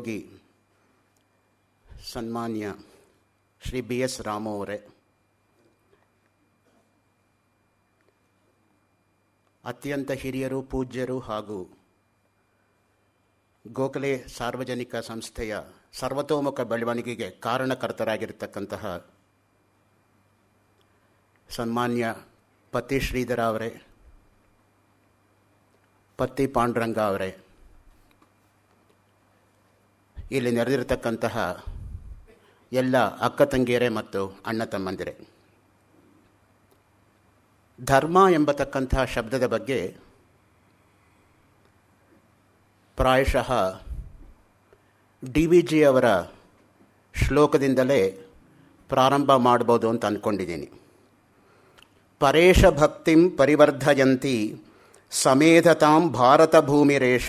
ಹೋಗಿ ಸನ್ಮಾನ್ಯ Shri B S Ramu ಅವರೇ ಅತ್ಯಂತ ಹಿರಿಯರು ಪೂಜ್ಯರು ಹಾಗೂ ಗೋಖಲೆ ಸಾರ್ವಜನಿಕ ಸಂಸ್ಥೆಯ ಸರ್ವತೋಮುಖ ಬೆಳವಣಿಗೆಗೆ ಕಾರಣಕರ್ತರಾಗಿರ್ತಕ್ಕಂತಹ ಸನ್ಮಾನ್ಯ ಪತಿ ಶ್ರೀಧರ ಅವರೇ ಪತಿ ಪಾಂಡುರಂಗ ಅವರೇ ಇಲ್ಲಿ ನೆರೆದಿರತಕ್ಕಂತಹ ಎಲ್ಲ ಅಕ್ಕ ತಂಗಿಯರೇ ಮತ್ತು ಅಣ್ಣ ತಮ್ಮಂದಿರೇ ಧರ್ಮ ಎಂಬತಕ್ಕಂತಹ ಶಬ್ದದ ಬಗ್ಗೆ ಪ್ರಾಯಶಃ ಡಿ ವಿ ಜಿ ಅವರ ಶ್ಲೋಕದಿಂದಲೇ ಪ್ರಾರಂಭ ಮಾಡ್ಬೋದು ಅಂತ ಅಂದ್ಕೊಂಡಿದ್ದೀನಿ ಪರೇಶ ಭಕ್ತಿಂ ಪರಿವರ್ಧಯಂತಿ ಸಮೇಧತಾಂ ಭಾರತ ಭೂಮಿರೇಷ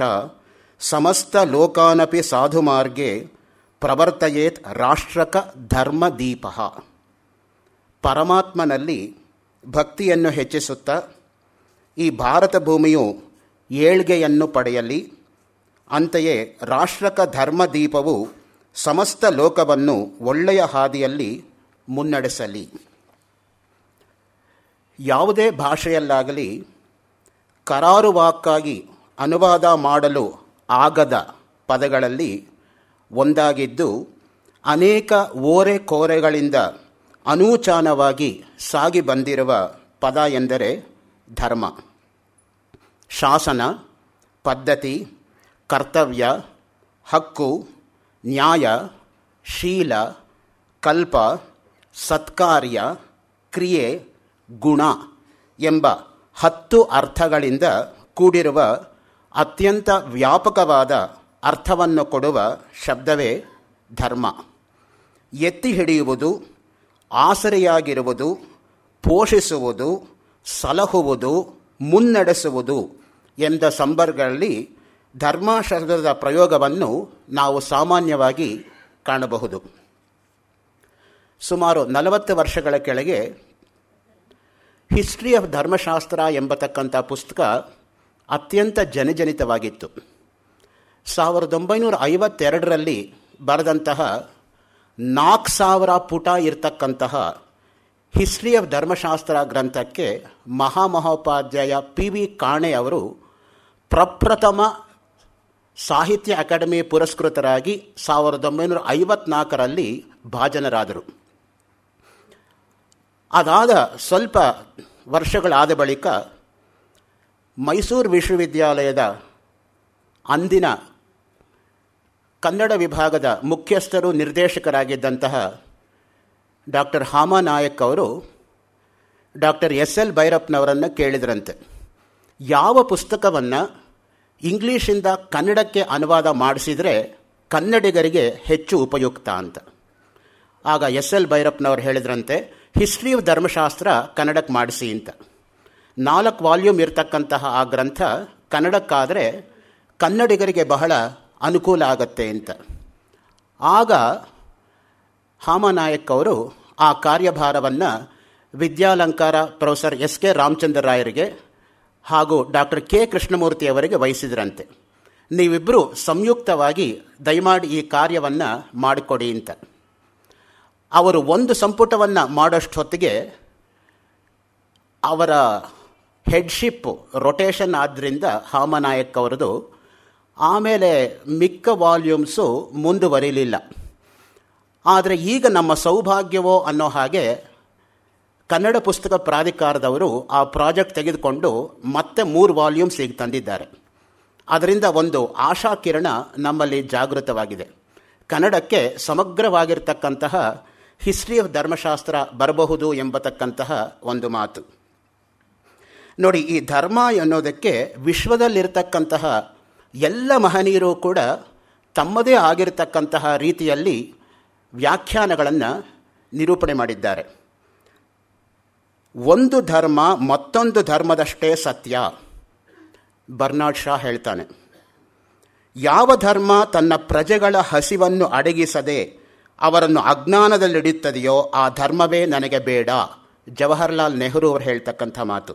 ಸಮಸ್ತ ಸಾಧು ಸಾಧುಮಾರ್ಗೆ ಪ್ರವರ್ತಯೇತ್ ರಾಷ್ಟ್ರಕ ಧರ್ಮದೀಪ ಪರಮಾತ್ಮನಲ್ಲಿ ಭಕ್ತಿಯನ್ನು ಹೆಚ್ಚಿಸುತ್ತಾ ಈ ಭಾರತ ಭೂಮಿಯು ಏಳ್ಗೆಯನ್ನು ಪಡೆಯಲಿ ಅಂತೆಯೇ ರಾಷ್ಟ್ರಕ ಧರ್ಮದೀಪವು ಸಮಸ್ತ ಲೋಕವನ್ನು ಒಳ್ಳೆಯ ಹಾದಿಯಲ್ಲಿ ಮುನ್ನಡೆಸಲಿ ಯಾವುದೇ ಭಾಷೆಯಲ್ಲಾಗಲಿ ಕರಾರುವಾಕ್ಕಾಗಿ ಅನುವಾದ ಮಾಡಲು ಆಗದ ಪದಗಳಲ್ಲಿ ಒಂದಾಗಿದ್ದು ಅನೇಕ ಓರೆ ಕೋರೆಗಳಿಂದ ಅನೂಚಾನವಾಗಿ ಸಾಗಿ ಬಂದಿರುವ ಪದ ಎಂದರೆ ಧರ್ಮ ಶಾಸನ ಪದ್ಧತಿ ಕರ್ತವ್ಯ ಹಕ್ಕು ನ್ಯಾಯ ಶೀಲ ಕಲ್ಪ ಸತ್ಕಾರ್ಯ ಕ್ರಿಯೆ ಗುಣ ಎಂಬ ಹತ್ತು ಅರ್ಥಗಳಿಂದ ಕೂಡಿರುವ ಅತ್ಯಂತ ವ್ಯಾಪಕವಾದ ಅರ್ಥವನ್ನು ಕೊಡುವ ಶಬ್ದವೇ ಧರ್ಮ ಎತ್ತಿ ಹಿಡಿಯುವುದು ಆಸರೆಯಾಗಿರುವುದು ಪೋಷಿಸುವುದು ಸಲಹುವುದು ಮುನ್ನಡೆಸುವುದು ಎಂದ ಸಂಬರ್ಗಳಲ್ಲಿ ಧರ್ಮಶಾಸ್ತ್ರದ ಪ್ರಯೋಗವನ್ನು ನಾವು ಸಾಮಾನ್ಯವಾಗಿ ಕಾಣಬಹುದು ಸುಮಾರು ನಲವತ್ತು ವರ್ಷಗಳ ಕೆಳಗೆ ಹಿಸ್ಟ್ರಿ ಆಫ್ ಧರ್ಮಶಾಸ್ತ್ರ ಎಂಬತಕ್ಕಂಥ ಪುಸ್ತಕ ಅತ್ಯಂತ ಜನಜನಿತವಾಗಿತ್ತು ಸಾವಿರದ ಒಂಬೈನೂರ ಐವತ್ತೆರಡರಲ್ಲಿ ಬರೆದಂತಹ ನಾಲ್ಕು ಸಾವಿರ ಪುಟ ಇರತಕ್ಕಂತಹ ಹಿಸ್ಟ್ರಿ ಆಫ್ ಧರ್ಮಶಾಸ್ತ್ರ ಗ್ರಂಥಕ್ಕೆ ಮಹಾಮಹೋಪಾಧ್ಯಾಯ ಪಿ ವಿ ಕಾಣೆ ಅವರು ಪ್ರಪ್ರಥಮ ಸಾಹಿತ್ಯ ಅಕಾಡೆಮಿ ಪುರಸ್ಕೃತರಾಗಿ ಸಾವಿರದ ಒಂಬೈನೂರ ಐವತ್ನಾಲ್ಕರಲ್ಲಿ ಭಾಜನರಾದರು ಅದಾದ ಸ್ವಲ್ಪ ವರ್ಷಗಳಾದ ಬಳಿಕ ಮೈಸೂರು ವಿಶ್ವವಿದ್ಯಾಲಯದ ಅಂದಿನ ಕನ್ನಡ ವಿಭಾಗದ ಮುಖ್ಯಸ್ಥರು ನಿರ್ದೇಶಕರಾಗಿದ್ದಂತಹ ಡಾಕ್ಟರ್ ಹಾಮ ನಾಯಕ್ ಅವರು ಡಾಕ್ಟರ್ ಎಸ್ ಎಲ್ ಭೈರಪ್ಪನವರನ್ನು ಕೇಳಿದ್ರಂತೆ ಯಾವ ಪುಸ್ತಕವನ್ನು ಇಂಗ್ಲೀಷಿಂದ ಕನ್ನಡಕ್ಕೆ ಅನುವಾದ ಮಾಡಿಸಿದರೆ ಕನ್ನಡಿಗರಿಗೆ ಹೆಚ್ಚು ಉಪಯುಕ್ತ ಅಂತ ಆಗ ಎಸ್ ಎಲ್ ಭೈರಪ್ಪನವರು ಹೇಳಿದ್ರಂತೆ ಹಿಸ್ಟ್ರಿ ಆಫ್ ಧರ್ಮಶಾಸ್ತ್ರ ಕನ್ನಡಕ್ಕೆ ಮಾಡಿಸಿ ಅಂತ ನಾಲ್ಕು ವಾಲ್ಯೂಮ್ ಇರತಕ್ಕಂತಹ ಆ ಗ್ರಂಥ ಕನ್ನಡಕ್ಕಾದರೆ ಕನ್ನಡಿಗರಿಗೆ ಬಹಳ ಅನುಕೂಲ ಆಗತ್ತೆ ಅಂತ ಆಗ ಹಾಮನಾಯಕ್ ಅವರು ಆ ಕಾರ್ಯಭಾರವನ್ನು ವಿದ್ಯಾಲಂಕಾರ ಪ್ರೊಫೆಸರ್ ಎಸ್ ಕೆ ರಾಮಚಂದ್ರ ರಾಯರಿಗೆ ಹಾಗೂ ಡಾಕ್ಟರ್ ಕೆ ಕೃಷ್ಣಮೂರ್ತಿ ಅವರಿಗೆ ವಹಿಸಿದ್ರಂತೆ ನೀವಿಬ್ಬರು ಸಂಯುಕ್ತವಾಗಿ ದಯಮಾಡಿ ಈ ಕಾರ್ಯವನ್ನು ಮಾಡಿಕೊಡಿ ಅಂತ ಅವರು ಒಂದು ಸಂಪುಟವನ್ನು ಮಾಡೋಷ್ಟು ಹೊತ್ತಿಗೆ ಅವರ ಹೆಡ್ಶಿಪ್ ರೊಟೇಷನ್ ಆದ್ದರಿಂದ ಹಾಮನಾಯಕ್ ಅವರದು ಆಮೇಲೆ ಮಿಕ್ಕ ವಾಲ್ಯೂಮ್ಸು ಮುಂದುವರಿಲಿಲ್ಲ ಆದರೆ ಈಗ ನಮ್ಮ ಸೌಭಾಗ್ಯವೋ ಅನ್ನೋ ಹಾಗೆ ಕನ್ನಡ ಪುಸ್ತಕ ಪ್ರಾಧಿಕಾರದವರು ಆ ಪ್ರಾಜೆಕ್ಟ್ ತೆಗೆದುಕೊಂಡು ಮತ್ತೆ ಮೂರು ವಾಲ್ಯೂಮ್ಸ್ ಈಗ ತಂದಿದ್ದಾರೆ ಅದರಿಂದ ಒಂದು ಆಶಾಕಿರಣ ನಮ್ಮಲ್ಲಿ ಜಾಗೃತವಾಗಿದೆ ಕನ್ನಡಕ್ಕೆ ಸಮಗ್ರವಾಗಿರ್ತಕ್ಕಂತಹ ಹಿಸ್ಟ್ರಿ ಆಫ್ ಧರ್ಮಶಾಸ್ತ್ರ ಬರಬಹುದು ಎಂಬತಕ್ಕಂತಹ ಒಂದು ಮಾತು ನೋಡಿ ಈ ಧರ್ಮ ಅನ್ನೋದಕ್ಕೆ ವಿಶ್ವದಲ್ಲಿರ್ತಕ್ಕಂತಹ ಎಲ್ಲ ಮಹನೀಯರು ಕೂಡ ತಮ್ಮದೇ ಆಗಿರತಕ್ಕಂತಹ ರೀತಿಯಲ್ಲಿ ವ್ಯಾಖ್ಯಾನಗಳನ್ನು ನಿರೂಪಣೆ ಮಾಡಿದ್ದಾರೆ ಒಂದು ಧರ್ಮ ಮತ್ತೊಂದು ಧರ್ಮದಷ್ಟೇ ಸತ್ಯ ಬರ್ನಾಡ್ ಶಾ ಹೇಳ್ತಾನೆ ಯಾವ ಧರ್ಮ ತನ್ನ ಪ್ರಜೆಗಳ ಹಸಿವನ್ನು ಅಡಗಿಸದೆ ಅವರನ್ನು ಅಜ್ಞಾನದಲ್ಲಿಡುತ್ತದೆಯೋ ಆ ಧರ್ಮವೇ ನನಗೆ ಬೇಡ ಜವಹರ್ಲಾಲ್ ನೆಹರು ಅವರು ಹೇಳ್ತಕ್ಕಂಥ ಮಾತು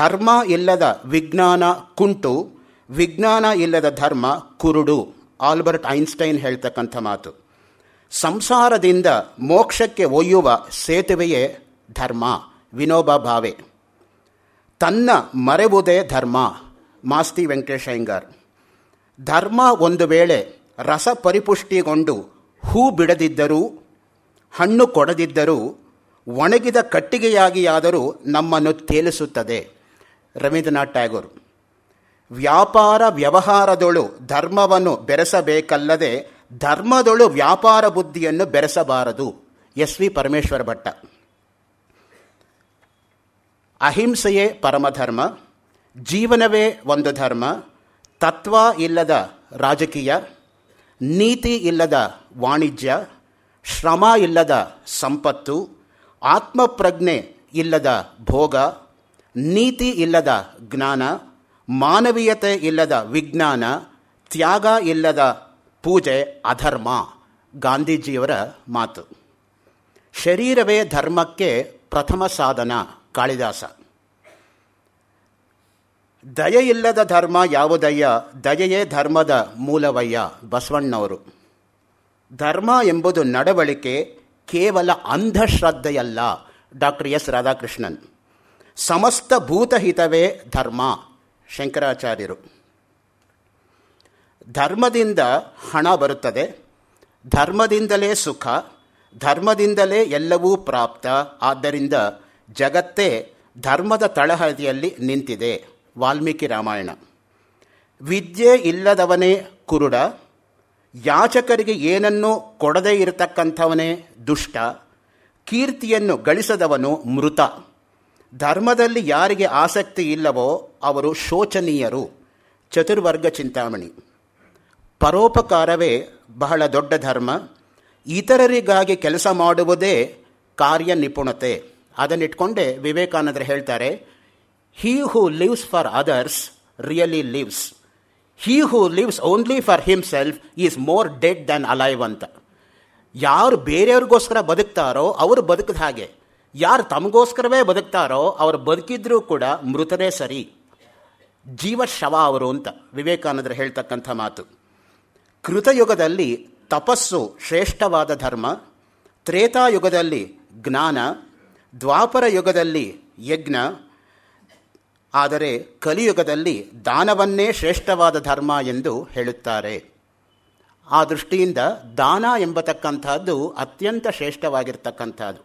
ಧರ್ಮ ಇಲ್ಲದ ವಿಜ್ಞಾನ ಕುಂಟು ವಿಜ್ಞಾನ ಇಲ್ಲದ ಧರ್ಮ ಕುರುಡು ಆಲ್ಬರ್ಟ್ ಐನ್ಸ್ಟೈನ್ ಹೇಳ್ತಕ್ಕಂಥ ಮಾತು ಸಂಸಾರದಿಂದ ಮೋಕ್ಷಕ್ಕೆ ಒಯ್ಯುವ ಸೇತುವೆಯೇ ಧರ್ಮ ವಿನೋಬ ಭಾವೆ ತನ್ನ ಮರೆವುದೇ ಧರ್ಮ ಮಾಸ್ತಿ ವೆಂಕಟೇಶಯ್ಯಂಗಾರ್ ಧರ್ಮ ಒಂದು ವೇಳೆ ರಸ ಪರಿಪುಷ್ಟಿಗೊಂಡು ಹೂ ಬಿಡದಿದ್ದರೂ ಹಣ್ಣು ಕೊಡದಿದ್ದರೂ ಒಣಗಿದ ಕಟ್ಟಿಗೆಯಾಗಿಯಾದರೂ ನಮ್ಮನ್ನು ತೇಲಿಸುತ್ತದೆ ರವೀಂದ್ರನಾಥ್ ಟ್ಯಾಗೋರ್ ವ್ಯಾಪಾರ ವ್ಯವಹಾರದೊಳು ಧರ್ಮವನ್ನು ಬೆರೆಸಬೇಕಲ್ಲದೆ ಧರ್ಮದೊಳು ವ್ಯಾಪಾರ ಬುದ್ಧಿಯನ್ನು ಬೆರೆಸಬಾರದು ಎಸ್ ವಿ ಪರಮೇಶ್ವರ ಭಟ್ಟ ಅಹಿಂಸೆಯೇ ಪರಮಧರ್ಮ ಜೀವನವೇ ಒಂದು ಧರ್ಮ ತತ್ವ ಇಲ್ಲದ ರಾಜಕೀಯ ನೀತಿ ಇಲ್ಲದ ವಾಣಿಜ್ಯ ಶ್ರಮ ಇಲ್ಲದ ಸಂಪತ್ತು ಆತ್ಮಪ್ರಜ್ಞೆ ಇಲ್ಲದ ಭೋಗ ನೀತಿ ಇಲ್ಲದ ಜ್ಞಾನ ಮಾನವೀಯತೆ ಇಲ್ಲದ ವಿಜ್ಞಾನ ತ್ಯಾಗ ಇಲ್ಲದ ಪೂಜೆ ಅಧರ್ಮ ಗಾಂಧೀಜಿಯವರ ಮಾತು ಶರೀರವೇ ಧರ್ಮಕ್ಕೆ ಪ್ರಥಮ ಸಾಧನ ಕಾಳಿದಾಸ ದಯೆಯಿಲ್ಲದ ಧರ್ಮ ಯಾವುದಯ್ಯ ದಯೆಯೇ ಧರ್ಮದ ಮೂಲವಯ್ಯ ಬಸವಣ್ಣವರು ಧರ್ಮ ಎಂಬುದು ನಡವಳಿಕೆ ಕೇವಲ ಅಂಧಶ್ರದ್ಧೆಯಲ್ಲ ಡಾಕ್ಟರ್ ಎಸ್ ರಾಧಾಕೃಷ್ಣನ್ ಸಮಸ್ತ ಭೂತಹಿತವೇ ಧರ್ಮ ಶಂಕರಾಚಾರ್ಯರು ಧರ್ಮದಿಂದ ಹಣ ಬರುತ್ತದೆ ಧರ್ಮದಿಂದಲೇ ಸುಖ ಧರ್ಮದಿಂದಲೇ ಎಲ್ಲವೂ ಪ್ರಾಪ್ತ ಆದ್ದರಿಂದ ಜಗತ್ತೇ ಧರ್ಮದ ತಳಹದಿಯಲ್ಲಿ ನಿಂತಿದೆ ವಾಲ್ಮೀಕಿ ರಾಮಾಯಣ ವಿದ್ಯೆ ಇಲ್ಲದವನೇ ಕುರುಡ ಯಾಚಕರಿಗೆ ಏನನ್ನೂ ಕೊಡದೇ ಇರತಕ್ಕಂಥವನೇ ದುಷ್ಟ ಕೀರ್ತಿಯನ್ನು ಗಳಿಸದವನು ಮೃತ ಧರ್ಮದಲ್ಲಿ ಯಾರಿಗೆ ಆಸಕ್ತಿ ಇಲ್ಲವೋ ಅವರು ಶೋಚನೀಯರು ಚತುರ್ವರ್ಗ ಚಿಂತಾಮಣಿ ಪರೋಪಕಾರವೇ ಬಹಳ ದೊಡ್ಡ ಧರ್ಮ ಇತರರಿಗಾಗಿ ಕೆಲಸ ಮಾಡುವುದೇ ಕಾರ್ಯ ನಿಪುಣತೆ ಅದನ್ನಿಟ್ಕೊಂಡೆ ವಿವೇಕಾನಂದರು ಹೇಳ್ತಾರೆ he who lives for others really lives he who lives only for himself is more dead than alive ಅಂತ ಯಾರು ಬೇರೆಯವ್ರಿಗೋಸ್ಕರ ಬದುಕ್ತಾರೋ ಅವರು ಬದುಕಿದ ಹಾಗೆ ಯಾರು ತಮಗೋಸ್ಕರವೇ ಬದುಕ್ತಾರೋ ಅವರು ಬದುಕಿದ್ರೂ ಕೂಡ ಮೃತರೇ ಸರಿ ಜೀವ ಶವ ಅವರು ಅಂತ ವಿವೇಕಾನಂದರು ಹೇಳ್ತಕ್ಕಂಥ ಮಾತು ಕೃತಯುಗದಲ್ಲಿ ತಪಸ್ಸು ಶ್ರೇಷ್ಠವಾದ ಧರ್ಮ ತ್ರೇತಾಯುಗದಲ್ಲಿ ಜ್ಞಾನ ದ್ವಾಪರ ಯುಗದಲ್ಲಿ ಯಜ್ಞ ಆದರೆ ಕಲಿಯುಗದಲ್ಲಿ ದಾನವನ್ನೇ ಶ್ರೇಷ್ಠವಾದ ಧರ್ಮ ಎಂದು ಹೇಳುತ್ತಾರೆ ಆ ದೃಷ್ಟಿಯಿಂದ ದಾನ ಎಂಬತಕ್ಕಂಥದ್ದು ಅತ್ಯಂತ ಶ್ರೇಷ್ಠವಾಗಿರ್ತಕ್ಕಂಥದ್ದು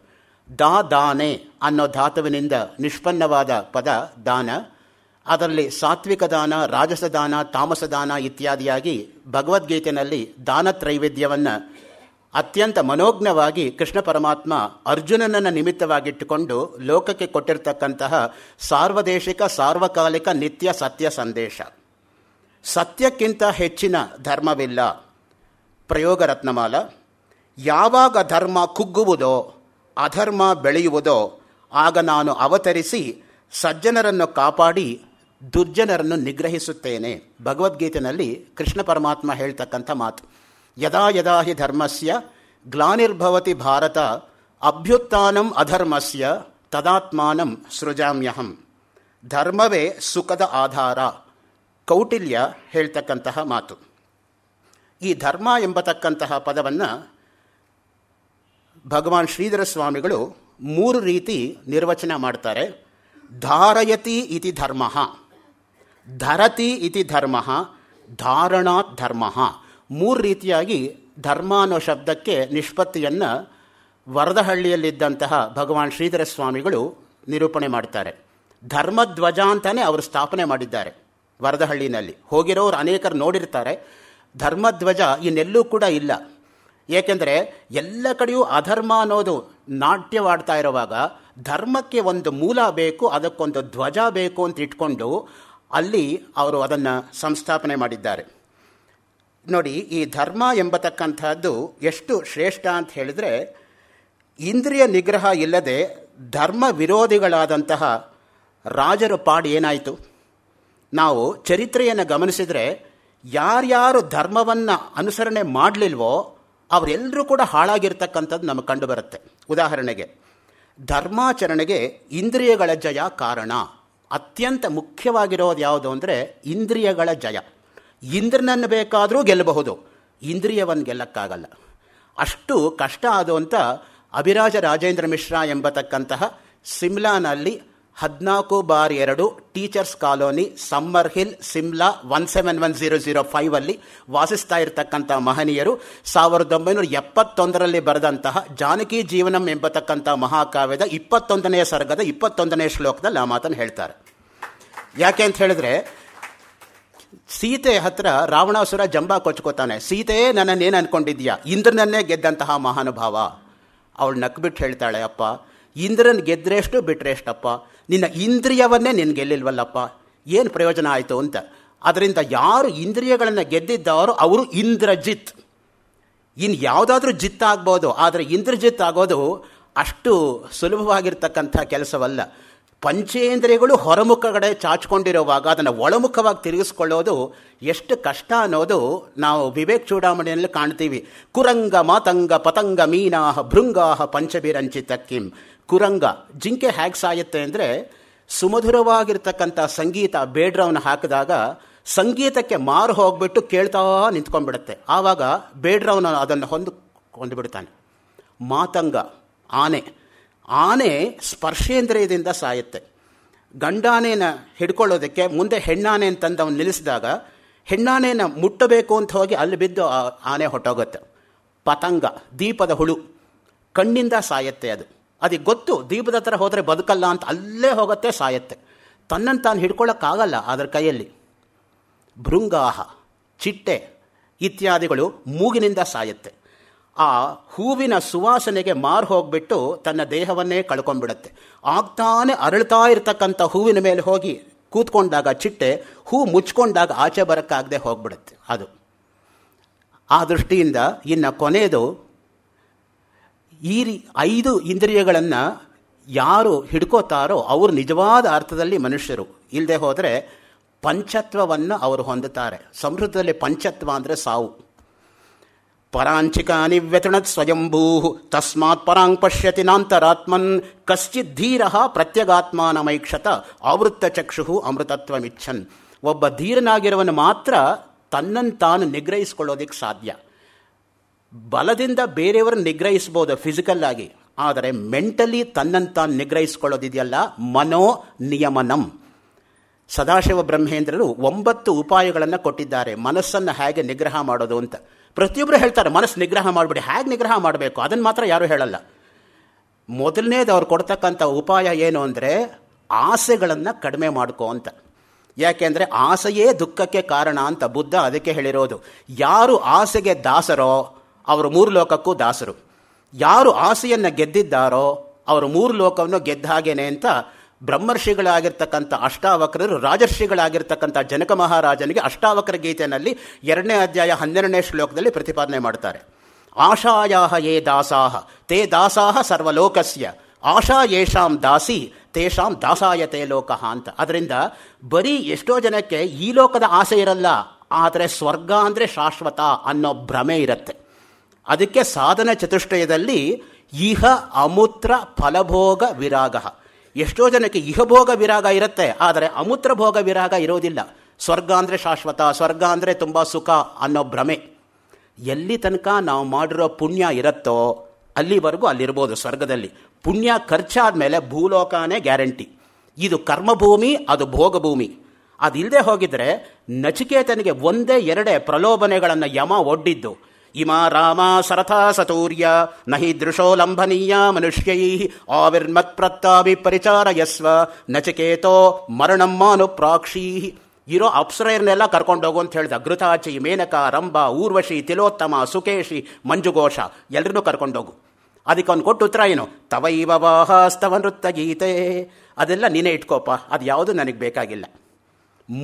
ದಾ ದಾನೆ ಅನ್ನೋ ಧಾತುವಿನಿಂದ ನಿಷ್ಪನ್ನವಾದ ಪದ ದಾನ ಅದರಲ್ಲಿ ಸಾತ್ವಿಕ ದಾನ ರಾಜಸದಾನ ತಾಮಸದಾನ ಇತ್ಯಾದಿಯಾಗಿ ಭಗವದ್ಗೀತೆಯಲ್ಲಿ ದಾನ ತ್ರೈವೇದ್ಯವನ್ನು ಅತ್ಯಂತ ಮನೋಜ್ಞವಾಗಿ ಕೃಷ್ಣ ಪರಮಾತ್ಮ ಅರ್ಜುನನನ್ನು ನಿಮಿತ್ತವಾಗಿಟ್ಟುಕೊಂಡು ಲೋಕಕ್ಕೆ ಕೊಟ್ಟಿರತಕ್ಕಂತಹ ಸಾರ್ವದೇಶಿಕ ಸಾರ್ವಕಾಲಿಕ ನಿತ್ಯ ಸತ್ಯ ಸಂದೇಶ ಸತ್ಯಕ್ಕಿಂತ ಹೆಚ್ಚಿನ ಧರ್ಮವಿಲ್ಲ ಪ್ರಯೋಗ ರತ್ನಮಾಲ ಯಾವಾಗ ಧರ್ಮ ಕುಗ್ಗುವುದೋ ಅಧರ್ಮ ಬೆಳೆಯುವುದೋ ಆಗ ನಾನು ಅವತರಿಸಿ ಸಜ್ಜನರನ್ನು ಕಾಪಾಡಿ ದುರ್ಜನರನ್ನು ನಿಗ್ರಹಿಸುತ್ತೇನೆ ಭಗವದ್ಗೀತೆಯಲ್ಲಿ ಕೃಷ್ಣ ಪರಮಾತ್ಮ ಹೇಳ್ತಕ್ಕಂಥ ಮಾತು ಯದಾ ಯದಾ ಹಿ ಧರ್ಮಸ್ಯ ಗ್ಲಾನಿರ್ಭವತಿ ಭಾರತ ಅಭ್ಯುತ್ಥಾನಂ ಅಧರ್ಮಸ್ಯ ತದಾತ್ಮಾನಂ ಸೃಜಾಮ್ಯಹಂ ಧರ್ಮವೇ ಸುಖದ ಆಧಾರ ಕೌಟಿಲ್ಯ ಹೇಳ್ತಕ್ಕಂತಹ ಮಾತು ಈ ಧರ್ಮ ಎಂಬತಕ್ಕಂತಹ ಪದವನ್ನು ಭಗವಾನ್ ಶ್ರೀಧರ ಸ್ವಾಮಿಗಳು ಮೂರು ರೀತಿ ನಿರ್ವಚನ ಮಾಡ್ತಾರೆ ಧಾರಯತಿ ಇತಿ ಧರ್ಮ ಧರತಿ ಇತಿ ಧರ್ಮ ಧಾರಣಾತ್ ಧರ್ಮ ಮೂರು ರೀತಿಯಾಗಿ ಧರ್ಮ ಅನ್ನೋ ಶಬ್ದಕ್ಕೆ ನಿಷ್ಪತ್ತಿಯನ್ನು ವರದಹಳ್ಳಿಯಲ್ಲಿದ್ದಂತಹ ಭಗವಾನ್ ಶ್ರೀಧರ ಸ್ವಾಮಿಗಳು ನಿರೂಪಣೆ ಮಾಡ್ತಾರೆ ಧರ್ಮಧ್ವಜ ಅಂತಲೇ ಅವರು ಸ್ಥಾಪನೆ ಮಾಡಿದ್ದಾರೆ ವರದಹಳ್ಳಿನಲ್ಲಿ ಹೋಗಿರೋರು ಅನೇಕರು ನೋಡಿರ್ತಾರೆ ಧರ್ಮಧ್ವಜ ಇನ್ನೆಲ್ಲೂ ಕೂಡ ಇಲ್ಲ ಏಕೆಂದರೆ ಎಲ್ಲ ಕಡೆಯೂ ಅಧರ್ಮ ಅನ್ನೋದು ನಾಟ್ಯವಾಡ್ತಾ ಇರುವಾಗ ಧರ್ಮಕ್ಕೆ ಒಂದು ಮೂಲ ಬೇಕು ಅದಕ್ಕೊಂದು ಧ್ವಜ ಬೇಕು ಅಂತ ಇಟ್ಕೊಂಡು ಅಲ್ಲಿ ಅವರು ಅದನ್ನು ಸಂಸ್ಥಾಪನೆ ಮಾಡಿದ್ದಾರೆ ನೋಡಿ ಈ ಧರ್ಮ ಎಂಬತಕ್ಕಂಥದ್ದು ಎಷ್ಟು ಶ್ರೇಷ್ಠ ಅಂತ ಹೇಳಿದರೆ ಇಂದ್ರಿಯ ನಿಗ್ರಹ ಇಲ್ಲದೆ ಧರ್ಮ ವಿರೋಧಿಗಳಾದಂತಹ ರಾಜರ ಪಾಡು ಏನಾಯಿತು ನಾವು ಚರಿತ್ರೆಯನ್ನು ಗಮನಿಸಿದರೆ ಯಾರ್ಯಾರು ಧರ್ಮವನ್ನು ಅನುಸರಣೆ ಮಾಡಲಿಲ್ವೋ ಅವರೆಲ್ಲರೂ ಕೂಡ ಹಾಳಾಗಿರ್ತಕ್ಕಂಥದ್ದು ನಮಗೆ ಕಂಡುಬರುತ್ತೆ ಉದಾಹರಣೆಗೆ ಧರ್ಮಾಚರಣೆಗೆ ಇಂದ್ರಿಯಗಳ ಜಯ ಕಾರಣ ಅತ್ಯಂತ ಮುಖ್ಯವಾಗಿರೋದು ಯಾವುದು ಅಂದರೆ ಇಂದ್ರಿಯಗಳ ಜಯ ಇಂದ್ರನನ್ನು ಬೇಕಾದರೂ ಗೆಲ್ಲಬಹುದು ಇಂದ್ರಿಯವನ್ನು ಗೆಲ್ಲಕ್ಕಾಗಲ್ಲ ಅಷ್ಟು ಕಷ್ಟ ಆದಂಥ ಅಭಿರಾಜ ರಾಜೇಂದ್ರ ಮಿಶ್ರಾ ಎಂಬತಕ್ಕಂತಹ ಸಿಮ್ಲಾನಲ್ಲಿ ಹದಿನಾಲ್ಕು ಬಾರ್ ಎರಡು teachers colony summer hill Shimla one seven one zero zero five ಅಲ್ಲಿ ವಾಸಿಸ್ತಾ ಇರತಕ್ಕಂಥ ಮಹನೀಯರು ಸಾವಿರದ ಒಂಬೈನೂರ ಎಪ್ಪತ್ತೊಂದರಲ್ಲಿ ಬರೆದಂತಹ ಜಾನಕಿ ಜೀವನಂ ಎಂಬತಕ್ಕಂಥ ಮಹಾಕಾವ್ಯದ ಇಪ್ಪತ್ತೊಂದನೆಯ ಸರ್ಗದ ಇಪ್ಪತ್ತೊಂದನೇ ಶ್ಲೋಕದಲ್ಲಿ ಆ ಮಾತನ್ನು ಹೇಳ್ತಾರೆ ಯಾಕೆ ಅಂತ ಹೇಳಿದ್ರೆ ಸೀತೆ ಹತ್ರ ರಾವಣಾಸುರ ಜಂಬ ಕೊಚ್ಕೋತಾನೆ ಸೀತೆಯೇ ನನ್ನನ್ನೇನು ಅನ್ಕೊಂಡಿದ್ಯಾ ಇಂದ್ರನನ್ನೇ ಗೆದ್ದಂತಹ ಮಹಾನುಭಾವ ಅವಳು ನಕ್ಬಿಟ್ಟು ಹೇಳ್ತಾಳೆ ಅಪ್ಪ ಇಂದ್ರನ ಗೆದ್ದರೆಷ್ಟು ಬಿಟ್ಟರೆಷ್ಟಪ್ಪ ನಿನ್ನ ಇಂದ್ರಿಯವನ್ನೇ ನೀನು ಗೆಲ್ಲಿಲ್ವಲ್ಲಪ್ಪ ಏನು ಪ್ರಯೋಜನ ಆಯಿತು ಅಂತ ಅದರಿಂದ ಯಾರು ಇಂದ್ರಿಯಗಳನ್ನು ಗೆದ್ದಿದ್ದವರು ಅವರು ಇಂದ್ರಜಿತ್ ಇನ್ನು ಯಾವುದಾದ್ರೂ ಜಿತ್ ಆದರೆ ಇಂದ್ರಜಿತ್ ಆಗೋದು ಅಷ್ಟು ಸುಲಭವಾಗಿರ್ತಕ್ಕಂಥ ಕೆಲಸವಲ್ಲ ಪಂಚೇಂದ್ರಿಯಗಳು ಹೊರಮುಖ ಕಡೆ ಚಾಚ್ಕೊಂಡಿರುವಾಗ ಅದನ್ನು ಒಳಮುಖವಾಗಿ ತಿರುಗಿಸ್ಕೊಳ್ಳೋದು ಎಷ್ಟು ಕಷ್ಟ ಅನ್ನೋದು ನಾವು ವಿವೇಕ್ ಚೂಡಾಮಣಿಯಲ್ಲಿ ಕಾಣ್ತೀವಿ ಕುರಂಗ ಮಾತಂಗ ಪತಂಗ ಮೀನಾಹ ಭೃಂಗಾಹ ಪಂಚಭಿರಂಚಿತ ಕಿಂ ಕುರಂಗ ಜಿಂಕೆ ಹೇಗೆ ಸಾಯುತ್ತೆ ಅಂದರೆ ಸುಮಧುರವಾಗಿರ್ತಕ್ಕಂಥ ಸಂಗೀತ ಬೇಡ್ರವನ್ನು ಹಾಕಿದಾಗ ಸಂಗೀತಕ್ಕೆ ಮಾರು ಹೋಗ್ಬಿಟ್ಟು ಕೇಳ್ತಾ ನಿಂತ್ಕೊಂಡ್ಬಿಡುತ್ತೆ ಆವಾಗ ಬೇಡ್ರವ್ನ ಅದನ್ನು ಹೊಂದು ಹೊಂದ್ಬಿಡ್ತಾನೆ ಮಾತಂಗ ಆನೆ ಆನೆ ಸ್ಪರ್ಶೇಂದ್ರಿಯದಿಂದ ಸಾಯುತ್ತೆ ಗಂಡಾನೇನ ಹಿಡ್ಕೊಳ್ಳೋದಕ್ಕೆ ಮುಂದೆ ಹೆಣ್ಣಾನೆಯನ್ನು ತಂದು ಅವನು ನಿಲ್ಲಿಸಿದಾಗ ಹೆಣ್ಣಾನೆಯನ್ನು ಮುಟ್ಟಬೇಕು ಅಂತ ಹೋಗಿ ಅಲ್ಲಿ ಬಿದ್ದು ಆನೆ ಹೊಟ್ಟೋಗುತ್ತೆ ಪತಂಗ ದೀಪದ ಹುಳು ಕಣ್ಣಿಂದ ಸಾಯತ್ತೆ ಅದು ಅದು ಗೊತ್ತು ದೀಪದ ಹತ್ರ ಹೋದರೆ ಬದುಕಲ್ಲ ಅಂತ ಅಲ್ಲೇ ಹೋಗುತ್ತೆ ಸಾಯತ್ತೆ ತನ್ನನ್ನು ತಾನು ಹಿಡ್ಕೊಳ್ಳೋಕ್ಕಾಗಲ್ಲ ಅದರ ಕೈಯಲ್ಲಿ ಭೃಂಗಾಹ ಚಿಟ್ಟೆ ಇತ್ಯಾದಿಗಳು ಮೂಗಿನಿಂದ ಸಾಯತ್ತೆ ಆ ಹೂವಿನ ಸುವಾಸನೆಗೆ ಮಾರು ಹೋಗಿಬಿಟ್ಟು ತನ್ನ ದೇಹವನ್ನೇ ಕಳ್ಕೊಂಡ್ಬಿಡತ್ತೆ ಆಗ್ತಾನೆ ಅರಳ್ತಾ ಇರತಕ್ಕಂಥ ಹೂವಿನ ಮೇಲೆ ಹೋಗಿ ಕೂತ್ಕೊಂಡಾಗ ಚಿಟ್ಟೆ ಹೂ ಮುಚ್ಕೊಂಡಾಗ ಆಚೆ ಬರೋಕ್ಕಾಗದೆ ಹೋಗ್ಬಿಡುತ್ತೆ ಅದು ಆ ದೃಷ್ಟಿಯಿಂದ ಇನ್ನು ಕೊನೆಯದು ಈ ರೀ ಐದು ಇಂದ್ರಿಯಗಳನ್ನು ಯಾರು ಹಿಡ್ಕೋತಾರೋ ಅವರು ನಿಜವಾದ ಅರ್ಥದಲ್ಲಿ ಮನುಷ್ಯರು ಇಲ್ಲದೆ ಹೋದರೆ ಪಂಚತ್ವವನ್ನು ಅವರು ಹೊಂದುತ್ತಾರೆ ಸಂಸ್ಕೃತದಲ್ಲಿ ಪಂಚತ್ವ ಅಂದರೆ ಸಾವು ಪರಾಂಚಿಕಾನಿ ವ್ಯತೃಣತ್ ಸ್ವಯಂಭೂ ತಸ್ಮಾತ್ ಪರಾಂಗ್ ಪಶ್ಯತಿ ನಾಂತರಾತ್ಮನ್ ಕಶ್ಚಿತ್ ಧೀರ ಪ್ರತ್ಯಗಾತ್ಮಾನಮೈಕ್ಷತ ಆವೃತ್ತ ಚಕ್ಷು ಅಮೃತತ್ವಮಿಚ್ಛನ್ ಒಬ್ಬ ಧೀರನಾಗಿರುವನು ಮಾತ್ರ ತನ್ನನ್ನು ತಾನು ನಿಗ್ರಹಿಸಿಕೊಳ್ಳೋದಕ್ಕೆ ಸಾಧ್ಯ ಬಲದಿಂದ ಬೇರೆಯವರನ್ನು ನಿಗ್ರಹಿಸ್ಬೋದು ಫಿಸಿಕಲ್ ಆಗಿ ಆದರೆ ಮೆಂಟಲಿ ತನ್ನಂತ ನಿಗ್ರಹಿಸ್ಕೊಳ್ಳೋದಿದೆಯಲ್ಲ ಮನೋ ನಿಯಮನಂ ಸದಾಶಿವ ಬ್ರಹ್ಮೇಂದ್ರರು ಒಂಬತ್ತು ಉಪಾಯಗಳನ್ನು ಕೊಟ್ಟಿದ್ದಾರೆ ಮನಸ್ಸನ್ನು ಹೇಗೆ ನಿಗ್ರಹ ಮಾಡೋದು ಅಂತ ಪ್ರತಿಯೊಬ್ಬರು ಹೇಳ್ತಾರೆ ಮನಸ್ಸು ನಿಗ್ರಹ ಮಾಡಿಬಿಡಿ ಹೇಗೆ ನಿಗ್ರಹ ಮಾಡಬೇಕು ಅದನ್ನು ಮಾತ್ರ ಯಾರೂ ಹೇಳಲ್ಲ ಮೊದಲನೇದು ಅವ್ರು ಕೊಡ್ತಕ್ಕಂಥ ಉಪಾಯ ಏನು ಅಂದರೆ ಆಸೆಗಳನ್ನು ಕಡಿಮೆ ಮಾಡ್ಕೋ ಅಂತ ಯಾಕೆಂದರೆ ಆಸೆಯೇ ದುಃಖಕ್ಕೆ ಕಾರಣ ಅಂತ ಬುದ್ಧ ಅದಕ್ಕೆ ಹೇಳಿರೋದು ಯಾರು ಆಸೆಗೆ ದಾಸರೋ ಅವರು ಮೂರು ಲೋಕಕ್ಕೂ ದಾಸರು ಯಾರು ಆಸೆಯನ್ನು ಗೆದ್ದಿದ್ದಾರೋ ಅವರು ಮೂರು ಲೋಕವನ್ನು ಗೆದ್ದ ಹಾಗೇನೆ ಅಂತ ಬ್ರಹ್ಮರ್ಷಿಗಳಾಗಿರ್ತಕ್ಕಂಥ ಅಷ್ಟಾವಕ್ರರು ರಾಜರ್ಷಿಗಳಾಗಿರ್ತಕ್ಕಂಥ ಜನಕ ಮಹಾರಾಜನಿಗೆ ಅಷ್ಟಾವಕ್ರ ಗೀತೆಯಲ್ಲಿ ಎರಡನೇ ಅಧ್ಯಾಯ ಹನ್ನೆರಡನೇ ಶ್ಲೋಕದಲ್ಲಿ ಪ್ರತಿಪಾದನೆ ಮಾಡ್ತಾರೆ ಆಶಾಯಾಹ ಯೇ ದಾಸಾಹ ತೇ ದಾಸಾಹ ಸರ್ವಲೋಕಸ್ಯ ಆಶಾ ಯೇಷಾಂ ದಾಸಿ ತೇಷಾಂ ದಾಸಾಯತೆ ಲೋಕಃ ಅಂತ ಅದರಿಂದ ಬರೀ ಎಷ್ಟೋ ಜನಕ್ಕೆ ಈ ಲೋಕದ ಆಸೆ ಇರಲ್ಲ ಆದರೆ ಸ್ವರ್ಗ ಅಂದರೆ ಶಾಶ್ವತ ಅನ್ನೋ ಭ್ರಮೆ ಇರುತ್ತೆ ಅದಕ್ಕೆ ಸಾಧನ ಚತುಷ್ಟಯದಲ್ಲಿ ಇಹ ಅಮೂತ್ರ ಫಲಭೋಗ ವಿರಾಗ ಎಷ್ಟೋ ಜನಕ್ಕೆ ಇಹ ಭೋಗ ವಿರಾಗ ಇರುತ್ತೆ ಆದರೆ ಅಮೂತ್ರ ಭೋಗ ವಿರಾಗ ಇರೋದಿಲ್ಲ ಸ್ವರ್ಗ ಅಂದರೆ ಶಾಶ್ವತ ಸ್ವರ್ಗ ಅಂದರೆ ತುಂಬ ಸುಖ ಅನ್ನೋ ಭ್ರಮೆ ಎಲ್ಲಿ ತನಕ ನಾವು ಮಾಡಿರೋ ಪುಣ್ಯ ಇರುತ್ತೋ ಅಲ್ಲಿವರೆಗೂ ಅಲ್ಲಿರ್ಬೋದು ಸ್ವರ್ಗದಲ್ಲಿ ಪುಣ್ಯ ಖರ್ಚಾದ ಮೇಲೆ ಭೂಲೋಕನೇ ಗ್ಯಾರಂಟಿ ಇದು ಕರ್ಮಭೂಮಿ ಅದು ಭೋಗಭೂಮಿ ಅದಿಲ್ಲದೆ ಹೋಗಿದ್ರೆ ನಚಿಕೇತನಿಗೆ ಒಂದೇ ಎರಡೇ ಪ್ರಲೋಭನೆಗಳನ್ನು ಯಮ ಒಡ್ಡಿದ್ದು ಇಮಾ ರಾಮ ಸರಥಾ ಸತೂರ್ಯ ನಹಿ ದೃಶೋ ಲಂಭನೀಯ ಮನುಷ್ಯೈ ಆವಿರ್ಮತ್ ಪ್ರತ್ತಾಭಿ ಯಸ್ವ ನಚಿಕೇತೋ ಮರಣಮ್ಮನು ಪ್ರಾಕ್ಷೀ ಇರೋ ಅಪ್ಸರೆಯನ್ನೆಲ್ಲ ಕರ್ಕೊಂಡು ಹೋಗು ಅಂತ ಹೇಳಿದ ಘೃತಾಚಿ ಮೇನಕ ರಂಭ ಊರ್ವಶಿ ತಿಲೋತ್ತಮ ಸುಕೇಶಿ ಮಂಜುಘೋಷ ಎಲ್ಲರನ್ನೂ ಕರ್ಕೊಂಡೋಗು ಅದಕ್ಕೆ ಅವ್ನು ಕೊಟ್ಟು ಉತ್ತರ ಏನು ತವೈವ ವಾಹಾಸ್ತವ ನೃತ್ತ ಗೀತೆ ಅದೆಲ್ಲ ನೀನೇ ಇಟ್ಕೋಪ ಅದು ಯಾವುದು ನನಗೆ ಬೇಕಾಗಿಲ್ಲ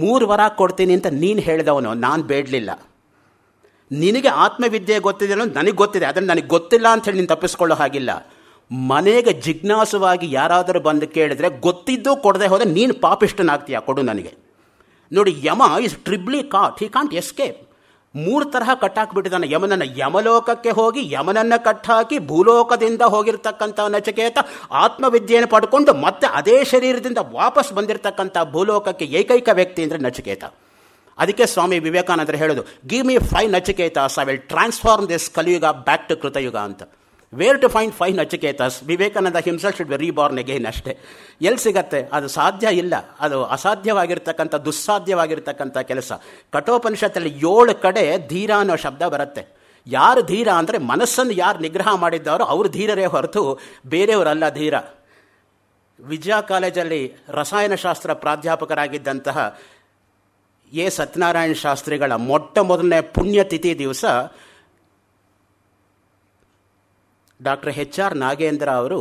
ಮೂರು ವರ ಕೊಡ್ತೀನಿ ಅಂತ ನೀನು ಹೇಳಿದವನು ನಾನು ಬೇಡಲಿಲ್ಲ ನಿನಗೆ ಆತ್ಮವಿದ್ಯೆ ಗೊತ್ತಿದೆ ಅನ್ನೋದು ನನಗೆ ಗೊತ್ತಿದೆ ಅದನ್ನು ನನಗೆ ಗೊತ್ತಿಲ್ಲ ಅಂತ ಹೇಳಿ ನೀನು ತಪ್ಪಿಸ್ಕೊಳ್ಳೋ ಹಾಗಿಲ್ಲ ಮನೆಗೆ ಜಿಜ್ಞಾಸವಾಗಿ ಯಾರಾದರೂ ಬಂದು ಕೇಳಿದರೆ ಗೊತ್ತಿದ್ದು ಕೊಡದೆ ಹೋದರೆ ನೀನು ಪಾಪಿಷ್ಟನಾಗ್ತೀಯ ಕೊಡು ನನಗೆ ನೋಡಿ Yama is terribly caught he can't escape ಮೂರು ತರಹ ಕಟ್ಟಾಕ್ಬಿಟ್ಟಿದ್ದಾನೆ ಯಮನನ್ನು ಯಮಲೋಕಕ್ಕೆ ಹೋಗಿ ಯಮನನ್ನು ಕಟ್ಟಾಕಿ ಭೂಲೋಕದಿಂದ ಹೋಗಿರ್ತಕ್ಕಂಥ ನಚಕೇತ ಆತ್ಮವಿದ್ಯೆಯನ್ನು ಪಡ್ಕೊಂಡು ಮತ್ತೆ ಅದೇ ಶರೀರದಿಂದ ವಾಪಸ್ ಬಂದಿರತಕ್ಕಂಥ ಭೂಲೋಕಕ್ಕೆ ಏಕೈಕ ವ್ಯಕ್ತಿ ಅಂದರೆ ನಚಕೇತ ಅದಕ್ಕೆ ಸ್ವಾಮಿ ವಿವೇಕಾನಂದರು ಹೇಳೋದು give me five Nachiketas I will transform this Kaliyuga back to Kritayuga ಅಂತ where to find five Nachiketas Vivekananda himself should be reborn again ಅಷ್ಟೇ ಎಲ್ಲಿ ಸಿಗತ್ತೆ ಅದು ಸಾಧ್ಯ ಇಲ್ಲ ಅದು ಅಸಾಧ್ಯವಾಗಿರ್ತಕ್ಕಂಥ ದುಸ್ಸಾಧ್ಯವಾಗಿರ್ತಕ್ಕಂಥ ಕೆಲಸ ಕಠೋಪನಿಷತ್ತಲ್ಲಿ ಏಳು ಕಡೆ ಧೀರ ಅನ್ನೋ ಶಬ್ದ ಬರುತ್ತೆ ಯಾರು ಧೀರ ಅಂದರೆ ಮನಸ್ಸನ್ನು ಯಾರು ನಿಗ್ರಹ ಮಾಡಿದ್ದಾರೋ ಅವರು ಧೀರರೇ ಹೊರತು ಬೇರೆಯವರಲ್ಲ ಧೀರ ವಿಜಯ ಕಾಲೇಜಲ್ಲಿ ರಸಾಯನಶಾಸ್ತ್ರ ಪ್ರಾಧ್ಯಾಪಕರಾಗಿದ್ದಂತಹ ಎ ಸತ್ಯನಾರಾಯಣ ಶಾಸ್ತ್ರಿಗಳ ಮೊಟ್ಟ ಮೊದಲನೇ ಪುಣ್ಯತಿಥಿ ದಿವಸ ಡಾಕ್ಟರ್ ಎಚ್ ಆರ್ ನಾಗೇಂದ್ರ ಅವರು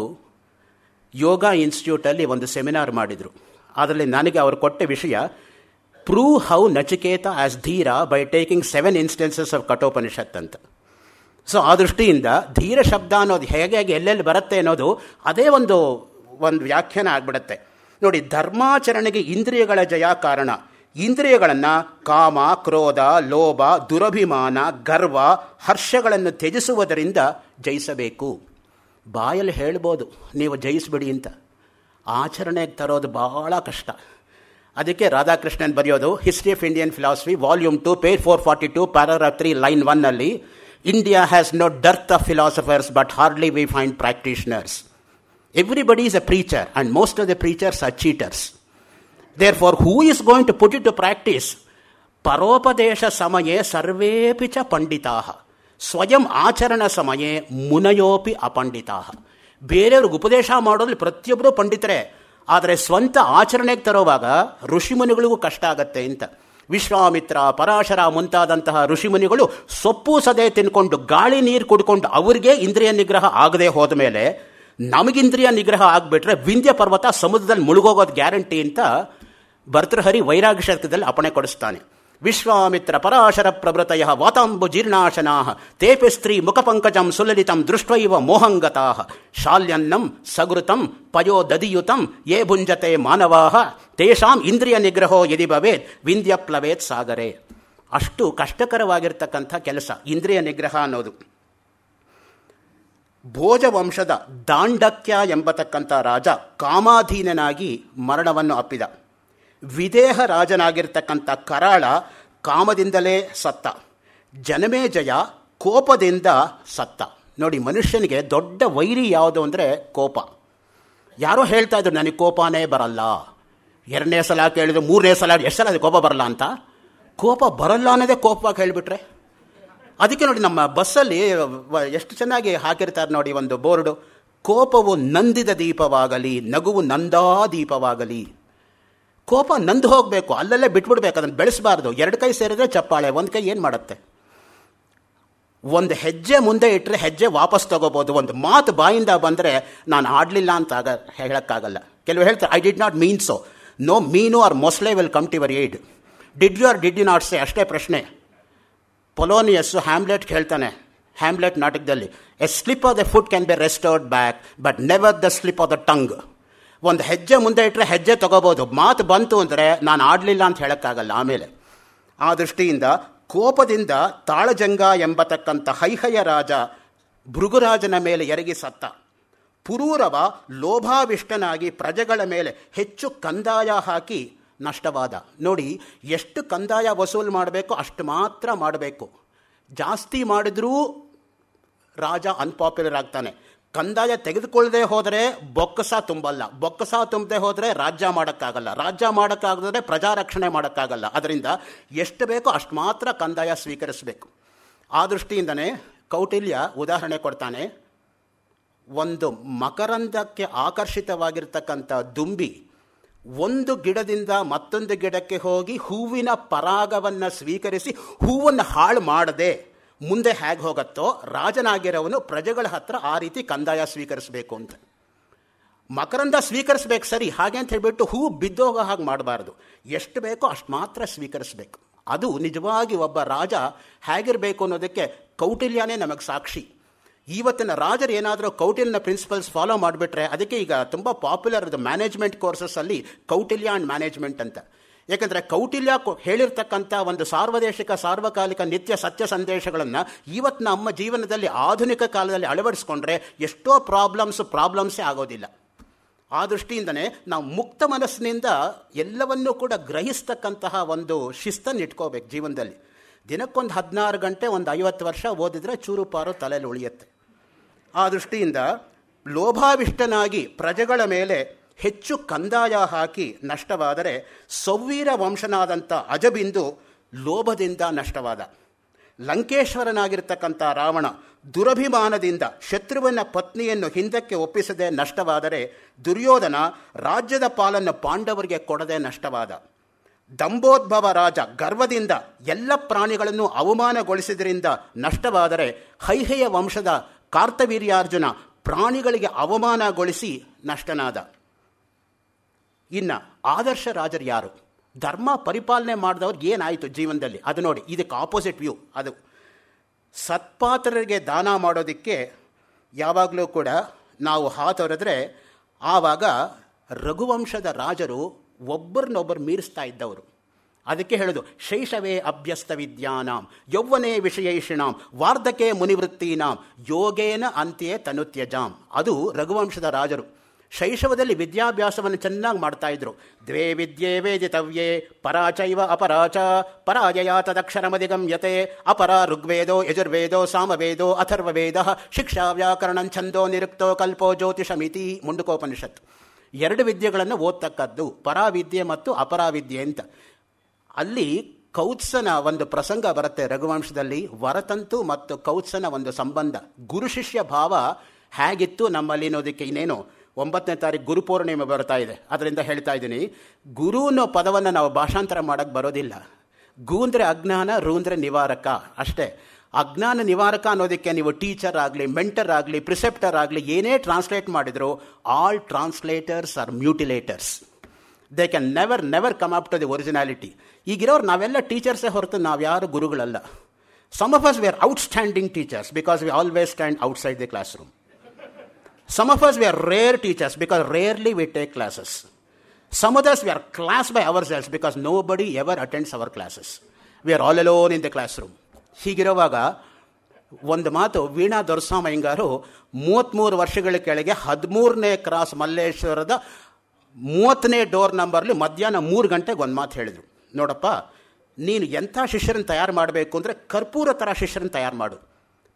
ಯೋಗ ಇನ್ಸ್ಟಿಟ್ಯೂಟಲ್ಲಿ ಒಂದು ಸೆಮಿನಾರ್ ಮಾಡಿದರು ಅದರಲ್ಲಿ ನನಗೆ ಅವರು ಕೊಟ್ಟ ವಿಷಯ ಪ್ರೂ ಹೌ ನಚಿಕೇತ ಆಸ್ ಧೀರ by taking seven instances of Kathopanishad ಅಂತ ಸೊ ಆ ದೃಷ್ಟಿಯಿಂದ ಧೀರ ಶಬ್ದ ಅನ್ನೋದು ಹೇಗೆ ಹೇಗೆ ಎಲ್ಲೆಲ್ಲಿ ಬರುತ್ತೆ ಅನ್ನೋದು ಅದೇ ಒಂದು ಒಂದು ವ್ಯಾಖ್ಯಾನ ಆಗ್ಬಿಡುತ್ತೆ ನೋಡಿ ಧರ್ಮಾಚರಣೆಗೆ ಇಂದ್ರಿಯಗಳ ಜಯ ಕಾರಣ ಇಂದ್ರಿಯಗಳನ್ನು ಕಾಮ ಕ್ರೋಧ ಲೋಭ ದುರಭಿಮಾನ ಗರ್ವ ಹರ್ಷಗಳನ್ನು ತ್ಯಜಿಸುವುದರಿಂದ ಜಯಿಸಬೇಕು ಬಾಯಲ್ಲಿ ಹೇಳ್ಬೋದು ನೀವು ಜಯಿಸ್ಬಿಡಿ ಅಂತ ಆಚರಣೆಗೆ ತರೋದು ಬಹಳ ಕಷ್ಟ ಅದಕ್ಕೆ ರಾಧಾಕೃಷ್ಣನ್ ಬರೆಯೋದು history of Indian philosophy volume two page four forty two paragraph three line ಒನ್ನಲ್ಲಿ India has no dearth of philosophers but hardly we find practitioners everybody is a preacher and most of the preachers are cheaters therefore who is going to put it to practice ಪರೋಪದೇಶ ಸಮಯೇ ಸರ್ವೇಪಿ ಚ ಪಂಡಿತಾ ಸ್ವಯಂ ಆಚರಣ ಸಮಯೇ ಮುನಯೋಪಿ ಅಪಂಡಿತಾ ಬೇರೆಯವ್ರಿಗೆ ಉಪದೇಶ ಮಾಡೋದ್ರಲ್ಲಿ ಪ್ರತಿಯೊಬ್ಬರೂ ಪಂಡಿತರೇ ಆದರೆ ಸ್ವಂತ ಆಚರಣೆಗೆ ತರುವಾಗ ಋಷಿಮುನಿಗಳಿಗೂ ಕಷ್ಟ ಆಗತ್ತೆ ಅಂತ ವಿಶ್ವಾಮಿತ್ರ ಪರಾಶರ ಮುಂತಾದಂತಹ ಋಷಿಮುನಿಗಳು ಸೊಪ್ಪು ಸದೆ ತಿನ್ಕೊಂಡು ಗಾಳಿ ನೀರು ಕುಡ್ಕೊಂಡು ಅವ್ರಿಗೆ ಇಂದ್ರಿಯ ನಿಗ್ರಹ ಆಗದೆ ಹೋದ ಮೇಲೆ ನಮಗಿಂದ್ರಿಯ ನಿಗ್ರಹ ಆಗಿಬಿಟ್ರೆ ವಿಂಧ್ಯ ಪರ್ವತ ಸಮುದ್ರದಲ್ಲಿ ಮುಳುಗೋಗೋದು ಗ್ಯಾರಂಟಿ ಅಂತ ಭರ್ತೃಹರಿ ವೈರಾಗ್ಯ ಶಕ್ತದಲ್ಲಿ ಅಪಣೆ ಕೊಡಿಸ್ತಾನೆ ವಿಶ್ವಾಮಿತ್ರ ಪರಾಶರ ಪ್ರಭೃತಯ ವಾತಾಂಬು ಜೀರ್ಣಾಶನಾ ತೇಪಿ ಸ್ತ್ರೀ ಮುಖಪಂಕಜಂ ಸುಲಲಿತಂ ದೃಷ್ಟೈವ ಮೋಹಂಗತಾ ಶಾಲ್ಯನ್ನಂ ಸಗೃತಂ ಪಯೋ ಯೇ ಭುಂಜತೆ ಮಾನವಾ ತೇಷಾಂ ಇಂದ್ರಿಯ ನಿಗ್ರಹೋ ಯದಿ ಭವೇತ್ ವಿಂಧ್ಯ ಸಾಗರೆ ಅಷ್ಟು ಕಷ್ಟಕರವಾಗಿರ್ತಕ್ಕಂಥ ಕೆಲಸ ಇಂದ್ರಿಯ ನಿಗ್ರಹ ಅನ್ನೋದು ಭೋಜವಂಶದ ದಾಂಡಕ್ಯ ಎಂಬತಕ್ಕಂಥ ರಾಜ ಕಾಮಾಧೀನನಾಗಿ ಮರಣವನ್ನು ಅಪ್ಪಿದ ವಿದೇಹ ರಾಜನಾಗಿರ್ತಕ್ಕಂಥ ಕರಾಳ ಕಾಮದಿಂದಲೇ ಸತ್ತ ಜನಮೇಜಯ ಕೋಪದಿಂದ ಸತ್ತ ನೋಡಿ ಮನುಷ್ಯನಿಗೆ ದೊಡ್ಡ ವೈರಿ ಯಾವುದು ಅಂದರೆ ಕೋಪ ಯಾರೋ ಹೇಳ್ತಾ ಇದ್ರು ನನಗೆ ಕೋಪನೇ ಬರಲ್ಲ ಎರಡನೇ ಸಲ ಕೇಳಿದ್ರು ಮೂರನೇ ಸಲ ಎಷ್ಟು ಸಲ ಕೋಪ ಬರಲ್ಲ ಅಂತ ಕೋಪ ಬರಲ್ಲ ಅನ್ನೋದೇ ಕೋಪವಾಗಿ ಹೇಳಿಬಿಟ್ರೆ ಅದಕ್ಕೆ ನೋಡಿ ನಮ್ಮ ಬಸ್ಸಲ್ಲಿ ಎಷ್ಟು ಚೆನ್ನಾಗಿ ಹಾಕಿರ್ತಾರೆ ನೋಡಿ ಒಂದು ಬೋರ್ಡು ಕೋಪವು ನಂದಿದ ದೀಪವಾಗಲಿ ನಗುವು ನಂದಾ ದೀಪವಾಗಲಿ ಕೋಪ ನಂದು ಹೋಗಬೇಕು ಅಲ್ಲಲ್ಲೇ ಬಿಟ್ಬಿಡ್ಬೇಕು ಅದನ್ನು ಬೆಳೆಸಬಾರ್ದು ಎರಡು ಕೈ ಸೇರಿದ್ರೆ ಚಪ್ಪಾಳೆ ಒಂದು ಕೈ ಏನು ಮಾಡುತ್ತೆ ಒಂದು ಹೆಜ್ಜೆ ಮುಂದೆ ಇಟ್ಟರೆ ಹೆಜ್ಜೆ ವಾಪಸ್ ತಗೋಬೋದು ಒಂದು ಮಾತು ಬಾಯಿಂದ ಬಂದರೆ ನಾನು ಆಡಲಿಲ್ಲ ಅಂತ ಆಗ ಹೇಳೋಕ್ಕಾಗಲ್ಲ ಕೆಲವು ಹೇಳ್ತಾರೆ I did not mean so no ಮೀನು or mostly will come to your aid did you or did you not say ಅಷ್ಟೇ ಪ್ರಶ್ನೆ ಪೊಲೋನಿಯಸ್ಸು ಹ್ಯಾಮ್ಲೆಟ್ ಹೇಳ್ತಾನೆ ಹ್ಯಾಮ್ಲೆಟ್ ನಾಟಕದಲ್ಲಿ a slip of the foot can be restored back but never the slip of the tongue ಒಂದು ಹೆಜ್ಜೆ ಮುಂದೆ ಇಟ್ಟರೆ ಹೆಜ್ಜೆ ತಗೋಬೋದು ಮಾತು ಬಂತು ಅಂದರೆ ನಾನು ಆಡಲಿಲ್ಲ ಅಂತ ಹೇಳೋಕ್ಕಾಗಲ್ಲ ಆಮೇಲೆ ಆ ದೃಷ್ಟಿಯಿಂದ ಕೋಪದಿಂದ ತಾಳಜಂಗ ಎಂಬತಕ್ಕಂಥ ಹೈಹಯ ರಾಜ ಭೃಗುರಾಜನ ಮೇಲೆ ಎರಗಿ ಸತ್ತ ಪುರೂರವ ಲೋಭಾವಿಷ್ಟನಾಗಿ ಪ್ರಜೆಗಳ ಮೇಲೆ ಹೆಚ್ಚು ಕಂದಾಯ ಹಾಕಿ ನಷ್ಟವಾದ ನೋಡಿ ಎಷ್ಟು ಕಂದಾಯ ವಸೂಲು ಮಾಡಬೇಕು ಅಷ್ಟು ಮಾತ್ರ ಮಾಡಬೇಕು ಜಾಸ್ತಿ ಮಾಡಿದ್ರೂ ರಾಜ ಅನ್ಪಾಪ್ಯುಲರ್ ಆಗ್ತಾನೆ ಕಂದಾಯ ತೆಗೆದುಕೊಳ್ಳದೆ ಹೋದರೆ ಬೊಕ್ಕಸ ತುಂಬಲ್ಲ ಬೊಕ್ಕಸ ತುಂಬದೆ ಹೋದರೆ ರಾಜ್ಯ ಮಾಡೋಕ್ಕಾಗಲ್ಲ ರಾಜ್ಯ ಮಾಡೋಕ್ಕಾಗದರೆ ಪ್ರಜಾರಕ್ಷಣೆ ಮಾಡೋಕ್ಕಾಗಲ್ಲ ಅದರಿಂದ ಎಷ್ಟು ಬೇಕೋ ಅಷ್ಟು ಮಾತ್ರ ಕಂದಾಯ ಸ್ವೀಕರಿಸಬೇಕು ಆ ದೃಷ್ಟಿಯಿಂದನೇ ಕೌಟಿಲ್ಯ ಉದಾಹರಣೆ ಕೊಡ್ತಾನೆ ಒಂದು ಮಕರಂದಕ್ಕೆ ಆಕರ್ಷಿತವಾಗಿರ್ತಕ್ಕಂಥ ದುಂಬಿ ಒಂದು ಗಿಡದಿಂದ ಮತ್ತೊಂದು ಗಿಡಕ್ಕೆ ಹೋಗಿ ಹೂವಿನ ಪರಾಗವನ್ನು ಸ್ವೀಕರಿಸಿ ಹೂವನ್ನು ಹಾಳು ಮಾಡದೆ ಮುಂದೆ ಹೇಗೆ ಹೋಗತ್ತೋ ರಾಜನಾಗಿರೋವನು ಪ್ರಜೆಗಳ ಹತ್ರ ಆ ರೀತಿ ಕಂದಾಯ ಸ್ವೀಕರಿಸಬೇಕು ಅಂತ ಮಕರಂದ ಸ್ವೀಕರಿಸ್ಬೇಕು ಸರಿ ಹಾಗೆ ಅಂತ ಹೇಳಿಬಿಟ್ಟು ಹೂ ಬಿದ್ದೋಗ ಹಾಗೆ ಮಾಡಬಾರ್ದು ಎಷ್ಟು ಬೇಕೋ ಅಷ್ಟು ಮಾತ್ರ ಸ್ವೀಕರಿಸಬೇಕು ಅದು ನಿಜವಾಗಿ ಒಬ್ಬ ರಾಜ ಹೇಗಿರಬೇಕು ಅನ್ನೋದಕ್ಕೆ ಕೌಟಿಲ್ಯನೇ ನಮಗೆ ಸಾಕ್ಷಿ ಇವತ್ತಿನ ರಾಜರು ಏನಾದರೂ ಕೌಟಿಲ್ಯನ ಪ್ರಿನ್ಸಿಪಲ್ಸ್ ಫಾಲೋ ಮಾಡಿಬಿಟ್ರೆ ಅದಕ್ಕೆ ಈಗ ತುಂಬ ಪಾಪ್ಯುಲರ್ ಅದು ಮ್ಯಾನೇಜ್ಮೆಂಟ್ ಅಲ್ಲಿ ಕೌಟಿಲ್ಯ ಆ್ಯಂಡ್ ಮ್ಯಾನೇಜ್ಮೆಂಟ್ ಅಂತ ಏಕೆಂದರೆ ಕೌಟಿಲ್ಯ ಹೇಳಿರ್ತಕ್ಕಂಥ ಒಂದು ಸಾರ್ವದೇಶಿಕ ಸಾರ್ವಕಾಲಿಕ ನಿತ್ಯ ಸತ್ಯ ಸಂದೇಶಗಳನ್ನು ಇವತ್ತು ನಮ್ಮ ಜೀವನದಲ್ಲಿ ಆಧುನಿಕ ಕಾಲದಲ್ಲಿ ಅಳವಡಿಸ್ಕೊಂಡ್ರೆ ಎಷ್ಟೋ ಪ್ರಾಬ್ಲಮ್ಸ್ ಪ್ರಾಬ್ಲಮ್ಸೇ ಆಗೋದಿಲ್ಲ ಆ ದೃಷ್ಟಿಯಿಂದನೇ ನಾವು ಮುಕ್ತ ಮನಸ್ಸಿನಿಂದ ಎಲ್ಲವನ್ನೂ ಕೂಡ ಗ್ರಹಿಸ್ತಕ್ಕಂತಹ ಒಂದು ಶಿಸ್ತನ್ನು ಇಟ್ಕೋಬೇಕು ಜೀವನದಲ್ಲಿ ದಿನಕ್ಕೊಂದು ಹದಿನಾರು ಗಂಟೆ ಒಂದು ಐವತ್ತು ವರ್ಷ ಓದಿದರೆ ಪಾರು ತಲೆಯಲ್ಲಿ ಉಳಿಯುತ್ತೆ ಆ ದೃಷ್ಟಿಯಿಂದ ಲೋಭಾವಿಷ್ಟನಾಗಿ ಪ್ರಜೆಗಳ ಮೇಲೆ ಹೆಚ್ಚು ಕಂದಾಯ ಹಾಕಿ ನಷ್ಟವಾದರೆ ಸೌವೀರ ವಂಶನಾದಂಥ ಅಜಬಿಂದು ಲೋಭದಿಂದ ನಷ್ಟವಾದ ಲಂಕೇಶ್ವರನಾಗಿರ್ತಕ್ಕಂಥ ರಾವಣ ದುರಭಿಮಾನದಿಂದ ಶತ್ರುವಿನ ಪತ್ನಿಯನ್ನು ಹಿಂದಕ್ಕೆ ಒಪ್ಪಿಸದೆ ನಷ್ಟವಾದರೆ ದುರ್ಯೋಧನ ರಾಜ್ಯದ ಪಾಲನ್ನು ಪಾಂಡವರಿಗೆ ಕೊಡದೆ ನಷ್ಟವಾದ ದಂಬೋದ್ಭವ ರಾಜ ಗರ್ವದಿಂದ ಎಲ್ಲ ಪ್ರಾಣಿಗಳನ್ನು ಅವಮಾನಗೊಳಿಸಿದ್ರಿಂದ ನಷ್ಟವಾದರೆ ಹೈಹೆಯ ವಂಶದ ಕಾರ್ತವೀರ್ಯಾರ್ಜುನ ಪ್ರಾಣಿಗಳಿಗೆ ಅವಮಾನಗೊಳಿಸಿ ನಷ್ಟನಾದ ಇನ್ನು ಆದರ್ಶ ರಾಜರು ಯಾರು ಧರ್ಮ ಪರಿಪಾಲನೆ ಮಾಡಿದವ್ರಿಗೆ ಏನಾಯಿತು ಜೀವನದಲ್ಲಿ ಅದು ನೋಡಿ ಇದಕ್ಕೆ ಆಪೋಸಿಟ್ ವ್ಯೂ ಅದು ಸತ್ಪಾತ್ರರಿಗೆ ದಾನ ಮಾಡೋದಕ್ಕೆ ಯಾವಾಗಲೂ ಕೂಡ ನಾವು ಹಾತೊರೆದ್ರೆ ಆವಾಗ ರಘುವಂಶದ ರಾಜರು ಒಬ್ಬರನ್ನೊಬ್ಬರು ಮೀರಿಸ್ತಾ ಇದ್ದವರು ಅದಕ್ಕೆ ಹೇಳೋದು ಶೈಶವೇ ಅಭ್ಯಸ್ತ ವಿದ್ಯಾನಾಂ ಯೌವನೇ ವಿಷಯೇಷಿಣಾಂ ವಾರ್ಧಕೇ ಮುನಿವೃತ್ತೀನಾಂ ಯೋಗೇನ ಅಂತ್ಯೇ ತನುತ್ಯಜಾಂ ಅದು ರಘುವಂಶದ ರಾಜರು ಶೈಶವದಲ್ಲಿ ವಿದ್ಯಾಭ್ಯಾಸವನ್ನು ಚೆನ್ನಾಗಿ ಇದ್ರು ದ್ವೇ ವಿದ್ಯೆ ವೇದಿತವ್ಯೇ ಪರಾಚೈವ ಅಪರಾಚ ಪರಾಯಯ ತದಕ್ಷರಮಧಿಗಮ್ಯತೆ ಅಪರ ಋಗ್ವೇದೋ ಯಜುರ್ವೇದೋ ಸಾಮವೇದೋ ಅಥರ್ವವೇದ ಶಿಕ್ಷಾ ವ್ಯಾಕರಣಂ ಛಂದೋ ನಿರುಕ್ತೋ ಕಲ್ಪೋ ಜ್ಯೋತಿಷಮಿತಿ ಮುಂಡುಕೋಪನಿಷತ್ ಎರಡು ವಿದ್ಯೆಗಳನ್ನು ಓದ್ತಕ್ಕದ್ದು ಪರಾವಿದ್ಯೆ ಮತ್ತು ಅಪರಾವಿದ್ಯೆ ಅಂತ ಅಲ್ಲಿ ಕೌತ್ಸನ ಒಂದು ಪ್ರಸಂಗ ಬರುತ್ತೆ ರಘುವಂಶದಲ್ಲಿ ವರತಂತು ಮತ್ತು ಕೌತ್ಸನ ಒಂದು ಸಂಬಂಧ ಗುರು ಶಿಷ್ಯ ಭಾವ ಹೇಗಿತ್ತು ನಮ್ಮಲ್ಲಿ ಅನ್ನೋದಕ್ಕೆ ಇನ್ನೇನು ಒಂಬತ್ತನೇ ತಾರೀಕು ಗುರುಪೂರ್ಣಿಮೆ ಬರ್ತಾ ಇದೆ ಅದರಿಂದ ಹೇಳ್ತಾ ಇದ್ದೀನಿ ಗುರು ಅನ್ನೋ ಪದವನ್ನು ನಾವು ಭಾಷಾಂತರ ಮಾಡೋಕ್ಕೆ ಬರೋದಿಲ್ಲ ಗು ಅಂದರೆ ಅಜ್ಞಾನ ರು ಅಂದರೆ ನಿವಾರಕ ಅಷ್ಟೇ ಅಜ್ಞಾನ ನಿವಾರಕ ಅನ್ನೋದಕ್ಕೆ ನೀವು ಟೀಚರ್ ಆಗಲಿ ಮೆಂಟರ್ ಆಗಲಿ ಪ್ರಿಸೆಪ್ಟರ್ ಆಗಲಿ ಏನೇ ಟ್ರಾನ್ಸ್ಲೇಟ್ ಮಾಡಿದ್ರು all translators are mutilators they can never never come up to the originality ಈಗಿರೋರು ನಾವೆಲ್ಲ ಟೀಚರ್ಸೇ ಹೊರತು ನಾವು ಯಾರು ಗುರುಗಳಲ್ಲ some of us we are outstanding teachers because we always stand outside the class room Some of us we are rare teachers because rarely we take classes. Some of us we are classed by ourselves because nobody ever attends our classes. We are all alone in the classroom. ಹೀಗಿರುವಾಗ ಒಂದು ಮಾತು ವೀಣಾ ದೊರಸಾಮಯ್ಯಂಗಾರು ಮೂವತ್ತ್ಮೂರು ವರ್ಷಗಳ ಕೆಳಗೆ ಹದಿಮೂರನೇ cross ಮಲ್ಲೇಶ್ವರದ ಮೂವತ್ತನೇ door ನಂಬರ್ಲಿ ಮಧ್ಯಾಹ್ನ ಮೂರು ಗಂಟೆಗೆ ಒಂದು ಮಾತು ಹೇಳಿದರು ನೋಡಪ್ಪ ನೀನು ಎಂಥ ಶಿಷ್ಯರನ್ನು ತಯಾರು ಮಾಡಬೇಕು ಅಂದರೆ ಕರ್ಪೂರ ಥರ ಶಿಷ್ಯರನ್ನು ತಯಾರು ಮಾಡು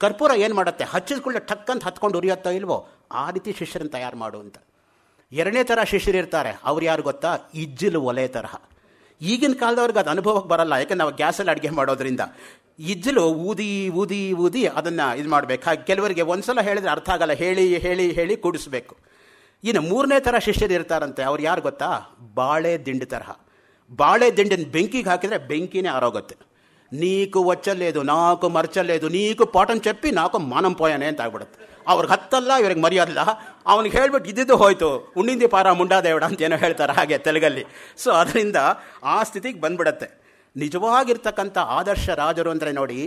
ಕರ್ಪೂರ ಏನು ಮಾಡುತ್ತೆ ಹಚ್ಚಿದ ಕೂಡಲೇ ಠಕ್ ಅಂತ ಹತ್ಕೊಂಡು ಉರಿಯುತ್ತೋ ಇಲ್ವೋ ಆ ರೀತಿ ಶಿಷ್ಯರನ್ನು ತಯಾರು ಮಾಡು ಅಂತ ಎರಡನೇ ಥರ ಶಿಷ್ಯರಿರ್ತಾರೆ ಅವ್ರು ಯಾರು ಗೊತ್ತಾ ಇಜ್ಜಿಲು ಒಲೆ ತರಹ ಈಗಿನ ಕಾಲದವ್ರಿಗೆ ಅದು ಅನುಭವಕ್ಕೆ ಬರಲ್ಲ ಯಾಕೆ ನಾವು ಗ್ಯಾಸಲ್ಲಿ ಅಡುಗೆ ಮಾಡೋದ್ರಿಂದ ಇಜ್ಜಲು ಊದಿ ಊದಿ ಊದಿ ಅದನ್ನು ಇದು ಮಾಡಬೇಕು ಹಾಗೆ ಕೆಲವರಿಗೆ ಒಂದು ಸಲ ಹೇಳಿದ್ರೆ ಅರ್ಥ ಆಗಲ್ಲ ಹೇಳಿ ಹೇಳಿ ಹೇಳಿ ಕೂಡಿಸ್ಬೇಕು ಇನ್ನು ಮೂರನೇ ಥರ ಶಿಷ್ಯರು ಇರ್ತಾರಂತೆ ಅವ್ರು ಯಾರು ಗೊತ್ತಾ ಬಾಳೆ ದಿಂಡು ತರಹ ಬಾಳೆ ದಿಂಡಿನ ಬೆಂಕಿಗೆ ಹಾಕಿದರೆ ಬೆಂಕಿನೇ ಆರೋಗುತ್ತೆ నీకు వచ్చలేదు నాకు మర్చలేదు నీకు పాఠం చెప్పి నాకు మానం పోయానే ಅಂತ ಆಗ್ಬಿಡುತ್ತೆ ಅವ್ರಿಗೆ ಹತ್ತಲ್ಲ ಇವ್ರಿಗೆ ಮರೆಯೋದಿಲ್ಲ ಅವನಿಗೆ ಹೇಳ್ಬಿಟ್ಟು ಇದ್ದಿದ್ದು ಹೋಯ್ತು ಉಣ್ಣಿಂದಿ ಪಾರ ಮುಂಡಾದೇವಡ ಅಂತ ಏನೋ ಹೇಳ್ತಾರೆ ಹಾಗೆ ತೆಲುಗಲ್ಲಿ ಸೊ ಅದರಿಂದ ಆ ಸ್ಥಿತಿಗೆ ಬಂದ್ಬಿಡತ್ತೆ ನಿಜವಾಗಿರ್ತಕ್ಕಂಥ ಆದರ್ಶ ರಾಜರು ಅಂದರೆ ನೋಡಿ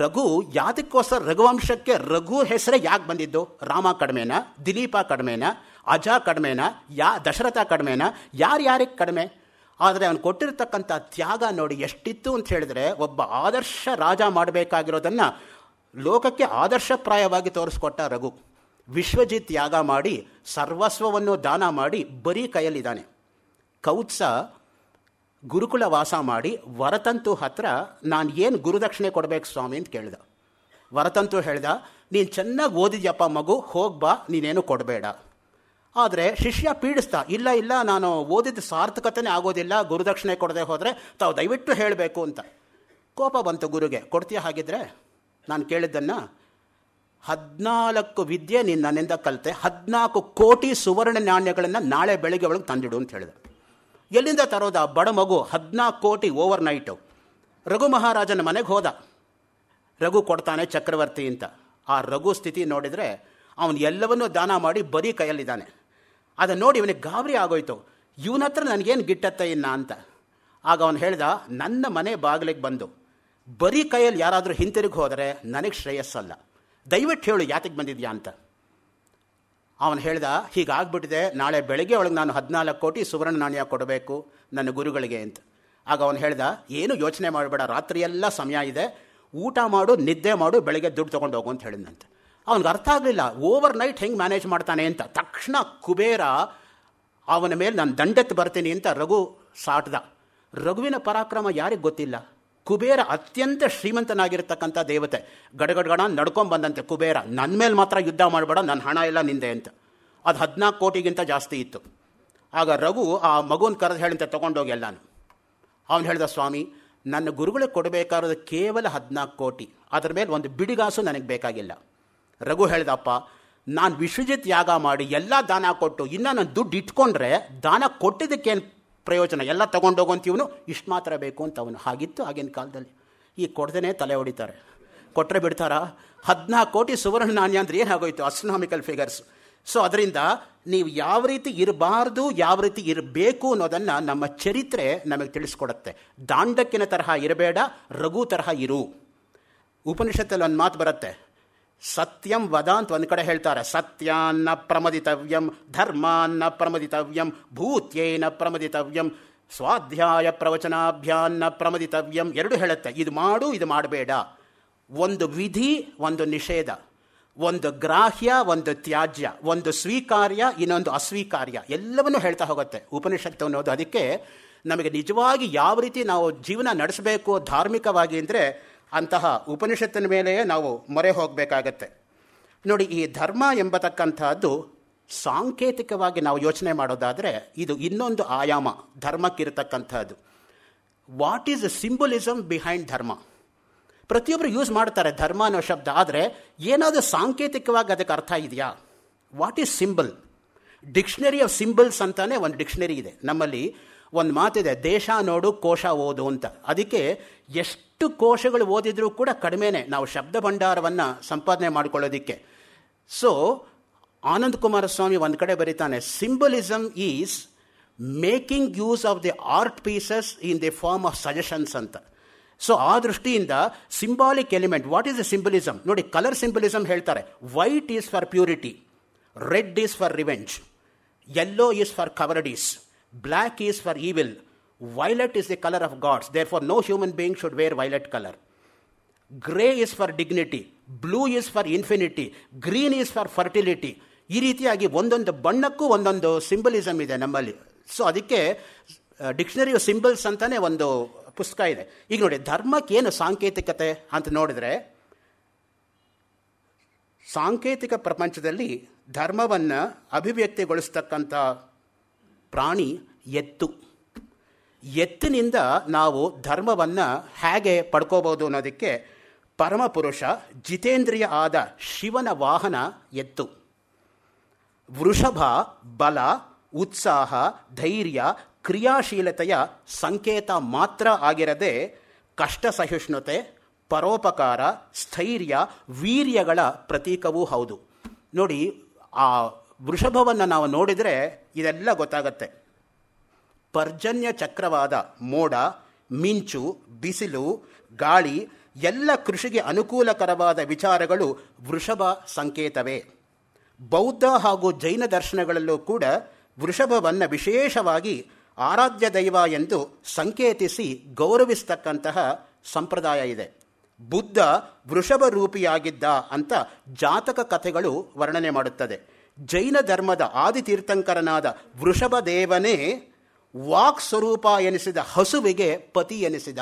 ರಘು ಯಾತಕ್ಕೋಸ್ಕರ ರಘುವಂಶಕ್ಕೆ ರಘು ಹೆಸರೇ ಯಾಕೆ ಬಂದಿದ್ದು ರಾಮ ಕಡಿಮೆನ ದಿಲೀಪ ಕಡಿಮೆನ ಅಜ ಕಡಿಮೆನ ಯಾ ದಶರಥ ಕಡಿಮೆನ ಯಾರ್ಯಾರಿಗೆ ಕಡಿಮೆ ಆದರೆ ಅವನು ಕೊಟ್ಟಿರತಕ್ಕಂಥ ತ್ಯಾಗ ನೋಡಿ ಎಷ್ಟಿತ್ತು ಅಂತ ಹೇಳಿದರೆ ಒಬ್ಬ ಆದರ್ಶ ರಾಜ ಮಾಡಬೇಕಾಗಿರೋದನ್ನು ಲೋಕಕ್ಕೆ ಆದರ್ಶಪ್ರಾಯವಾಗಿ ತೋರಿಸ್ಕೊಟ್ಟ ರಘು ವಿಶ್ವಜಿತ್ ತ್ಯಾಗ ಮಾಡಿ ಸರ್ವಸ್ವವನ್ನು ದಾನ ಮಾಡಿ ಬರೀ ಕೈಯಲ್ಲಿದ್ದಾನೆ ಕೌತ್ಸ ಗುರುಕುಲ ವಾಸ ಮಾಡಿ ವರತಂತು ಹತ್ರ ನಾನು ಏನು ಗುರುದಕ್ಷಿಣೆ ಕೊಡಬೇಕು ಸ್ವಾಮಿ ಅಂತ ಕೇಳಿದ ವರತಂತು ಹೇಳ್ದ ನೀನು ಚೆನ್ನಾಗಿ ಓದಿದ್ಯಪ್ಪ ಮಗು ಹೋಗ್ಬಾ ನೀನೇನು ಕೊಡಬೇಡ ಆದರೆ ಶಿಷ್ಯ ಪೀಡಿಸ್ತಾ ಇಲ್ಲ ಇಲ್ಲ ನಾನು ಓದಿದ ಸಾರ್ಥಕತೆನೇ ಆಗೋದಿಲ್ಲ ಗುರುದಕ್ಷಿಣೆ ಕೊಡದೆ ಹೋದರೆ ತಾವು ದಯವಿಟ್ಟು ಹೇಳಬೇಕು ಅಂತ ಕೋಪ ಬಂತು ಗುರುಗೆ ಕೊಡ್ತೀಯ ಹಾಗಿದ್ರೆ ನಾನು ಕೇಳಿದ್ದನ್ನು ಹದಿನಾಲ್ಕು ವಿದ್ಯೆ ನೀನು ನನ್ನಿಂದ ಕಲಿತೆ ಹದಿನಾಲ್ಕು ಕೋಟಿ ಸುವರ್ಣ ನಾಣ್ಯಗಳನ್ನು ನಾಳೆ ಬೆಳಗ್ಗೆ ಒಳಗೆ ತಂದಿಡು ಅಂತ ಹೇಳಿದೆ ಎಲ್ಲಿಂದ ತರೋದ ಬಡ ಮಗು ಹದಿನಾಲ್ಕು ಕೋಟಿ ಓವರ್ ನೈಟು ರಘು ಮಹಾರಾಜನ ಮನೆಗೆ ಹೋದ ರಘು ಕೊಡ್ತಾನೆ ಚಕ್ರವರ್ತಿ ಅಂತ ಆ ರಘು ಸ್ಥಿತಿ ನೋಡಿದರೆ ಅವನು ಎಲ್ಲವನ್ನೂ ದಾನ ಮಾಡಿ ಬರೀ ಕೈಯಲ್ಲಿದ್ದಾನೆ ಅದನ್ನು ನೋಡಿ ಇವನಿಗೆ ಗಾಬರಿ ಆಗೋಯ್ತು ಇವನ ಹತ್ರ ನನಗೇನು ಗಿಟ್ಟತ್ತೆ ಇನ್ನ ಅಂತ ಆಗ ಅವನು ಹೇಳ್ದ ನನ್ನ ಮನೆ ಬಾಗಿಲಿಗೆ ಬಂದು ಬರೀ ಕೈಯಲ್ಲಿ ಯಾರಾದರೂ ಹಿಂತಿರುಗಿ ಹೋದರೆ ನನಗೆ ಶ್ರೇಯಸ್ಸಲ್ಲ ದಯವಿಟ್ಟು ಹೇಳು ಯಾತಿಗೆ ಬಂದಿದ್ಯಾ ಅಂತ ಅವನು ಹೇಳ್ದ ಹೀಗಾಗ್ಬಿಟ್ಟಿದೆ ನಾಳೆ ಬೆಳಗ್ಗೆ ಒಳಗೆ ನಾನು ಹದಿನಾಲ್ಕು ಕೋಟಿ ಸುವರ್ಣ ನಾಣ್ಯ ಕೊಡಬೇಕು ನನ್ನ ಗುರುಗಳಿಗೆ ಅಂತ ಆಗ ಅವನು ಹೇಳ್ದ ಏನು ಯೋಚನೆ ಮಾಡಬೇಡ ರಾತ್ರಿಯೆಲ್ಲ ಸಮಯ ಇದೆ ಊಟ ಮಾಡು ನಿದ್ದೆ ಮಾಡು ಬೆಳಗ್ಗೆ ದುಡ್ಡು ತೊಗೊಂಡು ಹೋಗು ಅಂತ ಹೇಳಿದಂತೆ ಅವನಿಗೆ ಅರ್ಥ ಆಗಲಿಲ್ಲ ಓವರ್ ನೈಟ್ ಹೆಂಗೆ ಮ್ಯಾನೇಜ್ ಮಾಡ್ತಾನೆ ಅಂತ ತಕ್ಷಣ ಕುಬೇರ ಅವನ ಮೇಲೆ ನಾನು ದಂಡೆತ್ತು ಬರ್ತೀನಿ ಅಂತ ರಘು ಸಾಟ್ದ ರಘುವಿನ ಪರಾಕ್ರಮ ಯಾರಿಗೆ ಗೊತ್ತಿಲ್ಲ ಕುಬೇರ ಅತ್ಯಂತ ಶ್ರೀಮಂತನಾಗಿರ್ತಕ್ಕಂಥ ದೇವತೆ ಗಡಗಡಗಣ ನಡ್ಕೊಂಬಂದಂತೆ ಕುಬೇರ ನನ್ನ ಮೇಲೆ ಮಾತ್ರ ಯುದ್ಧ ಮಾಡಬೇಡ ನನ್ನ ಹಣ ಎಲ್ಲ ನಿಂದೆ ಅಂತ ಅದು ಹದಿನಾಲ್ಕು ಕೋಟಿಗಿಂತ ಜಾಸ್ತಿ ಇತ್ತು ಆಗ ರಘು ಆ ಮಗುನ ಕರೆದು ಹೇಳಂತೆ ತೊಗೊಂಡೋಗಿ ನಾನು ಅವನು ಹೇಳಿದ ಸ್ವಾಮಿ ನನ್ನ ಗುರುಗಳಿಗೆ ಕೊಡಬೇಕಾದ ಕೇವಲ ಹದಿನಾಲ್ಕು ಕೋಟಿ ಅದರ ಮೇಲೆ ಒಂದು ಬಿಡಿಗಾಸು ನನಗೆ ಬೇಕಾಗಿಲ್ಲ ರಘು ಹೇಳ್ದಪ್ಪ ನಾನು ವಿಶ್ವಜಿತ್ ಯಾಗ ಮಾಡಿ ಎಲ್ಲ ದಾನ ಕೊಟ್ಟು ಇನ್ನೂ ನಾನು ದುಡ್ಡು ಇಟ್ಕೊಂಡ್ರೆ ದಾನ ಕೊಟ್ಟಿದ್ದಕ್ಕೇನು ಪ್ರಯೋಜನ ಎಲ್ಲ ಇವನು ಇಷ್ಟು ಮಾತ್ರ ಬೇಕು ಅಂತ ಅವನು ಹಾಗಿತ್ತು ಆಗಿನ ಕಾಲದಲ್ಲಿ ಈ ಕೊಡ್ದೇ ತಲೆ ಹೊಡಿತಾರೆ ಕೊಟ್ಟರೆ ಬಿಡ್ತಾರಾ ಹದಿನಾಲ್ಕು ಕೋಟಿ ಸುವರ್ಣ ನಾಣ್ಯ ಅಂದರೆ ಏನಾಗೋಯ್ತು ಅಸ್ಟ್ರಾನಾಮಿಕಲ್ ಫಿಗರ್ಸ್ ಸೊ ಅದರಿಂದ ನೀವು ಯಾವ ರೀತಿ ಇರಬಾರ್ದು ಯಾವ ರೀತಿ ಇರಬೇಕು ಅನ್ನೋದನ್ನು ನಮ್ಮ ಚರಿತ್ರೆ ನಮಗೆ ತಿಳಿಸ್ಕೊಡುತ್ತೆ ದಾಂಡಕ್ಕಿನ ತರಹ ಇರಬೇಡ ರಘು ತರಹ ಇರು ಉಪನಿಷತ್ತಲ್ಲಿ ಒಂದು ಮಾತು ಬರುತ್ತೆ ಸತ್ಯಂ ವದ ಅಂತ ಒಂದು ಕಡೆ ಹೇಳ್ತಾರೆ ಸತ್ಯಾನ್ನ ಪ್ರಮದಿತವ್ಯಂ ಧರ್ಮಾನ್ನ ಪ್ರಮದಿತವ್ಯಂ ಭೂತ್ಯೇನ ಪ್ರಮದಿತವ್ಯಂ ಸ್ವಾಧ್ಯಾಯ ಪ್ರವಚನಾಭ್ಯಾನ್ನ ಪ್ರಮದಿತವ್ಯಂ ಎರಡು ಹೇಳುತ್ತೆ ಇದು ಮಾಡು ಇದು ಮಾಡಬೇಡ ಒಂದು ವಿಧಿ ಒಂದು ನಿಷೇಧ ಒಂದು ಗ್ರಾಹ್ಯ ಒಂದು ತ್ಯಾಜ್ಯ ಒಂದು ಸ್ವೀಕಾರ್ಯ ಇನ್ನೊಂದು ಅಸ್ವೀಕಾರ್ಯ ಎಲ್ಲವನ್ನೂ ಹೇಳ್ತಾ ಹೋಗುತ್ತೆ ಉಪನಿಷತ್ತು ಅನ್ನೋದು ಅದಕ್ಕೆ ನಮಗೆ ನಿಜವಾಗಿ ಯಾವ ರೀತಿ ನಾವು ಜೀವನ ನಡೆಸಬೇಕು ಧಾರ್ಮಿಕವಾಗಿ ಅಂದರೆ ಅಂತಹ ಉಪನಿಷತ್ತಿನ ಮೇಲೆಯೇ ನಾವು ಮೊರೆ ಹೋಗಬೇಕಾಗತ್ತೆ ನೋಡಿ ಈ ಧರ್ಮ ಎಂಬತಕ್ಕಂಥದ್ದು ಸಾಂಕೇತಿಕವಾಗಿ ನಾವು ಯೋಚನೆ ಮಾಡೋದಾದರೆ ಇದು ಇನ್ನೊಂದು ಆಯಾಮ ಧರ್ಮಕ್ಕಿರತಕ್ಕಂಥದ್ದು what is symbolism behind dharma ಪ್ರತಿಯೊಬ್ಬರು ಯೂಸ್ ಮಾಡ್ತಾರೆ ಧರ್ಮ ಅನ್ನೋ ಶಬ್ದ ಆದರೆ ಏನಾದರೂ ಸಾಂಕೇತಿಕವಾಗಿ ಅದಕ್ಕೆ ಅರ್ಥ ಇದೆಯಾ what is symbol dictionary of symbols ಅಂತಲೇ ಒಂದು ಡಿಕ್ಷನರಿ ಇದೆ ನಮ್ಮಲ್ಲಿ ಒಂದು ಮಾತಿದೆ ದೇಶ ನೋಡು ಕೋಶ ಓದು ಅಂತ ಅದಕ್ಕೆ ಎಷ್ಟು ಕೋಶಗಳು ಓದಿದರೂ ಕೂಡ ಕಡಿಮೆನೆ ನಾವು ಶಬ್ದ ಭಂಡಾರವನ್ನು ಸಂಪಾದನೆ ಮಾಡಿಕೊಳ್ಳೋದಿಕ್ಕೆ ಸೊ ಆನಂದ್ ಕುಮಾರಸ್ವಾಮಿ ಒಂದು ಕಡೆ ಬರೀತಾನೆ symbolism is making use of the art pieces in the form of suggestions ಅಂತ ಸೊ ಆ ದೃಷ್ಟಿಯಿಂದ symbolic element what is the symbolism ನೋಡಿ ಕಲರ್ ಸಿಂಬಲಿಸಮ್ ಹೇಳ್ತಾರೆ white is for purity red is for revenge yellow is for cowardice Black is for evil. Violet is the color of gods. Therefore, no human being should wear violet color. Gray is for dignity. Blue is for infinity green is for fertility ಈ ರೀತಿಯಾಗಿ ಒಂದೊಂದು ಬಣ್ಣಕ್ಕೂ ಒಂದೊಂದು symbolism ಇದೆ ನಮ್ಮಲ್ಲಿ so ಅದಕ್ಕೆ dictionary of symbols ಅಂತಲೇ ಒಂದು ಪುಸ್ತಕ ಇದೆ ಈಗ ನೋಡಿ ಧರ್ಮಕ್ಕೇನು ಸಾಂಕೇತಿಕತೆ ಅಂತ ನೋಡಿದರೆ ಸಾಂಕೇತಿಕ ಪ್ರಪಂಚದಲ್ಲಿ ಧರ್ಮವನ್ನು ಅಭಿವ್ಯಕ್ತಿಗೊಳಿಸ್ತಕ್ಕಂಥ ಪ್ರಾಣಿ ಎತ್ತು ಎತ್ತಿನಿಂದ ನಾವು ಧರ್ಮವನ್ನು ಹೇಗೆ ಪಡ್ಕೋಬೋದು ಅನ್ನೋದಕ್ಕೆ ಪರಮಪುರುಷ ಜಿತೇಂದ್ರಿಯ ಆದ ಶಿವನ ವಾಹನ ಎತ್ತು ವೃಷಭ ಬಲ ಉತ್ಸಾಹ ಧೈರ್ಯ ಕ್ರಿಯಾಶೀಲತೆಯ ಸಂಕೇತ ಮಾತ್ರ ಆಗಿರದೆ ಕಷ್ಟ ಸಹಿಷ್ಣುತೆ ಪರೋಪಕಾರ ಸ್ಥೈರ್ಯ ವೀರ್ಯಗಳ ಪ್ರತೀಕವೂ ಹೌದು ನೋಡಿ ಆ ವೃಷಭವನ್ನು ನಾವು ನೋಡಿದರೆ ಇದೆಲ್ಲ ಗೊತ್ತಾಗತ್ತೆ ಪರ್ಜನ್ಯ ಚಕ್ರವಾದ ಮೋಡ ಮಿಂಚು ಬಿಸಿಲು ಗಾಳಿ ಎಲ್ಲ ಕೃಷಿಗೆ ಅನುಕೂಲಕರವಾದ ವಿಚಾರಗಳು ವೃಷಭ ಸಂಕೇತವೇ ಬೌದ್ಧ ಹಾಗೂ ಜೈನ ದರ್ಶನಗಳಲ್ಲೂ ಕೂಡ ವೃಷಭವನ್ನು ವಿಶೇಷವಾಗಿ ಆರಾಧ್ಯ ದೈವ ಎಂದು ಸಂಕೇತಿಸಿ ಗೌರವಿಸ್ತಕ್ಕಂತಹ ಸಂಪ್ರದಾಯ ಇದೆ ಬುದ್ಧ ವೃಷಭ ರೂಪಿಯಾಗಿದ್ದ ಅಂತ ಜಾತಕ ಕಥೆಗಳು ವರ್ಣನೆ ಮಾಡುತ್ತದೆ ಜೈನ ಧರ್ಮದ ಆದಿ ಆದಿತೀರ್ಥಂಕರನಾದ ವೃಷಭದೇವನೇ ವಾಕ್ ಸ್ವರೂಪ ಎನಿಸಿದ ಹಸುವಿಗೆ ಪತಿ ಎನಿಸಿದ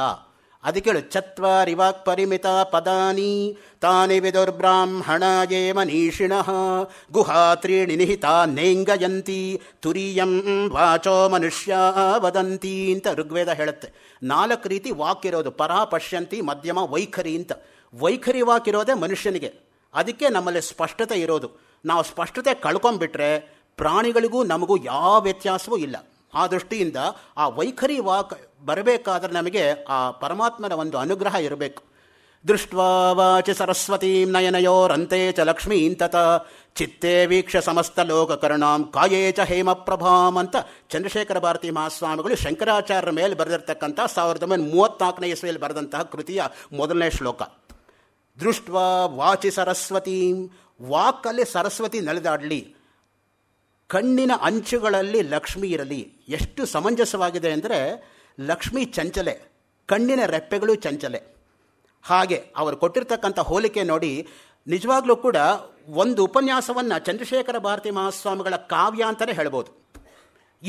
ಅದಕ್ಕೆ ಚತ್ವಾರಿ ವಾಕ್ ಪರಿಮಿತ ಪದಾನಿ ತಾನೇ ವಿದುರ್ಬ್ರಾಹ್ಮಣ ಯೇ ಮನೀಷಿಣಃ ಗುಹಾತ್ರೀಣಿ ತ್ರೀಣಿ ನಿಹಿತ ನೇಂಗಯಂತಿ ತುರಿಯಂ ವಾಚೋ ಮನುಷ್ಯ ವದಂತಿ ಅಂತ ಋಗ್ವೇದ ಹೇಳುತ್ತೆ ನಾಲ್ಕು ರೀತಿ ವಾಕ್ ಇರೋದು ಪರ ಪಶ್ಯಂತಿ ಮಧ್ಯಮ ವೈಖರಿ ಅಂತ ವೈಖರಿ ವಾಕ್ ಇರೋದೇ ಮನುಷ್ಯನಿಗೆ ಅದಕ್ಕೆ ನಮ್ಮಲ್ಲಿ ಸ್ಪಷ್ಟತೆ ಇರೋದು ನಾವು ಸ್ಪಷ್ಟತೆ ಕಳ್ಕೊಂಬಿಟ್ರೆ ಪ್ರಾಣಿಗಳಿಗೂ ನಮಗೂ ಯಾವ ವ್ಯತ್ಯಾಸವೂ ಇಲ್ಲ ಆ ದೃಷ್ಟಿಯಿಂದ ಆ ವೈಖರಿ ವಾಕ್ ಬರಬೇಕಾದ್ರೆ ನಮಗೆ ಆ ಪರಮಾತ್ಮನ ಒಂದು ಅನುಗ್ರಹ ಇರಬೇಕು ದೃಷ್ಟ್ವಾ ವಾಚಿ ಸರಸ್ವತೀಂ ನಯನಯೋರಂತೆ ಚ ಲಕ್ಷ್ಮೀಂ ತತ ಚಿತ್ತೇ ವೀಕ್ಷ ಸಮಸ್ತ ಲೋಕಕರ್ಣಾಂ ಕಾಯೇ ಚ ಹೇಮ ಅಂತ ಚಂದ್ರಶೇಖರ ಭಾರತಿ ಮಹಾಸ್ವಾಮಿಗಳು ಶಂಕರಾಚಾರ್ಯರ ಮೇಲೆ ಬರೆದಿರ್ತಕ್ಕಂಥ ಸಾವಿರದ ಒಂಬೈನೂರ ಮೂವತ್ತ್ನಾಲ್ಕನೇ ಇಸ್ವೆಯಲ್ಲಿ ಬರೆದಂತಹ ಕೃತಿಯ ಮೊದಲನೇ ಶ್ಲೋಕ ದೃಷ್ಟ್ವಾ ವಾಚಿ ಸರಸ್ವತೀಂ ವಾಕಲ್ಲಿ ಸರಸ್ವತಿ ನಡೆದಾಡಲಿ ಕಣ್ಣಿನ ಅಂಚುಗಳಲ್ಲಿ ಲಕ್ಷ್ಮಿ ಇರಲಿ ಎಷ್ಟು ಸಮಂಜಸವಾಗಿದೆ ಅಂದರೆ ಲಕ್ಷ್ಮಿ ಚಂಚಲೆ ಕಣ್ಣಿನ ರೆಪ್ಪೆಗಳು ಚಂಚಲೆ ಹಾಗೆ ಅವರು ಕೊಟ್ಟಿರ್ತಕ್ಕಂಥ ಹೋಲಿಕೆ ನೋಡಿ ನಿಜವಾಗ್ಲೂ ಕೂಡ ಒಂದು ಉಪನ್ಯಾಸವನ್ನು ಚಂದ್ರಶೇಖರ ಭಾರತಿ ಮಹಾಸ್ವಾಮಿಗಳ ಕಾವ್ಯ ಅಂತಲೇ ಹೇಳ್ಬೋದು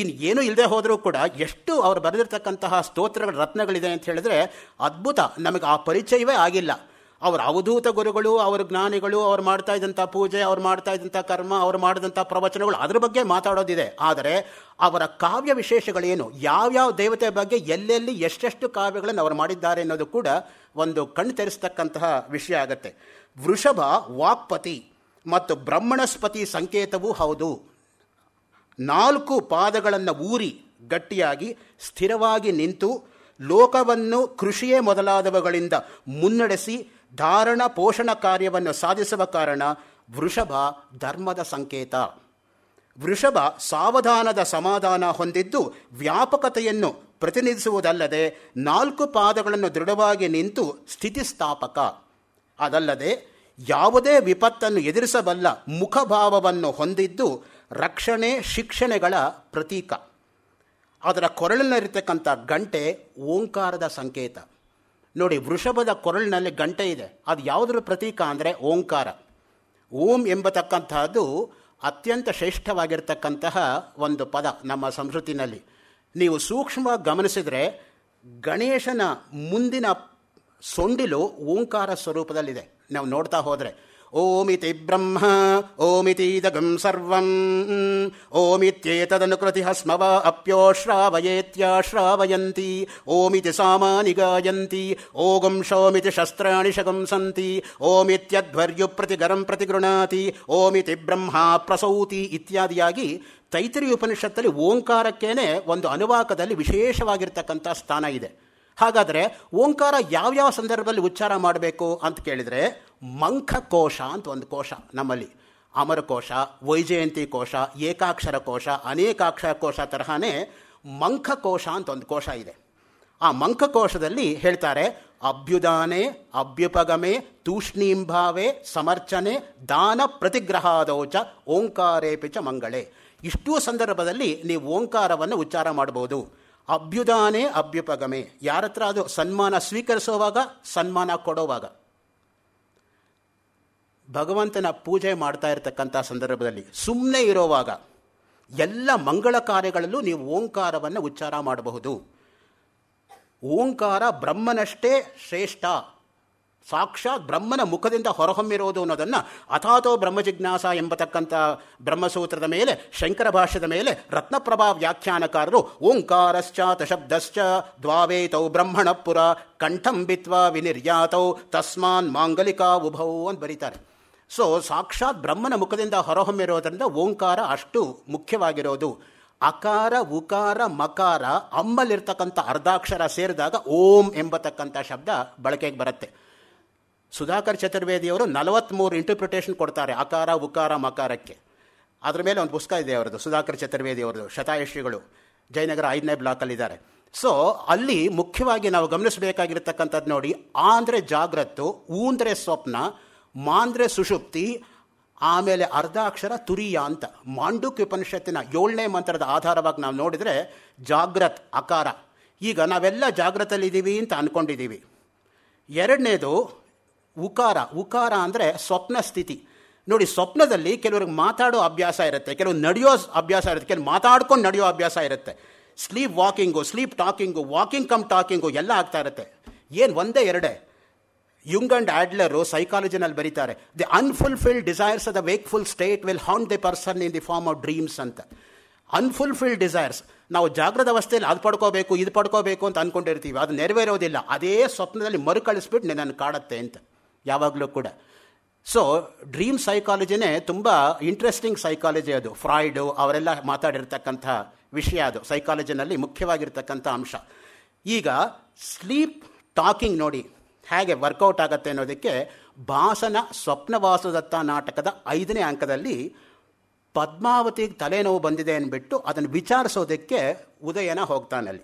ಇನ್ನು ಏನೂ ಇಲ್ಲದೆ ಹೋದರೂ ಕೂಡ ಎಷ್ಟು ಅವರು ಬರೆದಿರ್ತಕ್ಕಂತಹ ಸ್ತೋತ್ರಗಳ ರತ್ನಗಳಿದೆ ಅಂತ ಹೇಳಿದ್ರೆ ಅದ್ಭುತ ನಮಗೆ ಆ ಪರಿಚಯವೇ ಆಗಿಲ್ಲ ಅವರ ಅವಧೂತ ಗುರುಗಳು ಅವರ ಜ್ಞಾನಿಗಳು ಅವ್ರು ಮಾಡ್ತಾ ಇದ್ದಂಥ ಪೂಜೆ ಅವ್ರು ಮಾಡ್ತಾ ಇದ್ದಂಥ ಕರ್ಮ ಅವ್ರು ಮಾಡಿದಂಥ ಪ್ರವಚನಗಳು ಅದ್ರ ಬಗ್ಗೆ ಮಾತಾಡೋದಿದೆ ಆದರೆ ಅವರ ಕಾವ್ಯ ವಿಶೇಷಗಳೇನು ಯಾವ್ಯಾವ ದೇವತೆ ಬಗ್ಗೆ ಎಲ್ಲೆಲ್ಲಿ ಎಷ್ಟೆಷ್ಟು ಕಾವ್ಯಗಳನ್ನು ಅವರು ಮಾಡಿದ್ದಾರೆ ಅನ್ನೋದು ಕೂಡ ಒಂದು ಕಣ್ಣು ತೆರೆಸ್ತಕ್ಕಂತಹ ವಿಷಯ ಆಗುತ್ತೆ ವೃಷಭ ವಾಕ್ಪತಿ ಮತ್ತು ಬ್ರಹ್ಮಣಸ್ಪತಿ ಸಂಕೇತವೂ ಹೌದು ನಾಲ್ಕು ಪಾದಗಳನ್ನು ಊರಿ ಗಟ್ಟಿಯಾಗಿ ಸ್ಥಿರವಾಗಿ ನಿಂತು ಲೋಕವನ್ನು ಕೃಷಿಯೇ ಮೊದಲಾದವುಗಳಿಂದ ಮುನ್ನಡೆಸಿ ಧಾರಣ ಪೋಷಣ ಕಾರ್ಯವನ್ನು ಸಾಧಿಸುವ ಕಾರಣ ವೃಷಭ ಧರ್ಮದ ಸಂಕೇತ ವೃಷಭ ಸಾವಧಾನದ ಸಮಾಧಾನ ಹೊಂದಿದ್ದು ವ್ಯಾಪಕತೆಯನ್ನು ಪ್ರತಿನಿಧಿಸುವುದಲ್ಲದೆ ನಾಲ್ಕು ಪಾದಗಳನ್ನು ದೃಢವಾಗಿ ನಿಂತು ಸ್ಥಿತಿಸ್ಥಾಪಕ ಅದಲ್ಲದೆ ಯಾವುದೇ ವಿಪತ್ತನ್ನು ಎದುರಿಸಬಲ್ಲ ಮುಖಭಾವವನ್ನು ಹೊಂದಿದ್ದು ರಕ್ಷಣೆ ಶಿಕ್ಷಣೆಗಳ ಪ್ರತೀಕ ಅದರ ಕೊರಳಿನಲ್ಲಿರ್ತಕ್ಕಂಥ ಗಂಟೆ ಓಂಕಾರದ ಸಂಕೇತ ನೋಡಿ ವೃಷಭದ ಕೊರಳಿನಲ್ಲಿ ಗಂಟೆ ಇದೆ ಅದು ಯಾವುದ್ರ ಪ್ರತೀಕ ಅಂದರೆ ಓಂಕಾರ ಓಂ ಎಂಬತಕ್ಕಂತಹದ್ದು ಅತ್ಯಂತ ಶ್ರೇಷ್ಠವಾಗಿರ್ತಕ್ಕಂತಹ ಒಂದು ಪದ ನಮ್ಮ ಸಂಸ್ಕೃತಿನಲ್ಲಿ ನೀವು ಸೂಕ್ಷ್ಮವಾಗಿ ಗಮನಿಸಿದರೆ ಗಣೇಶನ ಮುಂದಿನ ಸೊಂಡಿಲು ಓಂಕಾರ ಸ್ವರೂಪದಲ್ಲಿದೆ ನಾವು ನೋಡ್ತಾ ಹೋದರೆ ಓಮಿತಿ ಬ್ರಹ್ಮ ಓಮಿತೀದಗಂ ಸರ್ವಂ ಓಮಿತ್ಯೇತದನುಕೃತಿ ಹಸ್ಮವ ಶ್ರಾವಯಂತಿ ಓಮಿತಿ ಸಾಮಾನಿ ಗಾಯಂತಿ ಓಗಂ ಶೋಮಿತಿ ಶಸ್ತ್ರಾಣಿ ಶಗಂಸಂತಿ ಓಮಿತ್ಯಧ್ವರ್ಯು ಪ್ರತಿ ಗರಂ ಪ್ರತಿ ಗೃಣಾತಿ ಓಮಿತಿ ಬ್ರಹ್ಮ ಪ್ರಸೌತಿ ಇತ್ಯಾದಿಯಾಗಿ ತೈತರಿ ಉಪನಿಷತ್ತಲ್ಲಿ ಓಂಕಾರಕ್ಕೇನೆ ಒಂದು ಅನುವಾಕದಲ್ಲಿ ವಿಶೇಷವಾಗಿರ್ತಕ್ಕಂಥ ಸ್ಥಾನ ಇದೆ ಹಾಗಾದರೆ ಓಂಕಾರ ಯಾವ್ಯಾವ ಸಂದರ್ಭದಲ್ಲಿ ಉಚ್ಚಾರ ಮಾಡಬೇಕು ಅಂತ ಕೇಳಿದರೆ ಮಂಖಕೋಶ ಅಂತ ಒಂದು ಕೋಶ ನಮ್ಮಲ್ಲಿ ಅಮರಕೋಶ ವೈಜಯಂತಿ ಕೋಶ ಏಕಾಕ್ಷರ ಕೋಶ ಅನೇಕಾಕ್ಷರ ಕೋಶ ತರಹನೇ ಮಂಖಕೋಶ ಅಂತ ಒಂದು ಕೋಶ ಇದೆ ಆ ಮಂಖಕೋಶದಲ್ಲಿ ಹೇಳ್ತಾರೆ ಅಭ್ಯುದಾನೆ ಅಭ್ಯುಪಗಮೆ ತೂಷ್ಣೀಂಭಾವೆ ಸಮರ್ಚನೆ ದಾನ ಪ್ರತಿಗ್ರಹಾದೌಚ ಓಂಕಾರೇಪಿಚ ಮಂಗಳೇ ಇಷ್ಟೂ ಸಂದರ್ಭದಲ್ಲಿ ನೀವು ಓಂಕಾರವನ್ನು ಉಚ್ಚಾರ ಮಾಡಬಹುದು ಅಭ್ಯುದಾನೇ ಅಭ್ಯುಪಗಮೆ ಯಾರ ಹತ್ರ ಅದು ಸನ್ಮಾನ ಸ್ವೀಕರಿಸೋವಾಗ ಸನ್ಮಾನ ಕೊಡೋವಾಗ ಭಗವಂತನ ಪೂಜೆ ಮಾಡ್ತಾ ಇರತಕ್ಕಂಥ ಸಂದರ್ಭದಲ್ಲಿ ಸುಮ್ಮನೆ ಇರೋವಾಗ ಎಲ್ಲ ಮಂಗಳ ಕಾರ್ಯಗಳಲ್ಲೂ ನೀವು ಓಂಕಾರವನ್ನು ಉಚ್ಚಾರ ಮಾಡಬಹುದು ಓಂಕಾರ ಬ್ರಹ್ಮನಷ್ಟೇ ಶ್ರೇಷ್ಠ ಸಾಕ್ಷಾತ್ ಬ್ರಹ್ಮನ ಮುಖದಿಂದ ಹೊರಹೊಮ್ಮಿರೋದು ಅನ್ನೋದನ್ನು ಅಥಾತೋ ಬ್ರಹ್ಮಜಿಜ್ಞಾಸ ಎಂಬತಕ್ಕಂಥ ಬ್ರಹ್ಮಸೂತ್ರದ ಮೇಲೆ ಶಂಕರ ಭಾಷ್ಯದ ಮೇಲೆ ರತ್ನಪ್ರಭಾ ವ್ಯಾಖ್ಯಾನಕಾರರು ಓಂಕಾರಶ್ಚಾತ ಶಬ್ದಶ್ಚ ದ್ವಾವೇತೌ ಬ್ರಹ್ಮಣಪುರ ಪುರ ಕಂಠಂ ವಿನಿರ್ಯಾತೌ ತಸ್ಮಾನ್ ಮಾಂಗಲಿಕಾ ಉಭೌ ಅಂತ ಬರೀತಾರೆ ಸೊ ಸಾಕ್ಷಾತ್ ಬ್ರಹ್ಮನ ಮುಖದಿಂದ ಹೊರಹೊಮ್ಮಿರೋದರಿಂದ ಓಂಕಾರ ಅಷ್ಟು ಮುಖ್ಯವಾಗಿರೋದು ಅಕಾರ ಉಕಾರ ಮಕಾರ ಅಮ್ಮಲ್ಲಿರ್ತಕ್ಕಂಥ ಅರ್ಧಾಕ್ಷರ ಸೇರಿದಾಗ ಓಂ ಎಂಬತಕ್ಕಂಥ ಶಬ್ದ ಬಳಕೆಗೆ ಬರುತ್ತೆ ಸುಧಾಕರ್ ಚತುರ್ವೇದಿಯವರು ನಲವತ್ತ್ಮೂರು ಇಂಟರ್ಪ್ರಿಟೇಷನ್ ಕೊಡ್ತಾರೆ ಆಕಾರ ಉಕಾರ ಮಕಾರಕ್ಕೆ ಅದರ ಮೇಲೆ ಒಂದು ಪುಸ್ತಕ ಇದೆ ಅವರದು ಸುಧಾಕರ್ ಚತುರ್ವೇದಿ ಅವರದು ಜಯನಗರ ಐದನೇ ಬ್ಲಾಕಲ್ಲಿದ್ದಾರೆ ಸೊ ಅಲ್ಲಿ ಮುಖ್ಯವಾಗಿ ನಾವು ಗಮನಿಸಬೇಕಾಗಿರ್ತಕ್ಕಂಥದ್ದು ನೋಡಿ ಆಂದ್ರೆ ಜಾಗ್ರತ್ತು ಊಂದ್ರೆ ಸ್ವಪ್ನ ಮಾಂದ್ರೆ ಸುಷುಪ್ತಿ ಆಮೇಲೆ ಅರ್ಧಾಕ್ಷರ ತುರಿಯ ಅಂತ ಮಾಂಡುಕ್ಯ ಉಪನಿಷತ್ತಿನ ಏಳನೇ ಮಂತ್ರದ ಆಧಾರವಾಗಿ ನಾವು ನೋಡಿದರೆ ಜಾಗ್ರತ್ ಅಕಾರ ಈಗ ನಾವೆಲ್ಲ ಜಾಗ್ರತಲ್ಲಿದ್ದೀವಿ ಅಂತ ಅಂದ್ಕೊಂಡಿದ್ದೀವಿ ಎರಡನೇದು ಉಕಾರ ಉಕಾರ ಅಂದರೆ ಸ್ವಪ್ನ ಸ್ಥಿತಿ ನೋಡಿ ಸ್ವಪ್ನದಲ್ಲಿ ಕೆಲವ್ರಿಗೆ ಮಾತಾಡೋ ಅಭ್ಯಾಸ ಇರುತ್ತೆ ಕೆಲವು ನಡೆಯೋ ಅಭ್ಯಾಸ ಇರುತ್ತೆ ಕೆಲವು ಮಾತಾಡ್ಕೊಂಡು ನಡೆಯೋ ಅಭ್ಯಾಸ ಇರುತ್ತೆ sleep walking sleep talking walking cum talking ಎಲ್ಲ ಆಗ್ತಾ ಇರುತ್ತೆ ಏನು ಒಂದೇ ಎರಡೇ ಯುಂಗ್ ಅಂಡ್ ಆಡ್ಲರು ಸೈಕಾಲಜಿನಲ್ಲಿ ಬರೀತಾರೆ the unfulfilled desires of the wakeful state will hound the person in the form of dreams ಅಂತ ಅನ್ಫುಲ್ಫಿಲ್ಡ್ ಡಿಸೈರ್ಸ್ ನಾವು ಜಾಗ್ರದ ಅವಸ್ಥೆಯಲ್ಲಿ ಅದು ಪಡ್ಕೋಬೇಕು ಇದು ಪಡ್ಕೋಬೇಕು ಅಂತ ಅಂದ್ಕೊಂಡಿರ್ತೀವಿ ಅದು ನೆರವೇರೋದಿಲ್ಲ ಅದೇ ಸ್ವಪ್ನದಲ್ಲಿ ಮರುಕಳಿಸ್ಬಿಟ್ಟು ನನ್ನ ಕಾಡುತ್ತೆ ಅಂತ ಯಾವಾಗಲೂ ಕೂಡ ಸೊ ಡ್ರೀಮ್ ಸೈಕಾಲಜಿನೇ ತುಂಬ ಇಂಟ್ರೆಸ್ಟಿಂಗ್ ಸೈಕಾಲಜಿ ಅದು ಫ್ರಾಯ್ಡು ಅವರೆಲ್ಲ ಮಾತಾಡಿರ್ತಕ್ಕಂಥ ವಿಷಯ ಅದು ಸೈಕಾಲಜಿನಲ್ಲಿ ಮುಖ್ಯವಾಗಿರ್ತಕ್ಕಂಥ ಅಂಶ ಈಗ ಸ್ಲೀಪ್ ಟಾಕಿಂಗ್ ನೋಡಿ ಹೇಗೆ ವರ್ಕೌಟ್ ಆಗುತ್ತೆ ಅನ್ನೋದಕ್ಕೆ ಭಾಸನ ಸ್ವಪ್ನವಾಸದತ್ತ ನಾಟಕದ ಐದನೇ ಅಂಕದಲ್ಲಿ ಪದ್ಮಾವತಿಗೆ ತಲೆನೋವು ಬಂದಿದೆ ಅಂದ್ಬಿಟ್ಟು ಅದನ್ನು ವಿಚಾರಿಸೋದಕ್ಕೆ ಉದಯನ ಹೋಗ್ತಾನಲ್ಲಿ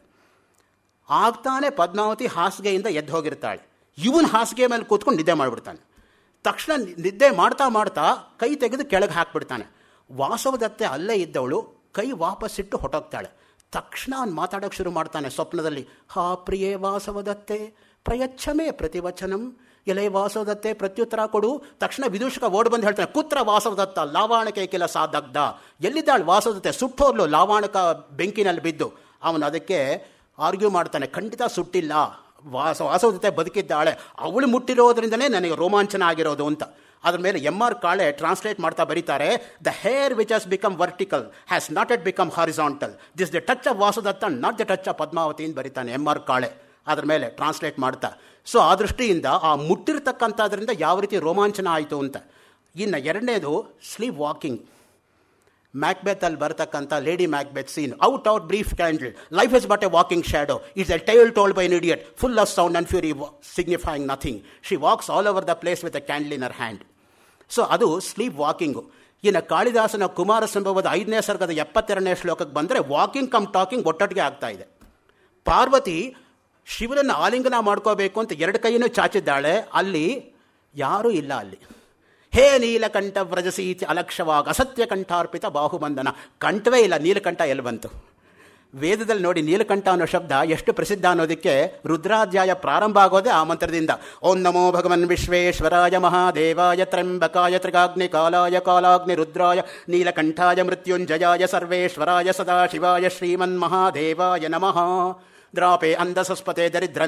ಆಗ್ತಾನೆ ಪದ್ಮಾವತಿ ಹಾಸಿಗೆಯಿಂದ ಎದ್ದು ಹೋಗಿರ್ತಾಳೆ ಇವನು ಹಾಸಿಗೆ ಮೇಲೆ ಕೂತ್ಕೊಂಡು ನಿದ್ದೆ ಮಾಡಿಬಿಡ್ತಾನೆ ತಕ್ಷಣ ನಿದ್ದೆ ಮಾಡ್ತಾ ಮಾಡ್ತಾ ಕೈ ತೆಗೆದು ಕೆಳಗೆ ಹಾಕ್ಬಿಡ್ತಾನೆ ವಾಸವದತ್ತೆ ಅಲ್ಲೇ ಇದ್ದವಳು ಕೈ ವಾಪಸ್ಸಿಟ್ಟು ಹೊಟ್ಟೋಗ್ತಾಳೆ ತಕ್ಷಣ ಅವ್ನು ಮಾತಾಡೋಕ್ಕೆ ಶುರು ಮಾಡ್ತಾನೆ ಸ್ವಪ್ನದಲ್ಲಿ ಹಾ ಪ್ರಿಯೇ ವಾಸವದತ್ತೆ ಪ್ರಯಚ್ಛಮೇ ಪ್ರತಿವಚನಂ ಎಲೆ ವಾಸವದತ್ತೆ ಪ್ರತ್ಯುತ್ತರ ಕೊಡು ತಕ್ಷಣ ವಿದೂಷಕ ಓಡ್ ಬಂದು ಹೇಳ್ತಾನೆ ಕುತ್ರ ವಾಸವದತ್ತ ಲಾವಾಣಕೆ ಕೆಲ ಸಾಧಗ್ಧ ಎಲ್ಲಿದ್ದಾಳು ವಾಸವದತ್ತೆ ಸುಟ್ಟೋರ್ಲು ಲಾವಾಣಕ ಬೆಂಕಿನಲ್ಲಿ ಬಿದ್ದು ಅವನು ಅದಕ್ಕೆ ಆರ್ಗ್ಯೂ ಮಾಡ್ತಾನೆ ಖಂಡಿತ ಸುಟ್ಟಿಲ್ಲ ವಾಸ ವಾಸವ ಜೊತೆ ಬದುಕಿದ್ದಾಳೆ ಅವಳು ಮುಟ್ಟಿರೋದ್ರಿಂದಲೇ ನನಗೆ ರೋಮಾಂಚನ ಆಗಿರೋದು ಅಂತ ಅದ್ರ ಮೇಲೆ ಎಮ್ ಆರ್ ಕಾಳೆ ಟ್ರಾನ್ಸ್ಲೇಟ್ ಮಾಡ್ತಾ ಬರೀತಾರೆ the hair which has become vertical has not yet become horizontal this the touch of Vasudatta not the touch of Padmavati ಅಂತ ಬರೀತಾನೆ ಎಮ್ ಆರ್ ಕಾಳೆ ಅದ್ರ ಮೇಲೆ ಟ್ರಾನ್ಸ್ಲೇಟ್ ಮಾಡ್ತಾ ಸೊ ಆ ದೃಷ್ಟಿಯಿಂದ ಆ ಮುಟ್ಟಿರ್ತಕ್ಕಂಥದ್ರಿಂದ ಯಾವ ರೀತಿ ರೋಮಾಂಚನ ಆಯಿತು ಅಂತ ಇನ್ನು ಎರಡನೇದು ಸ್ಲೀಪ್ ವಾಕಿಂಗ್ ಮ್ಯಾಕ್ಬೆತ್ ಅಲ್ಲಿ ಬರ್ತಕ್ಕಂಥ lady Macbeth scene out out brief candle life is but a walking shadow is a tale told by idiot full of sound and fury signifying nothing she walks all over the place with a candle in her hand so ಅದು sleep walking ಇನ್ನು ಕಾಳಿದಾಸನ ಕುಮಾರ ಸಂಭವದ ಐದನೇ ಸರ್ಗದ ಎಪ್ಪತ್ತೆರಡನೇ ಶ್ಲೋಕಕ್ಕೆ ಬಂದರೆ walking come talking ಒಟ್ಟೊಟ್ಟಿಗೆ ಆಗ್ತಾ ಇದೆ ಪಾರ್ವತಿ ಶಿವನನ್ನು ಆಲಿಂಗನ ಮಾಡ್ಕೋಬೇಕು ಅಂತ ಎರಡು ಕೈಯೂ ಚಾಚಿದ್ದಾಳೆ ಅಲ್ಲಿ ಯಾರೂ ಇಲ್ಲ ಅಲ್ಲಿ ಹೇ ನೀಲಕಂಠ ವ್ರಜಸಿ ಅಲಕ್ಷವಾಗ ಅಸತ್ಯ ಕಂಠಾರ್ಪಿತ ಬಾಹುಬಂಧನ ಕಂಠವೇ ಇಲ್ಲ ನೀಲಕಂಠ ಎಲ್ಲಿ ಬಂತು ವೇದದಲ್ಲಿ ನೋಡಿ ನೀಲಕಂಠ ಅನ್ನೋ ಶಬ್ದ ಎಷ್ಟು ಪ್ರಸಿದ್ಧ ಅನ್ನೋದಕ್ಕೆ ರುದ್ರಾಧ್ಯಾಯ ಪ್ರಾರಂಭ ಆಗೋದೇ ಆ ಮಂತ್ರದಿಂದ ಓಂ ನಮೋ ಭಗವನ್ ವಿಶ್ವೇಶ್ವರಾಯ ಮಹಾದೇವಾಯ ತ್ರಂಬಕಾಯ ತ್ರಿಗಾಗ್ನಿ ಕಾಲಾಯ ಕಾಲಾಗ್ನಿ ರುದ್ರಾಯ ನೀಲಕಂಠಾಯ ಮೃತ್ಯುಂಜಯಾಯ ಸರ್ವೇಶ್ವರಾಯ ಸದಾಶಿವಾಯ ಶ್ರೀಮನ್ ಮಹಾದೇವಾಯ ನಮಃ ದ್ರಾಪೆ ಅಂಧಸಸ್ಪತೆ ದರಿದ್ರ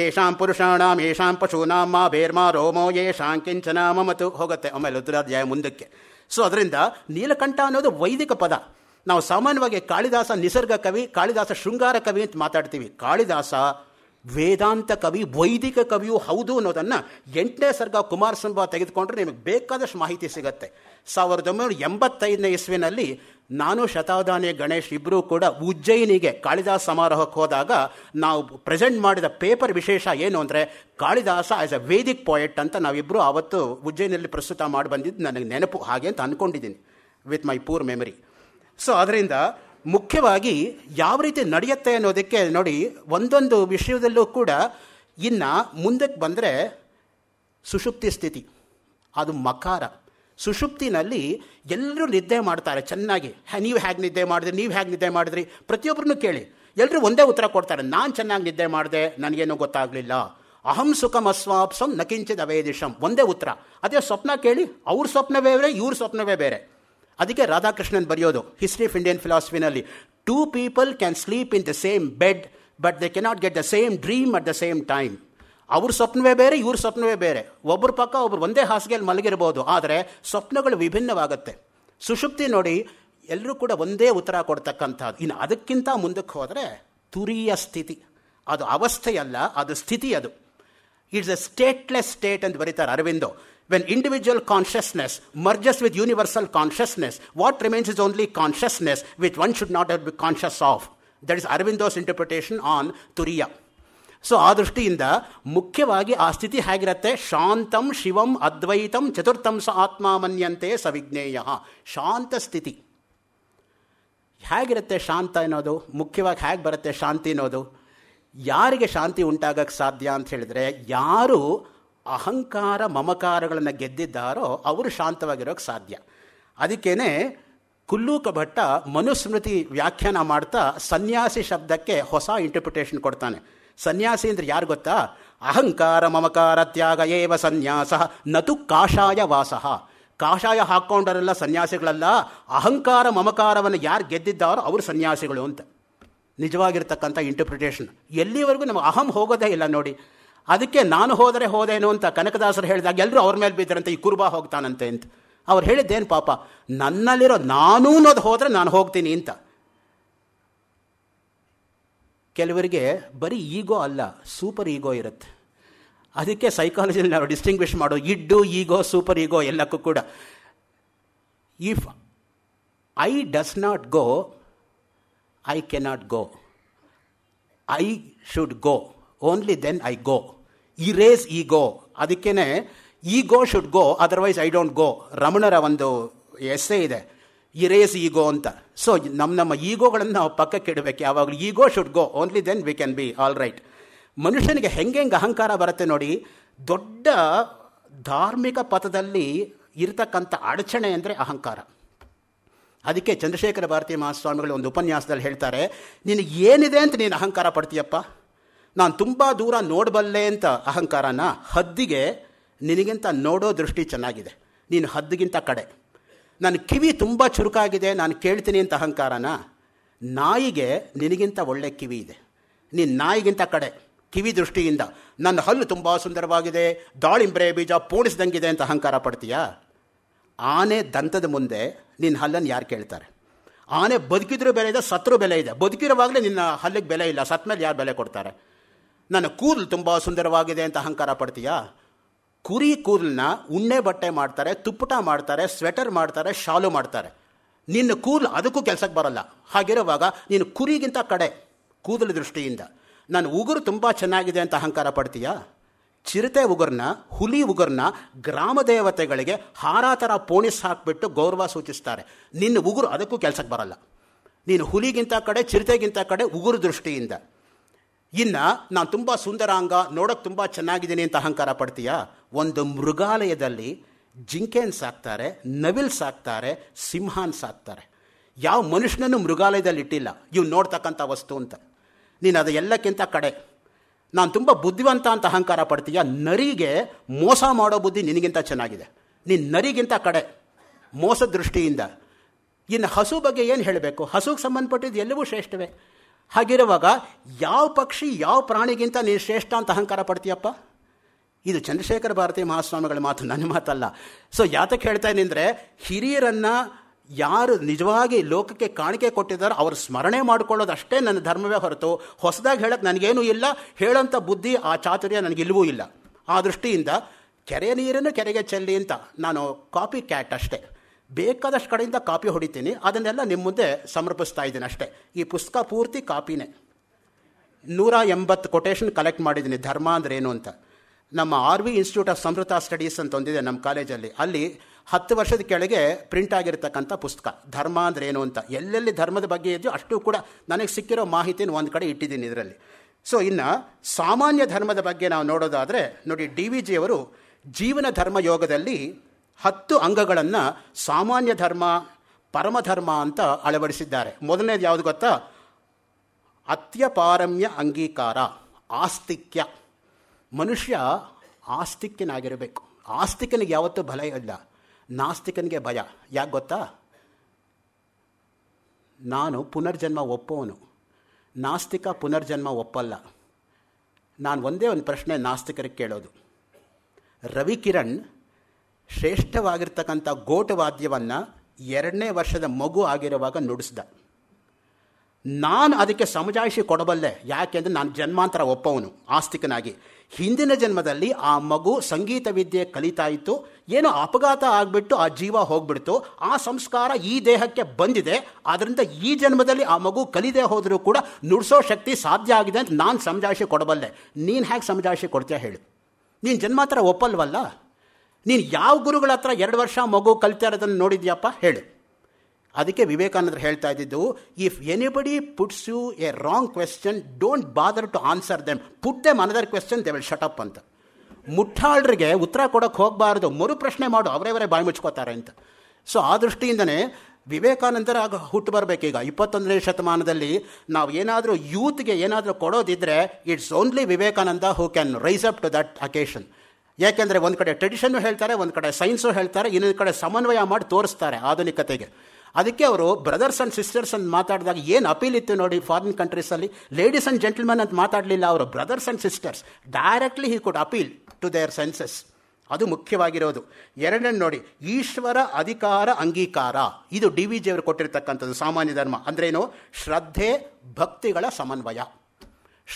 ಯೇಷಾಂ ಪುರುಷಾಣಾಂ ಯೇಷಾಂ ಪಶೂನಾಂ ಮಾ ಬೇರ್ಮಾ ರೋಮೋ ಯೇಷಾಂ ಕಿಂಚನ ಮಮತು ಹೋಗುತ್ತೆ ಆಮೇಲೆ ರುದ್ರಾಧ್ಯಾಯ ಮುಂದಕ್ಕೆ ಸೊ ಅದರಿಂದ ನೀಲಕಂಠ ಅನ್ನೋದು ವೈದಿಕ ಪದ ನಾವು ಸಾಮಾನ್ಯವಾಗಿ ಕಾಳಿದಾಸ ನಿಸರ್ಗ ಕವಿ ಕಾಳಿದಾಸ ಶೃಂಗಾರ ಕವಿ ಅಂತ ಮಾತಾಡ್ತೀವಿ ಕಾಳಿದಾಸ ವೇದಾಂತ ಕವಿ ವೈದಿಕ ಕವಿಯು ಹೌದು ಅನ್ನೋದನ್ನು ಎಂಟನೇ ಸರ್ಗ ಕುಮಾರಸಂಭ ತೆಗೆದುಕೊಂಡ್ರೆ ನಿಮಗೆ ಬೇಕಾದಷ್ಟು ಮಾಹಿತಿ ಸಿಗುತ್ತೆ ಸಾವಿರದ ಒಂಬೈನೂರ ಎಂಬತ್ತೈದನೇ ಇಸ್ವಿನಲ್ಲಿ ನಾನು ಶತಾದಾನಿ ಗಣೇಶ್ ಇಬ್ಬರೂ ಕೂಡ ಉಜ್ಜಯಿನಿಗೆ ಕಾಳಿದಾಸ ಸಮಾರೋಹಕ್ಕೆ ಹೋದಾಗ ನಾವು ಪ್ರೆಸೆಂಟ್ ಮಾಡಿದ ಪೇಪರ್ ವಿಶೇಷ ಏನು ಅಂದರೆ Kalidasa as a Vedic poet ಅಂತ ನಾವಿಬ್ಬರು ಆವತ್ತು ಉಜ್ಜಯಿನಲ್ಲಿ ಪ್ರಸ್ತುತ ಮಾಡಿ ಬಂದಿದ್ದು ನನಗೆ ನೆನಪು ಹಾಗೆ ಅಂತ ಅಂದ್ಕೊಂಡಿದ್ದೀನಿ with my poor memory so ಅದರಿಂದ ಮುಖ್ಯವಾಗಿ ಯಾವ ರೀತಿ ನಡೆಯುತ್ತೆ ಅನ್ನೋದಕ್ಕೆ ನೋಡಿ ಒಂದೊಂದು ವಿಷಯದಲ್ಲೂ ಕೂಡ ಇನ್ನು ಮುಂದಕ್ಕೆ ಬಂದರೆ ಸುಷುಪ್ತಿ ಸ್ಥಿತಿ ಅದು ಮಕಾರ ಸುಷುಪ್ತಿನಲ್ಲಿ ಎಲ್ಲರೂ ನಿದ್ದೆ ಮಾಡ್ತಾರೆ ಚೆನ್ನಾಗಿ ನೀವು ಹೇಗೆ ನಿದ್ದೆ ಮಾಡಿದ್ರಿ ನೀವು ಹೇಗೆ ನಿದ್ದೆ ಮಾಡಿದ್ರಿ ಪ್ರತಿಯೊಬ್ಬರನ್ನು ಕೇಳಿ ಎಲ್ಲರೂ ಒಂದೇ ಉತ್ತರ ಕೊಡ್ತಾರೆ ನಾನು ಚೆನ್ನಾಗಿ ನಿದ್ದೆ ಮಾಡಿದೆ ನನಗೇನು ಗೊತ್ತಾಗಲಿಲ್ಲ ಅಹಂ ಸುಖಮ ಅಸ್ವಾಪ್ಸಂ ನಕಿಂಚಿದ ಅವೇದಿಶಂ ಒಂದೇ ಉತ್ತರ ಅದೇ ಸ್ವಪ್ನ ಕೇಳಿ ಅವ್ರ ಸ್ವಪ್ನವೇ ಬೇರೆ ಇವ್ರ ಸ್ವಪ್ನವೇ ಬೇರೆ ಅದಕ್ಕೆ ರಾಧಾಕೃಷ್ಣನ್ ಬರೆಯೋದು ಹಿಸ್ಟ್ರಿ ಆಫ್ ಇಂಡಿಯನ್ ಫಿಲಾಸಫಿನಲ್ಲಿ two people can sleep in the same bed but they cannot get the same dream at the same time ಅವ್ರ ಸ್ವಪ್ನವೇ ಬೇರೆ ಇವ್ರ ಸ್ವಪ್ನವೇ ಬೇರೆ ಒಬ್ಬರ ಪಕ್ಕ ಒಬ್ಬರು ಒಂದೇ ಹಾಸಿಗೆಯಲ್ಲಿ ಮಲಗಿರ್ಬೋದು ಆದರೆ ಸ್ವಪ್ನಗಳು ವಿಭಿನ್ನವಾಗುತ್ತೆ ಸುಷುಪ್ತಿ ನೋಡಿ ಎಲ್ಲರೂ ಕೂಡ ಒಂದೇ ಉತ್ತರ ಕೊಡ್ತಕ್ಕಂಥದ್ದು ಇನ್ನು ಅದಕ್ಕಿಂತ ಮುಂದಕ್ಕೆ ಹೋದರೆ ತುರಿಯ ಸ್ಥಿತಿ ಅದು ಅವಸ್ಥೆಯಲ್ಲ ಅದು ಸ್ಥಿತಿ ಅದು ಇಟ್ಸ್ ಅ ಸ್ಟೇಟ್ಲೆಸ್ ಸ್ಟೇಟ್ ಅಂತ ಬರೀತಾರೆ Aurobindo when individual consciousness merges with universal consciousness what remains is only consciousness with one should not be conscious of that is Aurobindo's interpretation on turiya so ಆ ದೃಷ್ಟಿಯಿಂದ ಮುಖ್ಯವಾಗಿ ಆ ಸ್ಥಿತಿ ಹೇಗಿರುತ್ತೆ ಶಾಂತಂ ಶಿವಂ ಅದ್ವೈತಂ ಚತುರ್ಥಂಸ ಆತ್ಮ ಮನ್ಯಂತೆ ಸವಿಜ್ಞೇಯ ಶಾಂತ ಸ್ಥಿತಿ ಹೇಗಿರುತ್ತೆ ಶಾಂತ ಅನ್ನೋದು ಮುಖ್ಯವಾಗಿ ಹೇಗೆ ಬರುತ್ತೆ ಶಾಂತಿ ಅನ್ನೋದು ಯಾರಿಗೆ ಶಾಂತಿ ಉಂಟಾಗಕ್ಕೆ ಸಾಧ್ಯ ಅಂತ ಹೇಳಿದ್ರೆ ಯಾರು ಅಹಂಕಾರ ಮಮಕಾರಗಳನ್ನು ಗೆದ್ದಿದ್ದಾರೋ ಅವರು ಶಾಂತವಾಗಿರೋಕೆ ಸಾಧ್ಯ ಅದಕ್ಕೇ ಕುಲ್ಲೂಕ ಭಟ್ಟ ಮನುಸ್ಮೃತಿ ವ್ಯಾಖ್ಯಾನ ಮಾಡ್ತಾ ಸನ್ಯಾಸಿ ಶಬ್ದಕ್ಕೆ ಹೊಸ ಇಂಟರ್ಪ್ರಿಟೇಷನ್ ಕೊಡ್ತಾನೆ ಸನ್ಯಾಸಿ ಅಂದರೆ ಯಾರು ಗೊತ್ತಾ ಅಹಂಕಾರ ಮಮಕಾರ ತ್ಯಾಗ ಏವ ಸನ್ಯಾಸ ನತು ಕಾಷಾಯ ವಾಸಃ ಕಾಷಾಯ ಹಾಕ್ಕೊಂಡವರೆಲ್ಲ ಸನ್ಯಾಸಿಗಳಲ್ಲ ಅಹಂಕಾರ ಮಮಕಾರವನ್ನು ಯಾರು ಗೆದ್ದಿದ್ದಾರೋ ಅವರು ಸನ್ಯಾಸಿಗಳು ಅಂತ ನಿಜವಾಗಿರ್ತಕ್ಕಂಥ ಇಂಟರ್ಪ್ರಿಟೇಷನ್ ಎಲ್ಲಿವರೆಗೂ ನಮಗೆ ಅಹಂ ಹೋಗೋದೇ ಇಲ್ಲ ನೋಡಿ ಅದಕ್ಕೆ ನಾನು ಹೋದರೆ ಹೋದೇನು ಅಂತ ಕನಕದಾಸರು ಹೇಳಿದಾಗ ಎಲ್ಲರೂ ಅವ್ರ ಮೇಲೆ ಬಿದ್ದರಂತೆ ಈ ಕುರುಬಾ ಹೋಗ್ತಾನಂತೆ ಅಂತ ಅವ್ರು ಹೇಳಿದ್ದೇನು ಪಾಪ ನನ್ನಲ್ಲಿರೋ ನಾನು ಅನ್ನೋದು ಹೋದರೆ ನಾನು ಹೋಗ್ತೀನಿ ಅಂತ ಕೆಲವರಿಗೆ ಬರೀ ಈಗೋ ಅಲ್ಲ ಸೂಪರ್ ಈಗೋ ಇರುತ್ತೆ ಅದಕ್ಕೆ ಸೈಕಾಲಜಿಯಲ್ಲಿ ನಾವು ಡಿಸ್ಟಿಂಗ್ವಿಷ್ ಮಾಡೋ ಇಡ್ಡು ಈಗೋ ಸೂಪರ್ ಈಗೋ ಎಲ್ಲಕ್ಕೂ ಕೂಡ if I does not go I cannot go I should go only then I go race ego ಅದಕ್ಕೇ ego should go otherwise I don't go ರಮಣರ ಒಂದು ಎಸ್ಸೆ ಇದೆ ಇರೇಸ್ ಈಗೋ ಅಂತ so ನಮ್ಮ ನಮ್ಮ ಈಗೋಗಳನ್ನು ನಾವು ಪಕ್ಕಕ್ಕೆ ಇಡಬೇಕು ಯಾವಾಗಲೂ ego should go only then we can be all right ಮನುಷ್ಯನಿಗೆ ಹೆಂಗೆ ಹೆಂಗೆ ಅಹಂಕಾರ ಬರುತ್ತೆ ನೋಡಿ ದೊಡ್ಡ ಧಾರ್ಮಿಕ ಪಥದಲ್ಲಿ ಇರತಕ್ಕಂಥ ಅಡಚಣೆ ಅಂದರೆ ಅಹಂಕಾರ ಅದಕ್ಕೆ ಚಂದ್ರಶೇಖರ ಭಾರತೀಯ ಮಹಾಸ್ವಾಮಿಗಳು ಒಂದು ಉಪನ್ಯಾಸದಲ್ಲಿ ಹೇಳ್ತಾರೆ ನಿನಗೆ ಏನಿದೆ ಅಂತ ನೀನು ಅಹಂಕಾರ ಪಡ್ತೀಯಪ್ಪ ನಾನು ತುಂಬ ದೂರ ನೋಡಬಲ್ಲೆ ಅಂತ ಅಹಂಕಾರನ ಹದ್ದಿಗೆ ನಿನಗಿಂತ ನೋಡೋ ದೃಷ್ಟಿ ಚೆನ್ನಾಗಿದೆ ನೀನು ಹದ್ದಿಗಿಂತ ಕಡೆ ನನ್ನ ಕಿವಿ ತುಂಬ ಚುರುಕಾಗಿದೆ ನಾನು ಕೇಳ್ತೀನಿ ಅಂತ ಅಹಂಕಾರನ ನಾಯಿಗೆ ನಿನಗಿಂತ ಒಳ್ಳೆ ಕಿವಿ ಇದೆ ನೀನು ನಾಯಿಗಿಂತ ಕಡೆ ಕಿವಿ ದೃಷ್ಟಿಯಿಂದ ನನ್ನ ಹಲ್ಲು ತುಂಬ ಸುಂದರವಾಗಿದೆ ದಾಳಿಂಬ್ರೆ ಬೀಜ ಪೋಣಿಸ್ದಂಗಿದೆ ಅಂತ ಅಹಂಕಾರ ಪಡ್ತೀಯಾ ಆನೆ ದಂತದ ಮುಂದೆ ನಿನ್ನ ಹಲ್ಲನ್ನು ಯಾರು ಕೇಳ್ತಾರೆ ಆನೆ ಬದುಕಿದ್ರೂ ಬೆಲೆ ಇದೆ ಸತ್ರು ಬೆಲೆ ಇದೆ ಬದುಕಿರುವಾಗಲೇ ನಿನ್ನ ಹಲ್ಲಿಗೆ ಬೆಲೆ ಇಲ್ಲ ಸತ್ತ ಮೇಲೆ ಯಾರು ಬೆಲೆ ಕೊಡ್ತಾರೆ ನನ್ನ ಕೂದಲು ತುಂಬ ಸುಂದರವಾಗಿದೆ ಅಂತ ಅಹಂಕಾರ ಪಡ್ತೀಯಾ ಕುರಿ ಕೂದಲನ್ನ ಉಣ್ಣೆ ಬಟ್ಟೆ ಮಾಡ್ತಾರೆ ತುಪ್ಪಟ ಮಾಡ್ತಾರೆ ಸ್ವೆಟರ್ ಮಾಡ್ತಾರೆ ಶಾಲು ಮಾಡ್ತಾರೆ ನಿನ್ನ ಕೂದಲು ಅದಕ್ಕೂ ಕೆಲಸಕ್ಕೆ ಬರಲ್ಲ ಹಾಗಿರುವಾಗ ನೀನು ಕುರಿಗಿಂತ ಕಡೆ ಕೂದಲು ದೃಷ್ಟಿಯಿಂದ ನಾನು ಉಗುರು ತುಂಬ ಚೆನ್ನಾಗಿದೆ ಅಂತ ಅಹಂಕಾರ ಪಡ್ತೀಯಾ ಚಿರತೆ ಉಗುರ್ನ ಹುಲಿ ಉಗುರ್ನ ಗ್ರಾಮ ದೇವತೆಗಳಿಗೆ ಹಾರ ಥರ ಪೋಣಿಸ್ ಹಾಕಿಬಿಟ್ಟು ಗೌರವ ಸೂಚಿಸ್ತಾರೆ ನಿನ್ನ ಉಗುರು ಅದಕ್ಕೂ ಕೆಲಸಕ್ಕೆ ಬರಲ್ಲ ನೀನು ಹುಲಿಗಿಂತ ಕಡೆ ಚಿರತೆಗಿಂತ ಕಡೆ ಉಗುರು ದೃಷ್ಟಿಯಿಂದ ಇನ್ನು ನಾನು ತುಂಬ ಸುಂದರ ಅಂಗ ನೋಡೋಕ್ಕೆ ತುಂಬ ಚೆನ್ನಾಗಿದ್ದೀನಿ ಅಂತ ಅಹಂಕಾರ ಪಡ್ತೀಯಾ ಒಂದು ಮೃಗಾಲಯದಲ್ಲಿ ಜಿಂಕೆನ್ ಸಾಕ್ತಾರೆ ನವಿಲ್ ಸಾಕ್ತಾರೆ ಸಿಂಹಾನ್ ಸಾಕ್ತಾರೆ ಯಾವ ಮನುಷ್ಯನೂ ಮೃಗಾಲಯದಲ್ಲಿ ಇಟ್ಟಿಲ್ಲ ಇವ್ನು ನೋಡ್ತಕ್ಕಂಥ ವಸ್ತು ಅಂತ ನೀನು ಅದು ಎಲ್ಲಕ್ಕಿಂತ ಕಡೆ ನಾನು ತುಂಬ ಬುದ್ಧಿವಂತ ಅಂತ ಅಹಂಕಾರ ಪಡ್ತೀಯ ನರಿಗೆ ಮೋಸ ಮಾಡೋ ಬುದ್ಧಿ ನಿನಗಿಂತ ಚೆನ್ನಾಗಿದೆ ನೀನು ನರಿಗಿಂತ ಕಡೆ ಮೋಸ ದೃಷ್ಟಿಯಿಂದ ಇನ್ನು ಹಸು ಬಗ್ಗೆ ಏನು ಹೇಳಬೇಕು ಹಸುಗೆ ಸಂಬಂಧಪಟ್ಟಿದ್ದು ಎಲ್ಲವೂ ಶ್ರೇಷ್ಠವೇ ಹಾಗಿರುವಾಗ ಯಾವ ಪಕ್ಷಿ ಯಾವ ಪ್ರಾಣಿಗಿಂತ ನೀನು ಶ್ರೇಷ್ಠ ಅಂತ ಅಹಂಕಾರ ಪಡ್ತೀಯಪ್ಪ ಇದು ಚಂದ್ರಶೇಖರ ಭಾರತಿ ಮಹಾಸ್ವಾಮಿಗಳ ಮಾತು ನನ್ನ ಮಾತಲ್ಲ ಸೊ ಯಾತಕ್ಕೆ ಹೇಳ್ತಾ ಅಂದರೆ ಹಿರಿಯರನ್ನು ಯಾರು ನಿಜವಾಗಿ ಲೋಕಕ್ಕೆ ಕಾಣಿಕೆ ಕೊಟ್ಟಿದ್ದಾರೆ ಅವರು ಸ್ಮರಣೆ ಮಾಡಿಕೊಳ್ಳೋದಷ್ಟೇ ನನ್ನ ಧರ್ಮವೇ ಹೊರತು ಹೊಸದಾಗಿ ಹೇಳೋಕ್ಕೆ ನನಗೇನೂ ಇಲ್ಲ ಹೇಳೋಂಥ ಬುದ್ಧಿ ಆ ಚಾತುರ್ಯ ನನಗಿಲ್ವೂ ಇಲ್ಲ ಆ ದೃಷ್ಟಿಯಿಂದ ಕೆರೆ ನೀರನ್ನು ಕೆರೆಗೆ ಚೆಲ್ಲಿ ಅಂತ ನಾನು ಕಾಪಿ ಕ್ಯಾಟ್ ಅಷ್ಟೇ ಬೇಕಾದಷ್ಟು ಕಡೆಯಿಂದ ಕಾಪಿ ಹೊಡಿತೀನಿ ಅದನ್ನೆಲ್ಲ ನಿಮ್ಮ ಮುಂದೆ ಸಮರ್ಪಿಸ್ತಾ ಇದ್ದೀನಿ ಅಷ್ಟೇ ಈ ಪುಸ್ತಕ ಪೂರ್ತಿ ಕಾಪಿನೇ ನೂರ ಎಂಬತ್ತು ಕೊಟೇಶನ್ ಕಲೆಕ್ಟ್ ಮಾಡಿದ್ದೀನಿ ಧರ್ಮ ಅಂದರೆ ಏನು ಅಂತ ನಮ್ಮ R V institute of Sanskrit studies ಅಂತ ಒಂದಿದೆ ನಮ್ಮ ಕಾಲೇಜಲ್ಲಿ ಅಲ್ಲಿ ಹತ್ತು ವರ್ಷದ ಕೆಳಗೆ ಪ್ರಿಂಟ್ ಆಗಿರತಕ್ಕಂಥ ಪುಸ್ತಕ ಧರ್ಮ ಅಂದ್ರೆ ಏನು ಅಂತ ಎಲ್ಲೆಲ್ಲಿ ಧರ್ಮದ ಬಗ್ಗೆ ಇದೆಯೋ ಅಷ್ಟು ಕೂಡ ನನಗೆ ಸಿಕ್ಕಿರೋ ಮಾಹಿತಿನ ಒಂದು ಕಡೆ ಇಟ್ಟಿದ್ದೀನಿ ಇದರಲ್ಲಿ ಸೊ ಇನ್ನು ಸಾಮಾನ್ಯ ಧರ್ಮದ ಬಗ್ಗೆ ನಾವು ನೋಡೋದಾದರೆ ನೋಡಿ ಡಿ ವಿ ಜಿಯವರು ಜೀವನ ಧರ್ಮ ಯೋಗದಲ್ಲಿ ಹತ್ತು ಅಂಗಗಳನ್ನು ಸಾಮಾನ್ಯ ಧರ್ಮ ಪರಮಧರ್ಮ ಅಂತ ಅಳವಡಿಸಿದ್ದಾರೆ ಮೊದಲನೇದು ಯಾವುದು ಗೊತ್ತಾ ಅತ್ಯಪಾರಮ್ಯ ಅಂಗೀಕಾರ ಆಸ್ತಿಕ್ಯ ಮನುಷ್ಯ ಆಸ್ತಿಕ್ಯನಾಗಿರಬೇಕು ಆಸ್ತಿಕನಿಗೆ ಯಾವತ್ತೂ ಭಯ ಇಲ್ಲ ನಾಸ್ತಿಕನಿಗೆ ಭಯ ಯಾಕೆ ಗೊತ್ತಾ ನಾನು ಪುನರ್ಜನ್ಮ ಒಪ್ಪೋನು ನಾಸ್ತಿಕ ಪುನರ್ಜನ್ಮ ಒಪ್ಪಲ್ಲ ನಾನು ಒಂದೇ ಒಂದು ಪ್ರಶ್ನೆ ನಾಸ್ತಿಕರಿಗೆ ಕೇಳೋದು ರವಿಕಿರಣ್ ಶ್ರೇಷ್ಠವಾಗಿರ್ತಕ್ಕಂಥ ವಾದ್ಯವನ್ನು ಎರಡನೇ ವರ್ಷದ ಮಗು ಆಗಿರುವಾಗ ನುಡಿಸ್ದ ನಾನು ಅದಕ್ಕೆ ಸಮಜಾಯಿಷಿ ಕೊಡಬಲ್ಲೆ ಯಾಕೆಂದರೆ ನಾನು ಜನ್ಮಾಂತರ ಒಪ್ಪವನು ಆಸ್ತಿಕನಾಗಿ ಹಿಂದಿನ ಜನ್ಮದಲ್ಲಿ ಆ ಮಗು ಸಂಗೀತ ವಿದ್ಯೆ ಕಲಿತಾ ಇತ್ತು ಏನೋ ಅಪಘಾತ ಆಗಿಬಿಟ್ಟು ಆ ಜೀವ ಹೋಗ್ಬಿಡ್ತು ಆ ಸಂಸ್ಕಾರ ಈ ದೇಹಕ್ಕೆ ಬಂದಿದೆ ಆದ್ದರಿಂದ ಈ ಜನ್ಮದಲ್ಲಿ ಆ ಮಗು ಕಲಿದೆ ಹೋದರೂ ಕೂಡ ನುಡಿಸೋ ಶಕ್ತಿ ಸಾಧ್ಯ ಆಗಿದೆ ಅಂತ ನಾನು ಸಮಜಾಯಿಷಿ ಕೊಡಬಲ್ಲೆ ನೀನು ಹೇಗೆ ಸಮಜಾಯಿಷಿ ಕೊಡ್ತೀಯ ಹೇಳು ನೀನು ಜನ್ಮಾಂತರ ಒಪ್ಪಲ್ವಲ್ಲ ನೀನು ಯಾವ ಗುರುಗಳ ಹತ್ರ ಎರಡು ವರ್ಷ ಮಗು ಕಲಿತಾ ಇರೋದನ್ನು ನೋಡಿದ್ಯಪ್ಪ ಹೇಳು ಅದಕ್ಕೆ ವಿವೇಕಾನಂದರು ಹೇಳ್ತಾ ಇದ್ದಿದ್ದು if anybody puts you a wrong question don't bother to answer them put them another question they will shut up ಅಂತ ಮುಟ್ಟಾಳ್ರಿಗೆ ಉತ್ತರ ಕೊಡೋಕ್ಕೆ ಹೋಗಬಾರ್ದು ಮರು ಪ್ರಶ್ನೆ ಮಾಡು ಅವರೇ ಬಾಯಿ ಮುಚ್ಕೋತಾರೆ ಅಂತ ಸೊ ಆ ದೃಷ್ಟಿಯಿಂದನೇ ವಿವೇಕಾನಂದರ ಆಗ ಹುಟ್ಟು ಬರಬೇಕೀಗ ಇಪ್ಪತ್ತೊಂದನೇ ಶತಮಾನದಲ್ಲಿ ನಾವು ಏನಾದರೂ ಯೂತ್ಗೆ ಏನಾದರೂ ಕೊಡೋದಿದ್ದರೆ it's only Vivekananda who can rise up to that occasion ಯಾಕೆಂದರೆ ಒಂದು ಕಡೆ ಟ್ರೆಡಿಷನ್ನು ಹೇಳ್ತಾರೆ ಒಂದು ಕಡೆ ಸೈನ್ಸು ಹೇಳ್ತಾರೆ ಇನ್ನೊಂದು ಕಡೆ ಸಮನ್ವಯ ಮಾಡಿ ತೋರಿಸ್ತಾರೆ ಆಧುನಿಕತೆಗೆ ಅದಕ್ಕೆ ಅವರು ಬ್ರದರ್ಸ್ ಆ್ಯಂಡ್ ಸಿಸ್ಟರ್ಸ್ ಅಂತ ಮಾತಾಡಿದಾಗ ಏನು ಅಪೀಲ್ ಇತ್ತು ನೋಡಿ ಫಾರಿನ್ ಕಂಟ್ರೀಸಲ್ಲಿ ಲೇಡೀಸ್ ಆ್ಯಂಡ್ ಜೆಂಟಲ್ಮನ್ ಅಂತ ಮಾತಾಡಲಿಲ್ಲ ಅವರು brothers and sisters directly he could appeal to their senses ಅದು ಮುಖ್ಯವಾಗಿರೋದು ಎರಡನೇ ನೋಡಿ ಈಶ್ವರ ಅಧಿಕಾರ ಅಂಗೀಕಾರ ಇದು ಡಿ ವಿ ಜಿಯವರು ಕೊಟ್ಟಿರ್ತಕ್ಕಂಥದ್ದು ಸಾಮಾನ್ಯ ಧರ್ಮ ಏನು ಶ್ರದ್ಧೆ ಭಕ್ತಿಗಳ ಸಮನ್ವಯ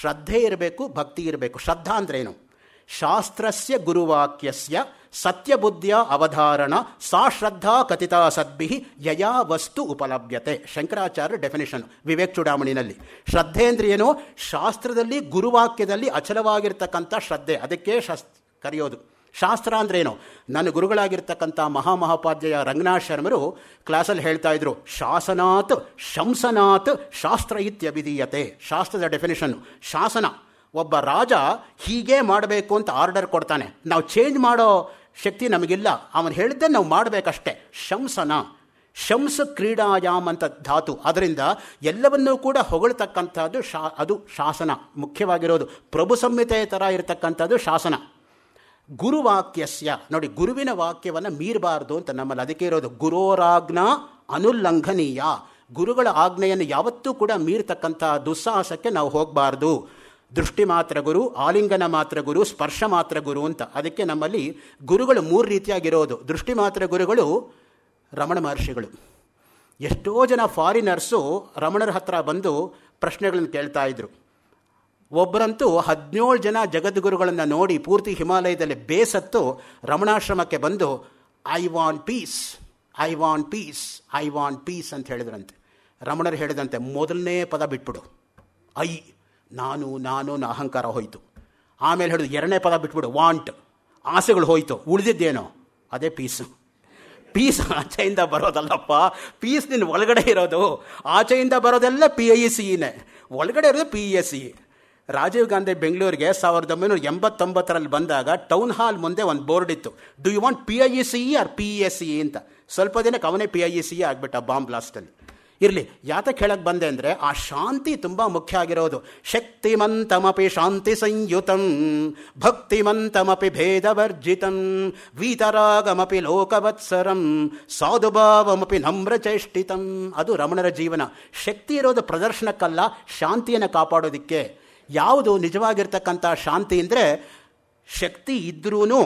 ಶ್ರದ್ಧೆ ಇರಬೇಕು ಭಕ್ತಿ ಇರಬೇಕು ಶ್ರದ್ಧಾ ಅಂದ್ರೇನು ಶಾಸ್ತ್ರಸ್ಯ ಗುರುವಾಕ್ಯಸ್ಯ ಸತ್ಯಬುದ್ಧಿಯ ಅವಧಾರಣ ಸಾ ಶ್ರದ್ಧಾ ಕಥಿತಾ ಸದ್ಭಿ ಯಯಾ ವಸ್ತು ಉಪಲಭ್ಯತೆ ಶಂಕರಾಚಾರ್ಯ ಡೆಫಿನೇಷನ್ ವಿವೇಕ್ ಚುಡಾಮಣಿನಲ್ಲಿ ಶ್ರದ್ಧೆ ಶಾಸ್ತ್ರದಲ್ಲಿ ಗುರುವಾಕ್ಯದಲ್ಲಿ ಅಚಲವಾಗಿರ್ತಕ್ಕಂಥ ಶ್ರದ್ಧೆ ಅದಕ್ಕೆ ಶಸ್ ಕರೆಯೋದು ಶಾಸ್ತ್ರ ಅಂದ್ರೇನು ನನ್ನ ಗುರುಗಳಾಗಿರ್ತಕ್ಕಂಥ ಮಹಾಮಹಾಪಾಧ್ಯಾಯ ರಂಗನಾಥ್ ಶರ್ಮರು ಕ್ಲಾಸಲ್ಲಿ ಹೇಳ್ತಾ ಇದ್ರು ಶಾಸನಾತ್ ಶಂಸನಾತ್ ಶಾಸ್ತ್ರ ಇತ್ಯಭಿಧೀಯತೆ ಶಾಸ್ತ್ರದ ಡೆಫಿನೇಷನ್ನು ಶಾಸನ ಒಬ್ಬ ರಾಜ ಹೀಗೆ ಮಾಡಬೇಕು ಅಂತ ಆರ್ಡರ್ ಕೊಡ್ತಾನೆ ನಾವು ಚೇಂಜ್ ಮಾಡೋ ಶಕ್ತಿ ನಮಗಿಲ್ಲ ಅವನು ಹೇಳಿದ್ದೆ ನಾವು ಮಾಡಬೇಕಷ್ಟೆ ಶಂಸನ ಶಂಸ ಕ್ರೀಡಾಯಾಮ್ ಅಂತ ಧಾತು ಅದರಿಂದ ಎಲ್ಲವನ್ನೂ ಕೂಡ ಹೊಗಳತಕ್ಕಂಥದ್ದು ಶಾ ಅದು ಶಾಸನ ಮುಖ್ಯವಾಗಿರೋದು ಪ್ರಭು ಸಂಹಿತೆ ಥರ ಇರತಕ್ಕಂಥದ್ದು ಶಾಸನ ಗುರುವಾಕ್ಯಸ್ಯ ನೋಡಿ ಗುರುವಿನ ವಾಕ್ಯವನ್ನು ಮೀರಬಾರ್ದು ಅಂತ ನಮ್ಮಲ್ಲಿ ಅದಕ್ಕೆ ಇರೋದು ಗುರೋರಾಜ್ಞಾ ಅನುಲ್ಲಂಘನೀಯ ಗುರುಗಳ ಆಜ್ಞೆಯನ್ನು ಯಾವತ್ತೂ ಕೂಡ ಮೀರ್ತಕ್ಕಂಥ ದುಸ್ಸಾಹಸಕ್ಕೆ ನಾವು ಹೋಗಬಾರ್ದು ದೃಷ್ಟಿ ಮಾತ್ರ ಗುರು ಆಲಿಂಗನ ಮಾತ್ರ ಗುರು ಸ್ಪರ್ಶ ಮಾತ್ರ ಗುರು ಅಂತ ಅದಕ್ಕೆ ನಮ್ಮಲ್ಲಿ ಗುರುಗಳು ಮೂರು ರೀತಿಯಾಗಿರೋದು ದೃಷ್ಟಿ ಮಾತ್ರ ಗುರುಗಳು ರಮಣ ಮಹರ್ಷಿಗಳು ಎಷ್ಟೋ ಜನ ಫಾರಿನರ್ಸು ರಮಣರ ಹತ್ರ ಬಂದು ಪ್ರಶ್ನೆಗಳನ್ನು ಕೇಳ್ತಾ ಇದ್ರು ಒಬ್ಬರಂತೂ ಹದಿನೇಳು ಜನ ಜಗದ್ಗುರುಗಳನ್ನು ನೋಡಿ ಪೂರ್ತಿ ಹಿಮಾಲಯದಲ್ಲಿ ಬೇಸತ್ತು ರಮಣಾಶ್ರಮಕ್ಕೆ ಬಂದು I want peace I want peace I want peace ಅಂತ ಹೇಳಿದ್ರಂತೆ ರಮಣರು ಹೇಳಿದಂತೆ ಮೊದಲನೇ ಪದ ಬಿಟ್ಬಿಡು ಐ ನಾನು ನಾನು ಅಹಂಕಾರ ಹೋಯಿತು ಆಮೇಲೆ ಹಿಡಿದು ಎರಡನೇ ಪದ ಬಿಟ್ಬಿಡು ವಾಂಟ್ ಆಸೆಗಳು ಹೋಯಿತು ಉಳಿದಿದ್ದೇನೋ ಅದೇ ಪೀಸು ಪೀಸ್ ಆಚೆಯಿಂದ ಬರೋದಲ್ಲಪ್ಪ ಪೀಸ್ ನಿನ್ನ ಒಳಗಡೆ ಇರೋದು ಆಚೆಯಿಂದ ಬರೋದೆಲ್ಲ ಪಿ ಐ ಸಿನೇ ಒಳಗಡೆ ಇರೋದು P S C Rajiv Gandhi ಬೆಂಗಳೂರಿಗೆ ಸಾವಿರದ ಒಂಬೈನೂರ ಎಂಬತ್ತೊಂಬತ್ತರಲ್ಲಿ ಬಂದಾಗ ಟೌನ್ ಹಾಲ್ ಮುಂದೆ ಒಂದು ಬೋರ್ಡ್ ಇತ್ತು do you want P I E C R P S C ಅಂತ ಸ್ವಲ್ಪ ದಿನಕ್ಕೆ ಅವನೇ P I E e C e ಆಗಿಬಿಟ್ಟ ಬಾಂಬ್ ಬ್ಲಾಸ್ಟಲ್ಲಿ ಇರಲಿ ಯಾತಕ್ಕೆ ಹೇಳಕ್ಕೆ ಬಂದೆ ಅಂದರೆ ಆ ಶಾಂತಿ ತುಂಬ ಮುಖ್ಯ ಆಗಿರೋದು ಶಕ್ತಿಮಂತಮಪಿ ಶಾಂತಿ ಸಂಯುತಂ ಭಕ್ತಿಮಂತಮಪಿ ಭೇದವರ್ಜಿತಂ ವೀತರಾಗಮಪಿ ಲೋಕವತ್ಸರಂ ಸಾಧುಭಾವಮಪಿ ನಮ್ರಚೇಷ್ಟಿತಂ ಅದು ರಮಣರ ಜೀವನ ಶಕ್ತಿ ಇರೋದು ಪ್ರದರ್ಶನಕ್ಕಲ್ಲ ಶಾಂತಿಯನ್ನು ಕಾಪಾಡೋದಿಕ್ಕೆ ಯಾವುದು ನಿಜವಾಗಿರ್ತಕ್ಕಂಥ ಶಾಂತಿ ಅಂದರೆ ಶಕ್ತಿ ಇದ್ರೂ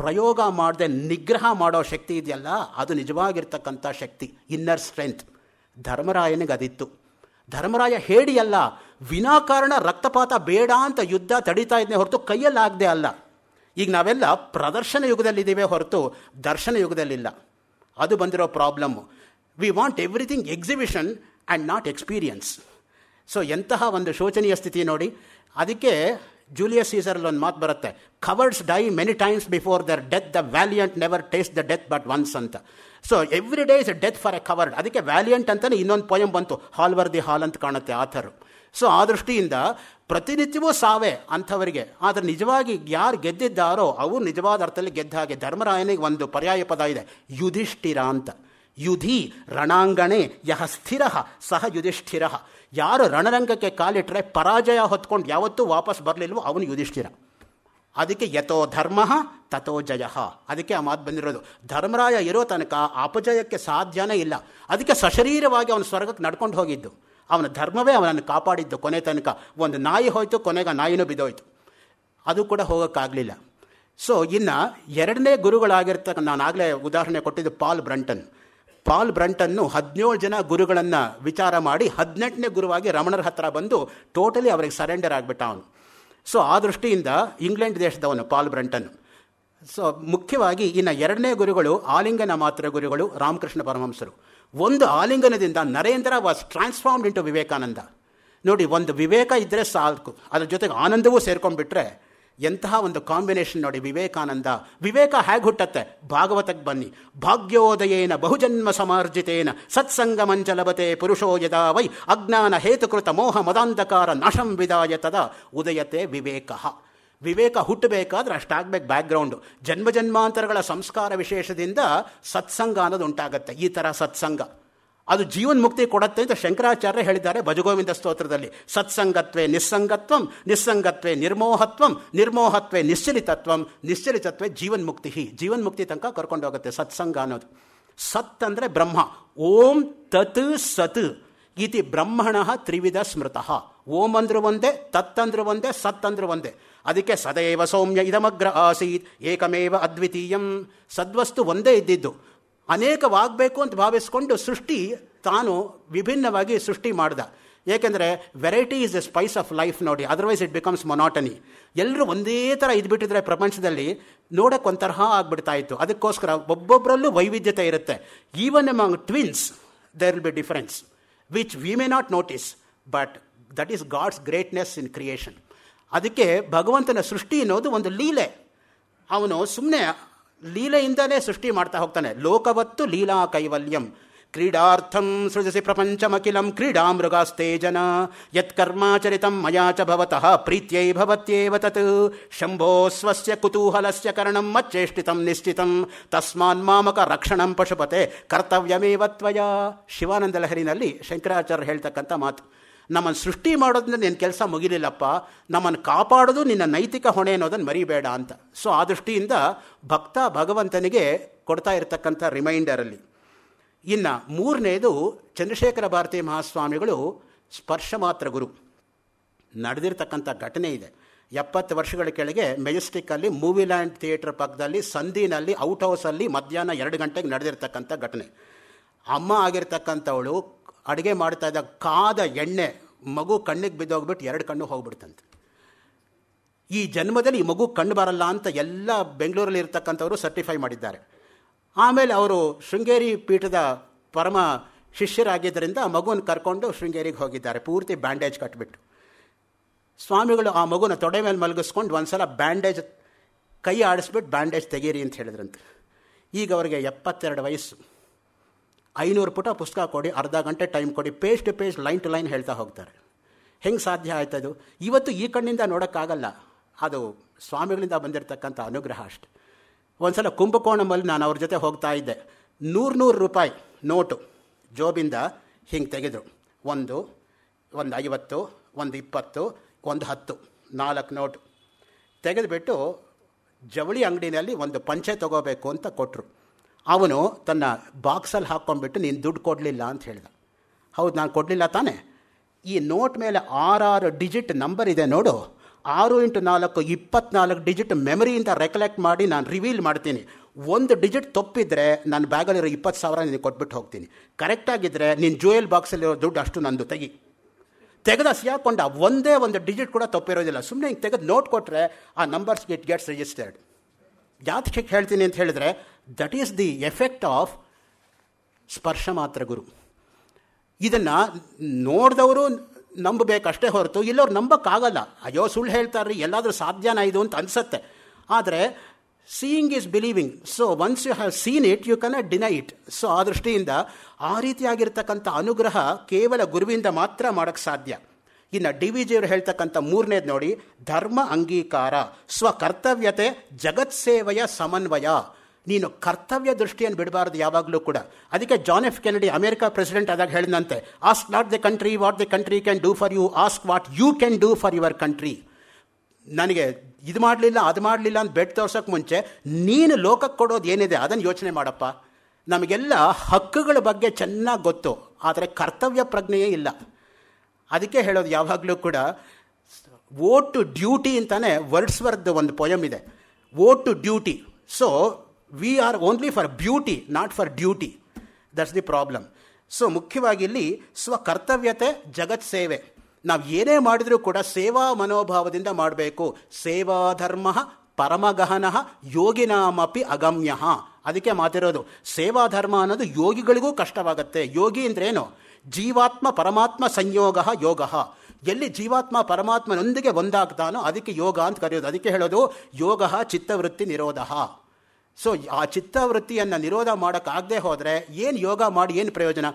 ಪ್ರಯೋಗ ಮಾಡದೆ ನಿಗ್ರಹ ಮಾಡೋ ಶಕ್ತಿ ಇದೆಯಲ್ಲ ಅದು ನಿಜವಾಗಿರ್ತಕ್ಕಂಥ ಶಕ್ತಿ ಇನ್ನರ್ ಸ್ಟ್ರೆಂತ್ ಧರ್ಮರಾಯನಿಗೆ ಅದಿತ್ತು ಧರ್ಮರಾಯ ಅಲ್ಲ ವಿನಾಕಾರಣ ರಕ್ತಪಾತ ಬೇಡ ಅಂತ ಯುದ್ಧ ತಡೀತಾ ಇದ್ದೇ ಹೊರತು ಕೈಯಲ್ಲಾಗದೆ ಅಲ್ಲ ಈಗ ನಾವೆಲ್ಲ ಪ್ರದರ್ಶನ ಯುಗದಲ್ಲಿದ್ದೇವೆ ಹೊರತು ದರ್ಶನ ಯುಗದಲ್ಲಿಲ್ಲ ಅದು ಬಂದಿರೋ problem we want everything exhibition and not experience so ಎಂತಹ ಒಂದು ಶೋಚನೀಯ ಸ್ಥಿತಿ ನೋಡಿ ಅದಕ್ಕೆ ಜೂಲಿಯಸ್ ಸೀಸರಲ್ಲಿ ಒಂದು ಮಾತು ಬರುತ್ತೆ cowards die many times before their death the valiant never taste the death but once ಅಂತ so every day is death for a coward ಅದಕ್ಕೆ ವ್ಯಾಲಿಯಂಟ್ ಅಂತಲೇ ಇನ್ನೊಂದು ಪೊಯಮ್ ಬಂತು ಹಾಲ್ ದಿ ಹಾಲ್ ಅಂತ ಕಾಣುತ್ತೆ ಆಥರು ಸೊ ಆ ದೃಷ್ಟಿಯಿಂದ ಪ್ರತಿನಿತ್ಯವೂ ಸಾವೇ ಅಂಥವರಿಗೆ ಆದರೆ ನಿಜವಾಗಿ ಯಾರು ಗೆದ್ದಿದ್ದಾರೋ ಅವರು ನಿಜವಾದ ಅರ್ಥದಲ್ಲಿ ಗೆದ್ದ ಹಾಗೆ ಧರ್ಮರಾಯನಿಗೆ ಒಂದು ಪರ್ಯಾಯ ಪದ ಇದೆ ಯುಧಿಷ್ಠಿರ ಅಂತ ಯುಧಿ ರಣಾಂಗಣೆ ಯಹ ಸ್ಥಿರ ಸಹ ಯುಧಿಷ್ಠಿರ ಯಾರು ರಣರಂಗಕ್ಕೆ ಕಾಲಿಟ್ಟರೆ ಪರಾಜಯ ಹೊತ್ಕೊಂಡು ಯಾವತ್ತೂ ವಾಪಸ್ ಬರಲಿಲ್ವೋ ಅವನು ಯುಧಿಷ್ಠಿರ ಅದಕ್ಕೆ ಯಥೋ ಧರ್ಮ ತಥೋ ಜಯ ಅದಕ್ಕೆ ಆ ಮಾತು ಬಂದಿರೋದು ಧರ್ಮರಾಯ ಇರೋ ತನಕ ಅಪಜಯಕ್ಕೆ ಸಾಧ್ಯನೇ ಇಲ್ಲ ಅದಕ್ಕೆ ಸಶರೀರವಾಗಿ ಅವನು ಸ್ವರ್ಗಕ್ಕೆ ನಡ್ಕೊಂಡು ಹೋಗಿದ್ದು ಅವನ ಧರ್ಮವೇ ಅವನನ್ನು ಕಾಪಾಡಿದ್ದು ಕೊನೆ ತನಕ ಒಂದು ನಾಯಿ ಹೋಯಿತು ಕೊನೆಗೆ ನಾಯಿನೂ ಬಿದ್ದೋಯ್ತು ಅದು ಕೂಡ ಹೋಗೋಕ್ಕಾಗಲಿಲ್ಲ ಸೊ ಇನ್ನು ಎರಡನೇ ಗುರುಗಳಾಗಿರ್ತಕ್ಕ ನಾನು ಆಗಲೇ ಉದಾಹರಣೆ ಕೊಟ್ಟಿದ್ದು ಪಾಲ್ ಬ್ರಂಟನ್ ಪಾಲ್ ಬ್ರಂಟನ್ನು ಹದಿನೇಳು ಜನ ಗುರುಗಳನ್ನು ವಿಚಾರ ಮಾಡಿ ಹದಿನೆಂಟನೇ ಗುರುವಾಗಿ ರಮಣರ ಹತ್ರ ಬಂದು ಟೋಟಲಿ ಅವರಿಗೆ ಸರೆಂಡರ್ ಆಗಿಬಿಟ್ಟ ಅವನು ಸೊ ಆ ದೃಷ್ಟಿಯಿಂದ ಇಂಗ್ಲೆಂಡ್ ದೇಶದವನು ಪಾಲ್ ಬ್ರಂಟನ್ ಸೊ ಮುಖ್ಯವಾಗಿ ಇನ್ನು ಎರಡನೇ ಗುರುಗಳು ಆಲಿಂಗನ ಮಾತ್ರ ಗುರುಗಳು ರಾಮಕೃಷ್ಣ ಪರಮಹಂಸರು ಒಂದು ಆಲಿಂಗನದಿಂದ Narendra was transformed into Vivekananda ನೋಡಿ ಒಂದು ವಿವೇಕ ಇದ್ದರೆ ಸಾಕು ಅದರ ಜೊತೆಗೆ ಆನಂದವೂ ಸೇರ್ಕೊಂಡ್ಬಿಟ್ರೆ ಎಂತಹ ಒಂದು ಕಾಂಬಿನೇಷನ್ ನೋಡಿ ವಿವೇಕಾನಂದ ವಿವೇಕ ಹೇಗೆ ಹುಟ್ಟತ್ತೆ ಭಾಗವತಕ್ಕೆ ಬನ್ನಿ ಭಾಗ್ಯೋದಯೇನ ಬಹುಜನ್ಮ ಸಮಾರ್ಜಿತೇನ ಮಂಜಲಭತೆ ಪುರುಷೋ ಯದಾ ವೈ ಅಜ್ಞಾನ ಹೇತುಕೃತ ಮೋಹ ಮದಾಂಧಕಾರ ನಾಶಂ ತದ ಉದಯತೆ ವಿವೇಕ ವಿವೇಕ ಹುಟ್ಟಬೇಕಾದ್ರೆ ಅಷ್ಟಾಗಬೇಕು ಬ್ಯಾಕ್ಗ್ರೌಂಡು ಜನ್ಮ ಜನ್ಮಾಂತರಗಳ ಸಂಸ್ಕಾರ ವಿಶೇಷದಿಂದ ಸತ್ಸಂಗ ಅನ್ನೋದು ಉಂಟಾಗತ್ತೆ ಈ ಥರ ಸತ್ಸಂಗ ಅದು ಮುಕ್ತಿ ಕೊಡತ್ತೆ ಅಂತ ಶಂಕರಾಚಾರ್ಯ ಹೇಳಿದ್ದಾರೆ ಭಜಗೋವಿಂದ ಸ್ತೋತ್ರದಲ್ಲಿ ಸತ್ಸಂಗತ್ವೇ ನಿಸ್ಸಂಗತ್ವಂ ನಿಸ್ಸಂಗತ್ವೇ ನಿರ್ಮೋಹತ್ವಂ ನಿರ್ಮೋಹತ್ವೇ ನಿಶ್ಚಲಿತತ್ವಂ ನಿಶ್ಚಲಿತತ್ವೇ ಜೀವನ್ ಮುಕ್ತಿ ತನಕ ಕರ್ಕೊಂಡು ಹೋಗುತ್ತೆ ಸತ್ಸಂಗ ಅನ್ನೋದು ಸತ್ ಅಂದರೆ ಬ್ರಹ್ಮ ಓಂ ತತ್ ಸತ್ ಇತಿ ಬ್ರಹ್ಮಣ ತ್ರಿವಿಧ ಸ್ಮೃತಃ ಓಂ ಅಂದ್ರೂ ಒಂದೇ ತತ್ ಅಂದ್ರೂ ಒಂದೇ ಸತ್ ಅಂದ್ರೂ ಒಂದೇ ಅದಕ್ಕೆ ಸದೈವ ಸೌಮ್ಯ ಇದಮಗ್ರ ಆಸೀತ್ ಏಕಮೇವ ಅದ್ವಿತೀಯಂ ಸದ್ವಸ್ತು ಒಂದೇ ಇದ್ದಿದ್ದು ಅನೇಕವಾಗಬೇಕು ಅಂತ ಭಾವಿಸ್ಕೊಂಡು ಸೃಷ್ಟಿ ತಾನು ವಿಭಿನ್ನವಾಗಿ ಸೃಷ್ಟಿ ಮಾಡ್ದ ಏಕೆಂದರೆ variety is the spice of life ನೋಡಿ ಅದರ್ವೈಸ್ ಇಟ್ ಬಿಕಮ್ಸ್ ಮೊನಾಟನಿ ಎಲ್ಲರೂ ಒಂದೇ ಥರ ಇದ್ಬಿಟ್ಟಿದ್ರೆ ಪ್ರಪಂಚದಲ್ಲಿ ನೋಡೋಕ್ಕೆ ಒಂಥರಹ ಆಗ್ಬಿಡ್ತಾ ಇತ್ತು ಅದಕ್ಕೋಸ್ಕರ ಒಬ್ಬೊಬ್ಬರಲ್ಲೂ ವೈವಿಧ್ಯತೆ ಇರುತ್ತೆ even among twins there will be difference which we may not notice but that is God's greatness in creation ಅದಕ್ಕೆ ಭಗವಂತನ ಸೃಷ್ಟಿ ಅನ್ನೋದು ಒಂದು ಲೀಲೆ ಅವನು ಸುಮ್ಮನೆ ಲೀಲೆಯಿಂದಲೇ ಸೃಷ್ಟಿ ಮಾಡ್ತಾ ಹೋಗ್ತಾನೆ ಲೋಕವತ್ತು ಲೀಲಾ ಕೈವಲ್ಯಂ ಕ್ರೀಡಾರ್ಥಂ ಸೃಜಸಿ ಪ್ರಪಂಚಮಖಿಲಂ ಕ್ರೀಡಾ ಮೃಗಾಸ್ತೇಜನ ಯತ್ಕರ್ಮಾಚರಿತ ಮಯಾ ಚ ಭವತಃ ಪ್ರೀತ್ಯೈ ಭವತ್ಯೇವ ತತ್ ಶಂಭೋ ಸ್ವಸ್ಯ ಕುತೂಹಲಸ್ಯ ಕರಣಂ ಮಚ್ಚೇಷ್ಟಿತಂ ನಿಶ್ಚಿತಂ ತಸ್ಮಾನ್ ಮಾಮಕ ರಕ್ಷಣಂ ಪಶುಪತೆ ಕರ್ತವ್ಯಮೇವ ತ್ವಯ ಶಿವಾನಂದ ಲಹರಿನಲ್ಲಿ ಶಂಕರಾಚಾರ್ಯ ಹೇಳ್ತಕ್ಕಂಥ ಮಾತು ನಮ್ಮನ್ನು ಸೃಷ್ಟಿ ಮಾಡೋದ್ರಿಂದ ನಿನ್ನ ಕೆಲಸ ಮುಗಿಲಿಲ್ಲಪ್ಪ ನಮ್ಮನ್ನು ಕಾಪಾಡೋದು ನಿನ್ನ ನೈತಿಕ ಹೊಣೆ ಅನ್ನೋದನ್ನು ಮರಿಬೇಡ ಅಂತ ಸೊ ಆ ದೃಷ್ಟಿಯಿಂದ ಭಕ್ತ ಭಗವಂತನಿಗೆ ಕೊಡ್ತಾ ಇರತಕ್ಕಂಥ ರಿಮೈಂಡರಲ್ಲಿ ಇನ್ನು ಮೂರನೇದು ಚಂದ್ರಶೇಖರ ಭಾರತಿ ಮಹಾಸ್ವಾಮಿಗಳು ಸ್ಪರ್ಶ ಮಾತ್ರ ಗುರು ನಡೆದಿರ್ತಕ್ಕಂಥ ಘಟನೆ ಇದೆ ಎಪ್ಪತ್ತು ವರ್ಷಗಳ ಕೆಳಗೆ ಮೆಜೆಸ್ಟಿಕ್ಕಲ್ಲಿ ಮೂವಿ ಲ್ಯಾಂಡ್ ಥಿಯೇಟರ್ ಪಕ್ಕದಲ್ಲಿ ಸಂದಿನಲ್ಲಿ ಔಟ್ ಹೌಸಲ್ಲಿ ಮಧ್ಯಾಹ್ನ ಎರಡು ಗಂಟೆಗೆ ನಡೆದಿರ್ತಕ್ಕಂಥ ಘಟನೆ ಅಮ್ಮ ಆಗಿರ್ತಕ್ಕಂಥವಳು ಅಡುಗೆ ಮಾಡ್ತಾಯಿದ್ದ ಕಾದ ಎಣ್ಣೆ ಮಗು ಕಣ್ಣಿಗೆ ಬಿದ್ದೋಗ್ಬಿಟ್ಟು ಎರಡು ಕಣ್ಣು ಹೋಗ್ಬಿಡ್ತಂತೆ ಈ ಜನ್ಮದಲ್ಲಿ ಈ ಮಗು ಕಣ್ಣು ಬರಲ್ಲ ಅಂತ ಎಲ್ಲ ಬೆಂಗಳೂರಲ್ಲಿ ಇರ್ತಕ್ಕಂಥವರು ಸರ್ಟಿಫೈ ಮಾಡಿದ್ದಾರೆ ಆಮೇಲೆ ಅವರು ಶೃಂಗೇರಿ ಪೀಠದ ಪರಮ ಶಿಷ್ಯರಾಗಿದ್ದರಿಂದ ಆ ಮಗುವನ್ನು ಕರ್ಕೊಂಡು ಶೃಂಗೇರಿಗೆ ಹೋಗಿದ್ದಾರೆ ಪೂರ್ತಿ ಬ್ಯಾಂಡೇಜ್ ಕಟ್ಬಿಟ್ಟು ಸ್ವಾಮಿಗಳು ಆ ಮಗುನ ತೊಡೆ ಮೇಲೆ ಮಲಗಿಸ್ಕೊಂಡು ಒಂದು ಸಲ ಬ್ಯಾಂಡೇಜ್ ಕೈ ಆಡಿಸ್ಬಿಟ್ಟು ಬ್ಯಾಂಡೇಜ್ ತೆಗೀರಿ ಅಂತ ಹೇಳಿದ್ರಂತೆ ಈಗ ಅವರಿಗೆ ಎಪ್ಪತ್ತೆರಡು ವಯಸ್ಸು ಐನೂರು ಪುಟ ಪುಸ್ತಕ ಕೊಡಿ ಅರ್ಧ ಗಂಟೆ ಟೈಮ್ ಕೊಡಿ page to page line to line ಹೇಳ್ತಾ ಹೋಗ್ತಾರೆ ಹೆಂಗೆ ಸಾಧ್ಯ ಆಯ್ತದು ಇವತ್ತು ಈ ಕಣ್ಣಿಂದ ನೋಡೋಕ್ಕಾಗಲ್ಲ ಅದು ಸ್ವಾಮಿಗಳಿಂದ ಬಂದಿರತಕ್ಕಂಥ ಅನುಗ್ರಹ ಅಷ್ಟೆ ಒಂದು ಸಲ ಕುಂಭಕೋಣಮಲ್ಲಿ ನಾನು ಅವ್ರ ಜೊತೆ ಹೋಗ್ತಾ ಇದ್ದೆ ನೂರು ನೂರು ರೂಪಾಯಿ ನೋಟು ಜೋಬಿಂದ ಹಿಂಗೆ ತೆಗೆದರು ಒಂದು ಒಂದು ಐವತ್ತು ಒಂದು ಇಪ್ಪತ್ತು ಒಂದು ಹತ್ತು ನಾಲ್ಕು ನೋಟು ತೆಗೆದುಬಿಟ್ಟು ಜವಳಿ ಅಂಗಡಿನಲ್ಲಿ ಒಂದು ಪಂಚೆ ತಗೋಬೇಕು ಅಂತ ಕೊಟ್ಟರು ಅವನು ತನ್ನ ಬಾಕ್ಸಲ್ಲಿ ಹಾಕ್ಕೊಂಡ್ಬಿಟ್ಟು ನೀನು ದುಡ್ಡು ಕೊಡಲಿಲ್ಲ ಅಂತ ಹೇಳಿದ ಹೌದು ನಾನು ಕೊಡಲಿಲ್ಲ ತಾನೇ ಈ ನೋಟ್ ಮೇಲೆ ಆರಾರು ಡಿಜಿಟ್ ನಂಬರ್ ಇದೆ ನೋಡು ಆರು ಇಂಟು ನಾಲ್ಕು ಇಪ್ಪತ್ನಾಲ್ಕು ಡಿಜಿಟ್ ಮೆಮರಿಯಿಂದ ರೆಕಲೆಕ್ಟ್ ಮಾಡಿ ನಾನು ರಿವೀಲ್ ಮಾಡ್ತೀನಿ ಒಂದು ಡಿಜಿಟ್ ತಪ್ಪಿದ್ರೆ ನಾನು ಬ್ಯಾಗಲ್ಲಿರೋ ಇಪ್ಪತ್ತು ಸಾವಿರ ನಿನಗೆ ಕೊಟ್ಬಿಟ್ಟು ಹೋಗ್ತೀನಿ ಕರೆಕ್ಟಾಗಿದ್ದರೆ ನೀನು ಜುವೆಲ್ ಬಾಕ್ಸಲ್ಲಿರೋ ದುಡ್ಡು ಅಷ್ಟು ನಂದು ತೆಗಿ ತೆಗೆದ ಸಿಯಾಕೊಂಡ ಒಂದೇ ಒಂದು ಡಿಜಿಟ್ ಕೂಡ ತಪ್ಪಿರೋದಿಲ್ಲ ಸುಮ್ಮನೆ ಹಿಂಗೆ ತೆಗೆದು ನೋಟ್ ಕೊಟ್ಟರೆ ಆ ನಂಬರ್ಸ್ ಇಟ್ ಗೆಟ್ಸ್ ರಿಜಿಸ್ಟರ್ಡ್ ಜಾತಕ್ಕೆ ಹೇಳ್ತೀನಿ ಅಂತ ಹೇಳಿದ್ರೆ that is the effect of sparsha ಮಾತ್ರ ಗುರು ಇದನ್ನು ನೋಡಿದವರು ನಂಬಬೇಕಷ್ಟೇ ಹೊರತು ಇಲ್ಲವ್ರು ನಂಬಕ್ಕಾಗಲ್ಲ ಅಯ್ಯೋ ಸುಳ್ಳು ಹೇಳ್ತಾರ್ರಿ ಎಲ್ಲಾದರೂ ಸಾಧ್ಯನ ಇದು ಅಂತ ಅನಿಸುತ್ತೆ ಆದರೆ seeing is believing so once you have seen it you can deny it so ಆ ದೃಷ್ಟಿಯಿಂದ ಆ ರೀತಿಯಾಗಿರ್ತಕ್ಕಂಥ ಅನುಗ್ರಹ ಕೇವಲ ಗುರುವಿಂದ ಮಾತ್ರ ಮಾಡೋಕ್ಕೆ ಸಾಧ್ಯ ಇನ್ನು ಡಿ ವಿ ಜಿಯವರು ಹೇಳ್ತಕ್ಕಂಥ ಮೂರನೇದು ನೋಡಿ ಧರ್ಮ ಅಂಗೀಕಾರ ಸ್ವಕರ್ತವ್ಯತೆ ಜಗತ್ಸೇವೆಯ ಸಮನ್ವಯ ನೀನು ಕರ್ತವ್ಯ ದೃಷ್ಟಿಯನ್ನು ಬಿಡಬಾರ್ದು ಯಾವಾಗಲೂ ಕೂಡ ಅದಕ್ಕೆ John F Kennedy America president ಆದಾಗ ಹೇಳಿದಂತೆ ask not the country what the country can do for you ask what you can do for your country ನನಗೆ ಇದು ಮಾಡಲಿಲ್ಲ ಅದು ಮಾಡಲಿಲ್ಲ ಅಂತ ಬೆಟ್ ತೋರ್ಸೋಕ್ಕೆ ಮುಂಚೆ ನೀನು ಲೋಕಕ್ಕೆ ಕೊಡೋದು ಏನಿದೆ ಅದನ್ನು ಯೋಚನೆ ಮಾಡಪ್ಪ ನಮಗೆಲ್ಲ ಹಕ್ಕುಗಳ ಬಗ್ಗೆ ಚೆನ್ನಾಗಿ ಗೊತ್ತು ಆದರೆ ಕರ್ತವ್ಯ ಪ್ರಜ್ಞೆಯೇ ಇಲ್ಲ ಅದಕ್ಕೆ ಹೇಳೋದು ಯಾವಾಗಲೂ ಕೂಡ ಓಟ್ ಟು ಡ್ಯೂಟಿ ಅಂತಲೇ ವರ್ಡ್ಸ್ವರ್ದ ಒಂದು ಪೊಯಮ್ ಇದೆ ode to duty so we are only for beauty not for duty that's the problem so ಮುಖ್ಯವಾಗಿ ಇಲ್ಲಿ ಸ್ವಕರ್ತವ್ಯತೆ ಜಗತ್ ಸೇವೆ ನಾವು ಏನೇ ಮಾಡಿದರೂ ಕೂಡ ಸೇವಾ ಮನೋಭಾವದಿಂದ ಮಾಡಬೇಕು ಸೇವಾ ಧರ್ಮ ಪರಮಗಹನ ಯೋಗಿನಾಮಪಿ ಅಗಮ್ಯ ಅದಕ್ಕೆ ಮಾತಿರೋದು ಸೇವಾ ಧರ್ಮ ಅನ್ನೋದು ಯೋಗಿಗಳಿಗೂ ಕಷ್ಟವಾಗುತ್ತೆ ಯೋಗಿ ಅಂದ್ರೇನು ಜೀವಾತ್ಮ ಪರಮಾತ್ಮ ಸಂಯೋಗ ಯೋಗ ಎಲ್ಲಿ ಜೀವಾತ್ಮ ಪರಮಾತ್ಮನೊಂದಿಗೆ ಒಂದಾಗ್ತಾನೋ ಅದಕ್ಕೆ ಯೋಗ ಅಂತ ಕರೆಯೋದು ಅದಕ್ಕೆ ಹೇಳೋದು ಯೋಗ ಚಿತ್ತವೃತ್ತಿ ನಿರೋಧ ಸೊ ಆ ಚಿತ್ತವೃತ್ತಿಯನ್ನು ನಿರೋಧ ಮಾಡೋಕ್ಕಾಗದೆ ಹೋದರೆ ಏನು ಯೋಗ ಮಾಡಿ ಏನು ಪ್ರಯೋಜನ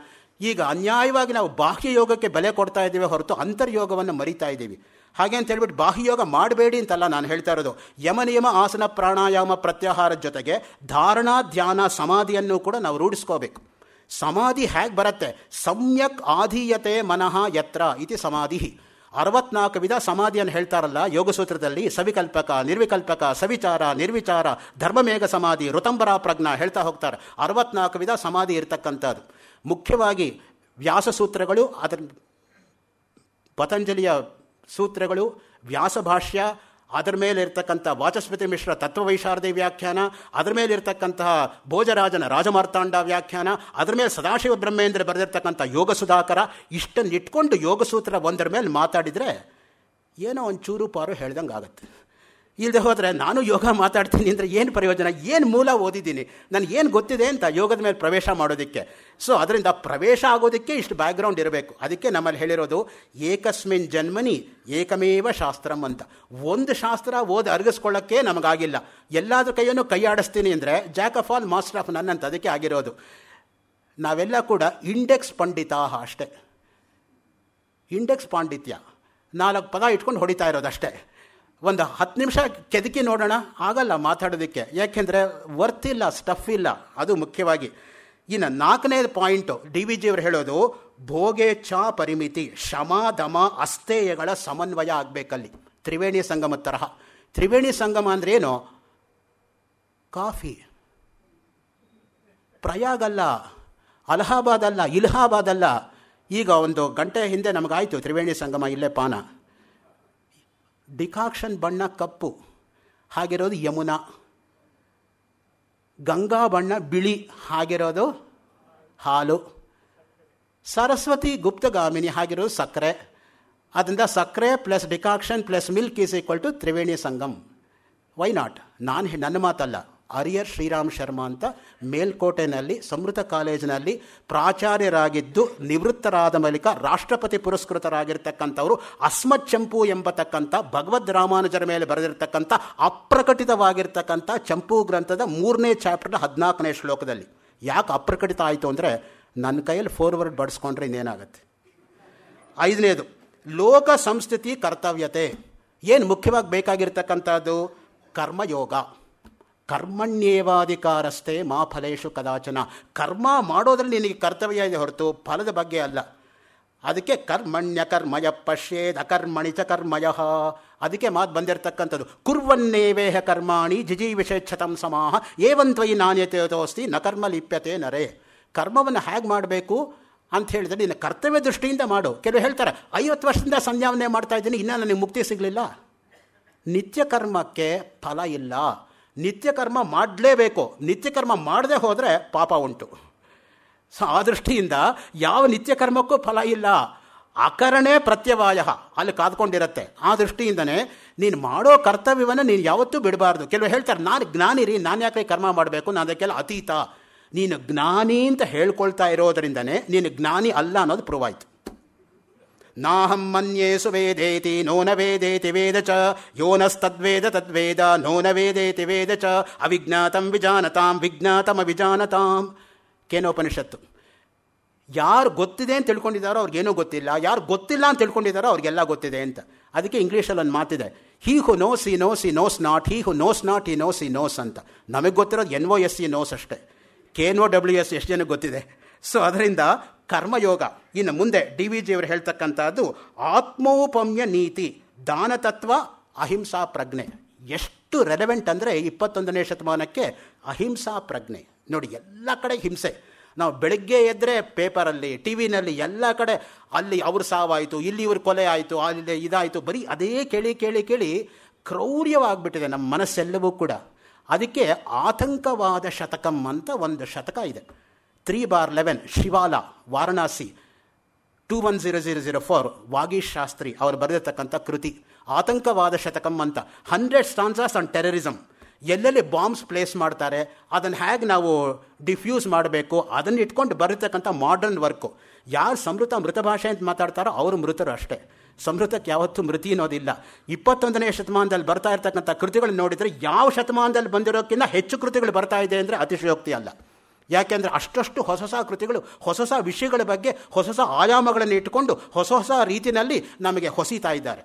ಈಗ ಅನ್ಯಾಯವಾಗಿ ನಾವು ಬಾಹ್ಯ ಯೋಗಕ್ಕೆ ಬೆಲೆ ಕೊಡ್ತಾ ಇದ್ದೀವಿ ಹೊರತು ಅಂತರ್ಯೋಗವನ್ನು ಮರಿತಾ ಇದ್ದೀವಿ ಹಾಗೆ ಅಂತ ಹೇಳ್ಬಿಟ್ಟು ಯೋಗ ಮಾಡಬೇಡಿ ಅಂತಲ್ಲ ನಾನು ಹೇಳ್ತಾ ಇರೋದು ಯಮ ನಿಯಮ ಆಸನ ಪ್ರಾಣಾಯಾಮ ಪ್ರತ್ಯಾಹಾರದ ಜೊತೆಗೆ ಧಾರಣಾ ಧ್ಯಾನ ಸಮಾಧಿಯನ್ನು ಕೂಡ ನಾವು ರೂಢಿಸ್ಕೋಬೇಕು ಸಮಾಧಿ ಹೇಗೆ ಬರುತ್ತೆ ಸಮ್ಯಕ್ ಆಧೀಯತೆ ಮನಃ ಯತ್ರ ಇತಿ ಸಮಾಧಿ ಅರವತ್ನಾಲ್ಕು ವಿಧ ಸಮಾಧಿಯನ್ನು ಹೇಳ್ತಾರಲ್ಲ ಯೋಗಸೂತ್ರದಲ್ಲಿ ಸವಿಕಲ್ಪಕ ನಿರ್ವಿಕಲ್ಪಕ ಸವಿಚಾರ ನಿರ್ವಿಚಾರ ಧರ್ಮಮೇಘ ಸಮಾಧಿ ಋತಂಬರ ಪ್ರಜ್ಞಾ ಹೇಳ್ತಾ ಹೋಗ್ತಾರೆ ಅರವತ್ನಾಲ್ಕು ವಿಧ ಸಮಾಧಿ ಇರತಕ್ಕಂಥದ್ದು ಮುಖ್ಯವಾಗಿ ವ್ಯಾಸ ಸೂತ್ರಗಳು ಅದರ ಪತಂಜಲಿಯ ಸೂತ್ರಗಳು ವ್ಯಾಸಭಾಷ್ಯ ಅದರ ಮೇಲೆ ಇರ್ತಕ್ಕಂಥ ವಾಚಸ್ಪತಿ ಮಿಶ್ರ ತತ್ವವೈಶಾರದಿ ವ್ಯಾಖ್ಯಾನ ಅದರ ಮೇಲೆ ಇರ್ತಕ್ಕಂತಹ ಭೋಜರಾಜನ ರಾಜಮಾರ್ತಾಂಡ ವ್ಯಾಖ್ಯಾನ ಅದರ ಮೇಲೆ ಸದಾಶಿವ ಬ್ರಹ್ಮೇಂದ್ರ ಬರೆದಿರ್ತಕ್ಕಂಥ ಯೋಗ ಸುಧಾಕರ ಇಷ್ಟನ್ನಿಟ್ಕೊಂಡು ಯೋಗಸೂತ್ರ ಒಂದರ ಮೇಲೆ ಮಾತಾಡಿದರೆ ಏನೋ ಒಂಚೂರು ಪಾರು ಹೇಳ್ದಂಗೆ ಆಗುತ್ತೆ ಇಲ್ಲದೆ ಹೋದರೆ ನಾನು ಯೋಗ ಮಾತಾಡ್ತೀನಿ ಅಂದರೆ ಏನು ಪ್ರಯೋಜನ ಏನು ಮೂಲ ಓದಿದ್ದೀನಿ ನನಗೇನು ಗೊತ್ತಿದೆ ಅಂತ ಯೋಗದ ಮೇಲೆ ಪ್ರವೇಶ ಮಾಡೋದಕ್ಕೆ ಸೊ ಅದರಿಂದ ಪ್ರವೇಶ ಆಗೋದಕ್ಕೆ ಇಷ್ಟು ಬ್ಯಾಕ್ಗ್ರೌಂಡ್ ಇರಬೇಕು ಅದಕ್ಕೆ ನಮ್ಮಲ್ಲಿ ಹೇಳಿರೋದು ಏಕಸ್ಮಿನ್ ಜನ್ಮನಿ ಏಕಮೇವ ಶಾಸ್ತ್ರಂ ಅಂತ ಒಂದು ಶಾಸ್ತ್ರ ಓದಿ ಅರ್ಗಿಸ್ಕೊಳ್ಳೋಕ್ಕೆ ನಮಗಾಗಿಲ್ಲ ಎಲ್ಲಾದ್ರ ಕೈಯನ್ನು ಕೈಯಾಡಿಸ್ತೀನಿ ಅಂದರೆ jack of all master of none ಅಂತ ಅದಕ್ಕೆ ಆಗಿರೋದು ನಾವೆಲ್ಲ ಕೂಡ ಇಂಡೆಕ್ಸ್ ಪಂಡಿತಾಹ ಅಷ್ಟೇ ಇಂಡೆಕ್ಸ್ ಪಾಂಡಿತ್ಯ ನಾಲ್ಕು ಪದ ಇಟ್ಕೊಂಡು ಹೊಡಿತಾ ಇರೋದು ಅಷ್ಟೇ ಒಂದು ಹತ್ತು ನಿಮಿಷ ಕೆದಕಿ ನೋಡೋಣ ಆಗಲ್ಲ ಮಾತಾಡೋದಕ್ಕೆ ಯಾಕೆಂದರೆ ವರ್ತ್ ಇಲ್ಲ ಸ್ಟಫ್ ಇಲ್ಲ ಅದು ಮುಖ್ಯವಾಗಿ ಇನ್ನು ನಾಲ್ಕನೇ ಪಾಯಿಂಟು ಡಿ ವಿ ಜಿಯವರು ಹೇಳೋದು ಭೋಗೆ ಚಾ ಪರಿಮಿತಿ ಶಮ ದಮ ಅಸ್ಥೇಯಗಳ ಸಮನ್ವಯ ಆಗಬೇಕಲ್ಲಿ ತ್ರಿವೇಣಿ ಸಂಗಮ ತರಹ ತ್ರಿವೇಣಿ ಸಂಗಮ ಏನು ಕಾಫಿ ಪ್ರಯಾಗಲ್ಲ ಅಲಹಾಬಾದ್ ಅಲ್ಲ ಇಲಹಾಬಾದ್ ಅಲ್ಲ ಈಗ ಒಂದು ಗಂಟೆ ಹಿಂದೆ ನಮಗಾಯಿತು ತ್ರಿವೇಣಿ ಸಂಗಮ ಇಲ್ಲೇ ಪಾನ ಡಿಕಾಕ್ಷನ್ ಬಣ್ಣ ಕಪ್ಪು ಹಾಗಿರೋದು ಯಮುನಾ ಗಂಗಾ ಬಣ್ಣ ಬಿಳಿ ಹಾಗಿರೋದು ಹಾಲು ಸರಸ್ವತಿ ಗುಪ್ತಗಾಮಿನಿ ಹಾಗಿರೋದು ಸಕ್ಕರೆ ಅದರಿಂದ ಸಕ್ಕರೆ plus decoction plus milk is equal to Triveni Sangam why not ನಾನು ನನ್ನ ಮಾತಲ್ಲ ಹರಿಯರ್ ಶ್ರೀರಾಮ್ ಶರ್ಮಾ ಅಂತ ಮೇಲ್ಕೋಟೆನಲ್ಲಿ ಸಮೃತ ಕಾಲೇಜಿನಲ್ಲಿ ಪ್ರಾಚಾರ್ಯರಾಗಿದ್ದು ನಿವೃತ್ತರಾದ ಬಳಿಕ ರಾಷ್ಟ್ರಪತಿ ಪುರಸ್ಕೃತರಾಗಿರ್ತಕ್ಕಂಥವರು ಚಂಪು ಎಂಬತಕ್ಕಂಥ ಭಗವದ್ ರಾಮಾನುಜರ ಮೇಲೆ ಬರೆದಿರ್ತಕ್ಕಂಥ ಅಪ್ರಕಟಿತವಾಗಿರ್ತಕ್ಕಂಥ ಚಂಪು ಗ್ರಂಥದ ಮೂರನೇ ಚಾಪ್ಟರ್ ಹದಿನಾಲ್ಕನೇ ಶ್ಲೋಕದಲ್ಲಿ ಯಾಕೆ ಅಪ್ರಕಟಿತ ಆಯಿತು ಅಂದರೆ ನನ್ನ ಕೈಯಲ್ಲಿ ಫೋರ್ವರ್ಡ್ ಬಡಿಸ್ಕೊಂಡ್ರೆ ಇನ್ನೇನಾಗತ್ತೆ ಐದನೇದು ಲೋಕ ಸಂಸ್ಥಿತಿ ಕರ್ತವ್ಯತೆ ಏನು ಮುಖ್ಯವಾಗಿ ಬೇಕಾಗಿರ್ತಕ್ಕಂಥದ್ದು ಕರ್ಮಯೋಗ ಕರ್ಮಣ್ಯೇವಾಧಿಕಾರಸ್ಥೆ ಮಾ ಫಲೇಶು ಕದಾಚನ ಕರ್ಮ ಮಾಡೋದ್ರಲ್ಲಿ ನಿನಗೆ ಕರ್ತವ್ಯ ಇದೆ ಹೊರತು ಫಲದ ಬಗ್ಗೆ ಅಲ್ಲ ಅದಕ್ಕೆ ಕರ್ಮಣ್ಯ ಕರ್ಮಯ ಪಶ್ಯೇದ ಅಕರ್ಮಣಿ ಚ ಕರ್ಮಯ ಅದಕ್ಕೆ ಮಾತು ಬಂದಿರತಕ್ಕಂಥದ್ದು ಕುರ್ವನ್ನೇವೇಹ ಕರ್ಮಾಣಿ ಜಿಜಿ ವಿಶೇಷತಂ ಸಮಾಹ ಏವಂತ್ವಯಿ ತೋಸ್ತಿ ನ ಕರ್ಮ ಲಿಪ್ಯತೆ ನರೇ ಕರ್ಮವನ್ನು ಹೇಗೆ ಮಾಡಬೇಕು ಅಂತ ಹೇಳಿದರೆ ನಿನ್ನ ಕರ್ತವ್ಯ ದೃಷ್ಟಿಯಿಂದ ಮಾಡು ಕೆಲವು ಹೇಳ್ತಾರೆ ಐವತ್ತು ವರ್ಷದಿಂದ ಸಂಧ್ಯಾವನ್ನೇ ಮಾಡ್ತಾ ಇದ್ದೀನಿ ಇನ್ನೂ ನನಗೆ ಮುಕ್ತಿ ಸಿಗಲಿಲ್ಲ ನಿತ್ಯ ಕರ್ಮಕ್ಕೆ ಫಲ ಇಲ್ಲ ನಿತ್ಯಕರ್ಮ ಮಾಡಲೇಬೇಕು ನಿತ್ಯಕರ್ಮ ಮಾಡದೆ ಹೋದರೆ ಪಾಪ ಉಂಟು ಸೊ ಆ ದೃಷ್ಟಿಯಿಂದ ಯಾವ ನಿತ್ಯಕರ್ಮಕ್ಕೂ ಫಲ ಇಲ್ಲ ಅಕರಣೆ ಪ್ರತ್ಯವಾಯ ಅಲ್ಲಿ ಕಾದ್ಕೊಂಡಿರತ್ತೆ ಆ ದೃಷ್ಟಿಯಿಂದನೇ ನೀನು ಮಾಡೋ ಕರ್ತವ್ಯವನ್ನು ನೀನು ಯಾವತ್ತೂ ಬಿಡಬಾರ್ದು ಕೆಲವು ಹೇಳ್ತಾರೆ ನಾನು ಜ್ಞಾನಿ ರೀ ನಾನು ಯಾಕೆ ಕರ್ಮ ಮಾಡಬೇಕು ನಾನು ಅದಕ್ಕೆಲ್ಲ ಅತೀತ ನೀನು ಜ್ಞಾನಿ ಅಂತ ಹೇಳ್ಕೊಳ್ತಾ ಇರೋದರಿಂದನೇ ನೀನು ಜ್ಞಾನಿ ಅಲ್ಲ ಅನ್ನೋದು ಪ್ರೂವ್ ಆಯಿತು ನಾಹಂ ಮನ್ಯೇಸು ವೇದೇತಿ ನೋ ನ ವೇದೇತಿ ವೇದ ಚ ಯೋನಸ್ತದ್ವೇದ ತದ್ವೇದ ನೋ ನ ವೇದೇತಿ ವೇದ ಚ ಅವಿಜ್ಞಾತಂ ವಿಜಾನತಾಂ ವಿಜ್ಞಾತಮ ವಿಜಾನತಾಂ ಉಪನಿಷತ್ತು ಯಾರು ಗೊತ್ತಿದೆ ಅಂತ ತಿಳ್ಕೊಂಡಿದ್ದಾರೋ ಅವ್ರಿಗೇನೂ ಗೊತ್ತಿಲ್ಲ ಯಾರು ಗೊತ್ತಿಲ್ಲ ಅಂತ ತಿಳ್ಕೊಂಡಿದ್ದಾರೋ ಅವ್ರಿಗೆಲ್ಲ ಗೊತ್ತಿದೆ ಅಂತ ಅದಕ್ಕೆ ಇಂಗ್ಲೀಷಲ್ಲಿ ಒಂದು ಮಾತಿದೆ ಹೀ who nose he knows he nose not he who knows not he knows he knows ಅಂತ ನಮಗೆ ಗೊತ್ತಿರೋದು N O S E nose ಅಷ್ಟೇ K N O W S ಎಷ್ಟು ಜನಕ್ಕೆ ಗೊತ್ತಿದೆ ಸೊ ಅದರಿಂದ ಕರ್ಮಯೋಗ ಇನ್ನು ಮುಂದೆ ಡಿ ವಿ ಜಿಯವರು ಹೇಳ್ತಕ್ಕಂಥದ್ದು ಆತ್ಮೋಪಮ್ಯ ನೀತಿ ದಾನತತ್ವ ಅಹಿಂಸಾ ಪ್ರಜ್ಞೆ ಎಷ್ಟು ರೆಲೆವೆಂಟ್ ಅಂದರೆ ಇಪ್ಪತ್ತೊಂದನೇ ಶತಮಾನಕ್ಕೆ ಅಹಿಂಸಾ ಪ್ರಜ್ಞೆ ನೋಡಿ ಎಲ್ಲ ಕಡೆ ಹಿಂಸೆ ನಾವು ಬೆಳಗ್ಗೆ ಎದ್ದರೆ ಪೇಪರಲ್ಲಿ ಟಿ ವಿನಲ್ಲಿ ಎಲ್ಲ ಕಡೆ ಅಲ್ಲಿ ಅವ್ರ ಸಾವಾಯಿತು ಇಲ್ಲಿ ಇವ್ರ ಕೊಲೆ ಆಯಿತು ಅಲ್ಲಿ ಇದಾಯಿತು ಬರೀ ಅದೇ ಕೇಳಿ ಕೇಳಿ ಕೇಳಿ ಕ್ರೌರ್ಯವಾಗಿಬಿಟ್ಟಿದೆ ನಮ್ಮ ಮನಸ್ಸೆಲ್ಲವೂ ಕೂಡ ಅದಕ್ಕೆ ಆತಂಕವಾದ ಶತಕಂ ಅಂತ ಒಂದು ಶತಕ ಇದೆ three bar eleven Shivala Varanasi two one zero zero zero four Vagish Shastri ಅವರು ಬರೆದಿರ್ತಕ್ಕಂಥ ಕೃತಿ ಆತಂಕವಾದ ಶತಕಂ ಅಂತ ಹಂಡ್ರೆಡ್ ಸ್ಟಾನ್ಸಾಸ್ ಆನ್ ಟೆರರಿಸಮ್ ಎಲ್ಲೆಲ್ಲಿ ಬಾಂಬ್ಸ್ ಪ್ಲೇಸ್ ಮಾಡ್ತಾರೆ ಅದನ್ನು ಹೇಗೆ ನಾವು ಡಿಫ್ಯೂಸ್ ಮಾಡಬೇಕು ಅದನ್ನು ಇಟ್ಕೊಂಡು ಬರೀತಕ್ಕಂಥ ಮಾಡರ್ನ್ ವರ್ಕು ಯಾರು ಸಮೃತ ಮೃತ ಭಾಷೆ ಅಂತ ಮಾತಾಡ್ತಾರೋ ಅವರು ಮೃತರು ಅಷ್ಟೇ ಸಮೃತಕ್ಕೆ ಯಾವತ್ತೂ ಮೃತಿ ಅನ್ನೋದಿಲ್ಲ ಇಪ್ಪತ್ತೊಂದನೇ ಶತಮಾನದಲ್ಲಿ ಬರ್ತಾ ಇರತಕ್ಕಂಥ ಕೃತಿಗಳು ನೋಡಿದರೆ ಯಾವ ಶತಮಾನದಲ್ಲಿ ಬಂದಿರೋಕ್ಕಿಂತ ಹೆಚ್ಚು ಕೃತಿಗಳು ಬರ್ತಾ ಇದೆ ಅಂದರೆ ಅತಿಶಯೋಕ್ತಿ ಅಲ್ಲ ಯಾಕೆಂದರೆ ಅಷ್ಟಷ್ಟು ಹೊಸ ಹೊಸ ಕೃತಿಗಳು ಹೊಸ ಹೊಸ ವಿಷಯಗಳ ಬಗ್ಗೆ ಹೊಸ ಹೊಸ ಆಯಾಮಗಳನ್ನು ಇಟ್ಟುಕೊಂಡು ಹೊಸ ಹೊಸ ರೀತಿಯಲ್ಲಿ ನಮಗೆ ಹೊಸಿತಾ ಇದ್ದಾರೆ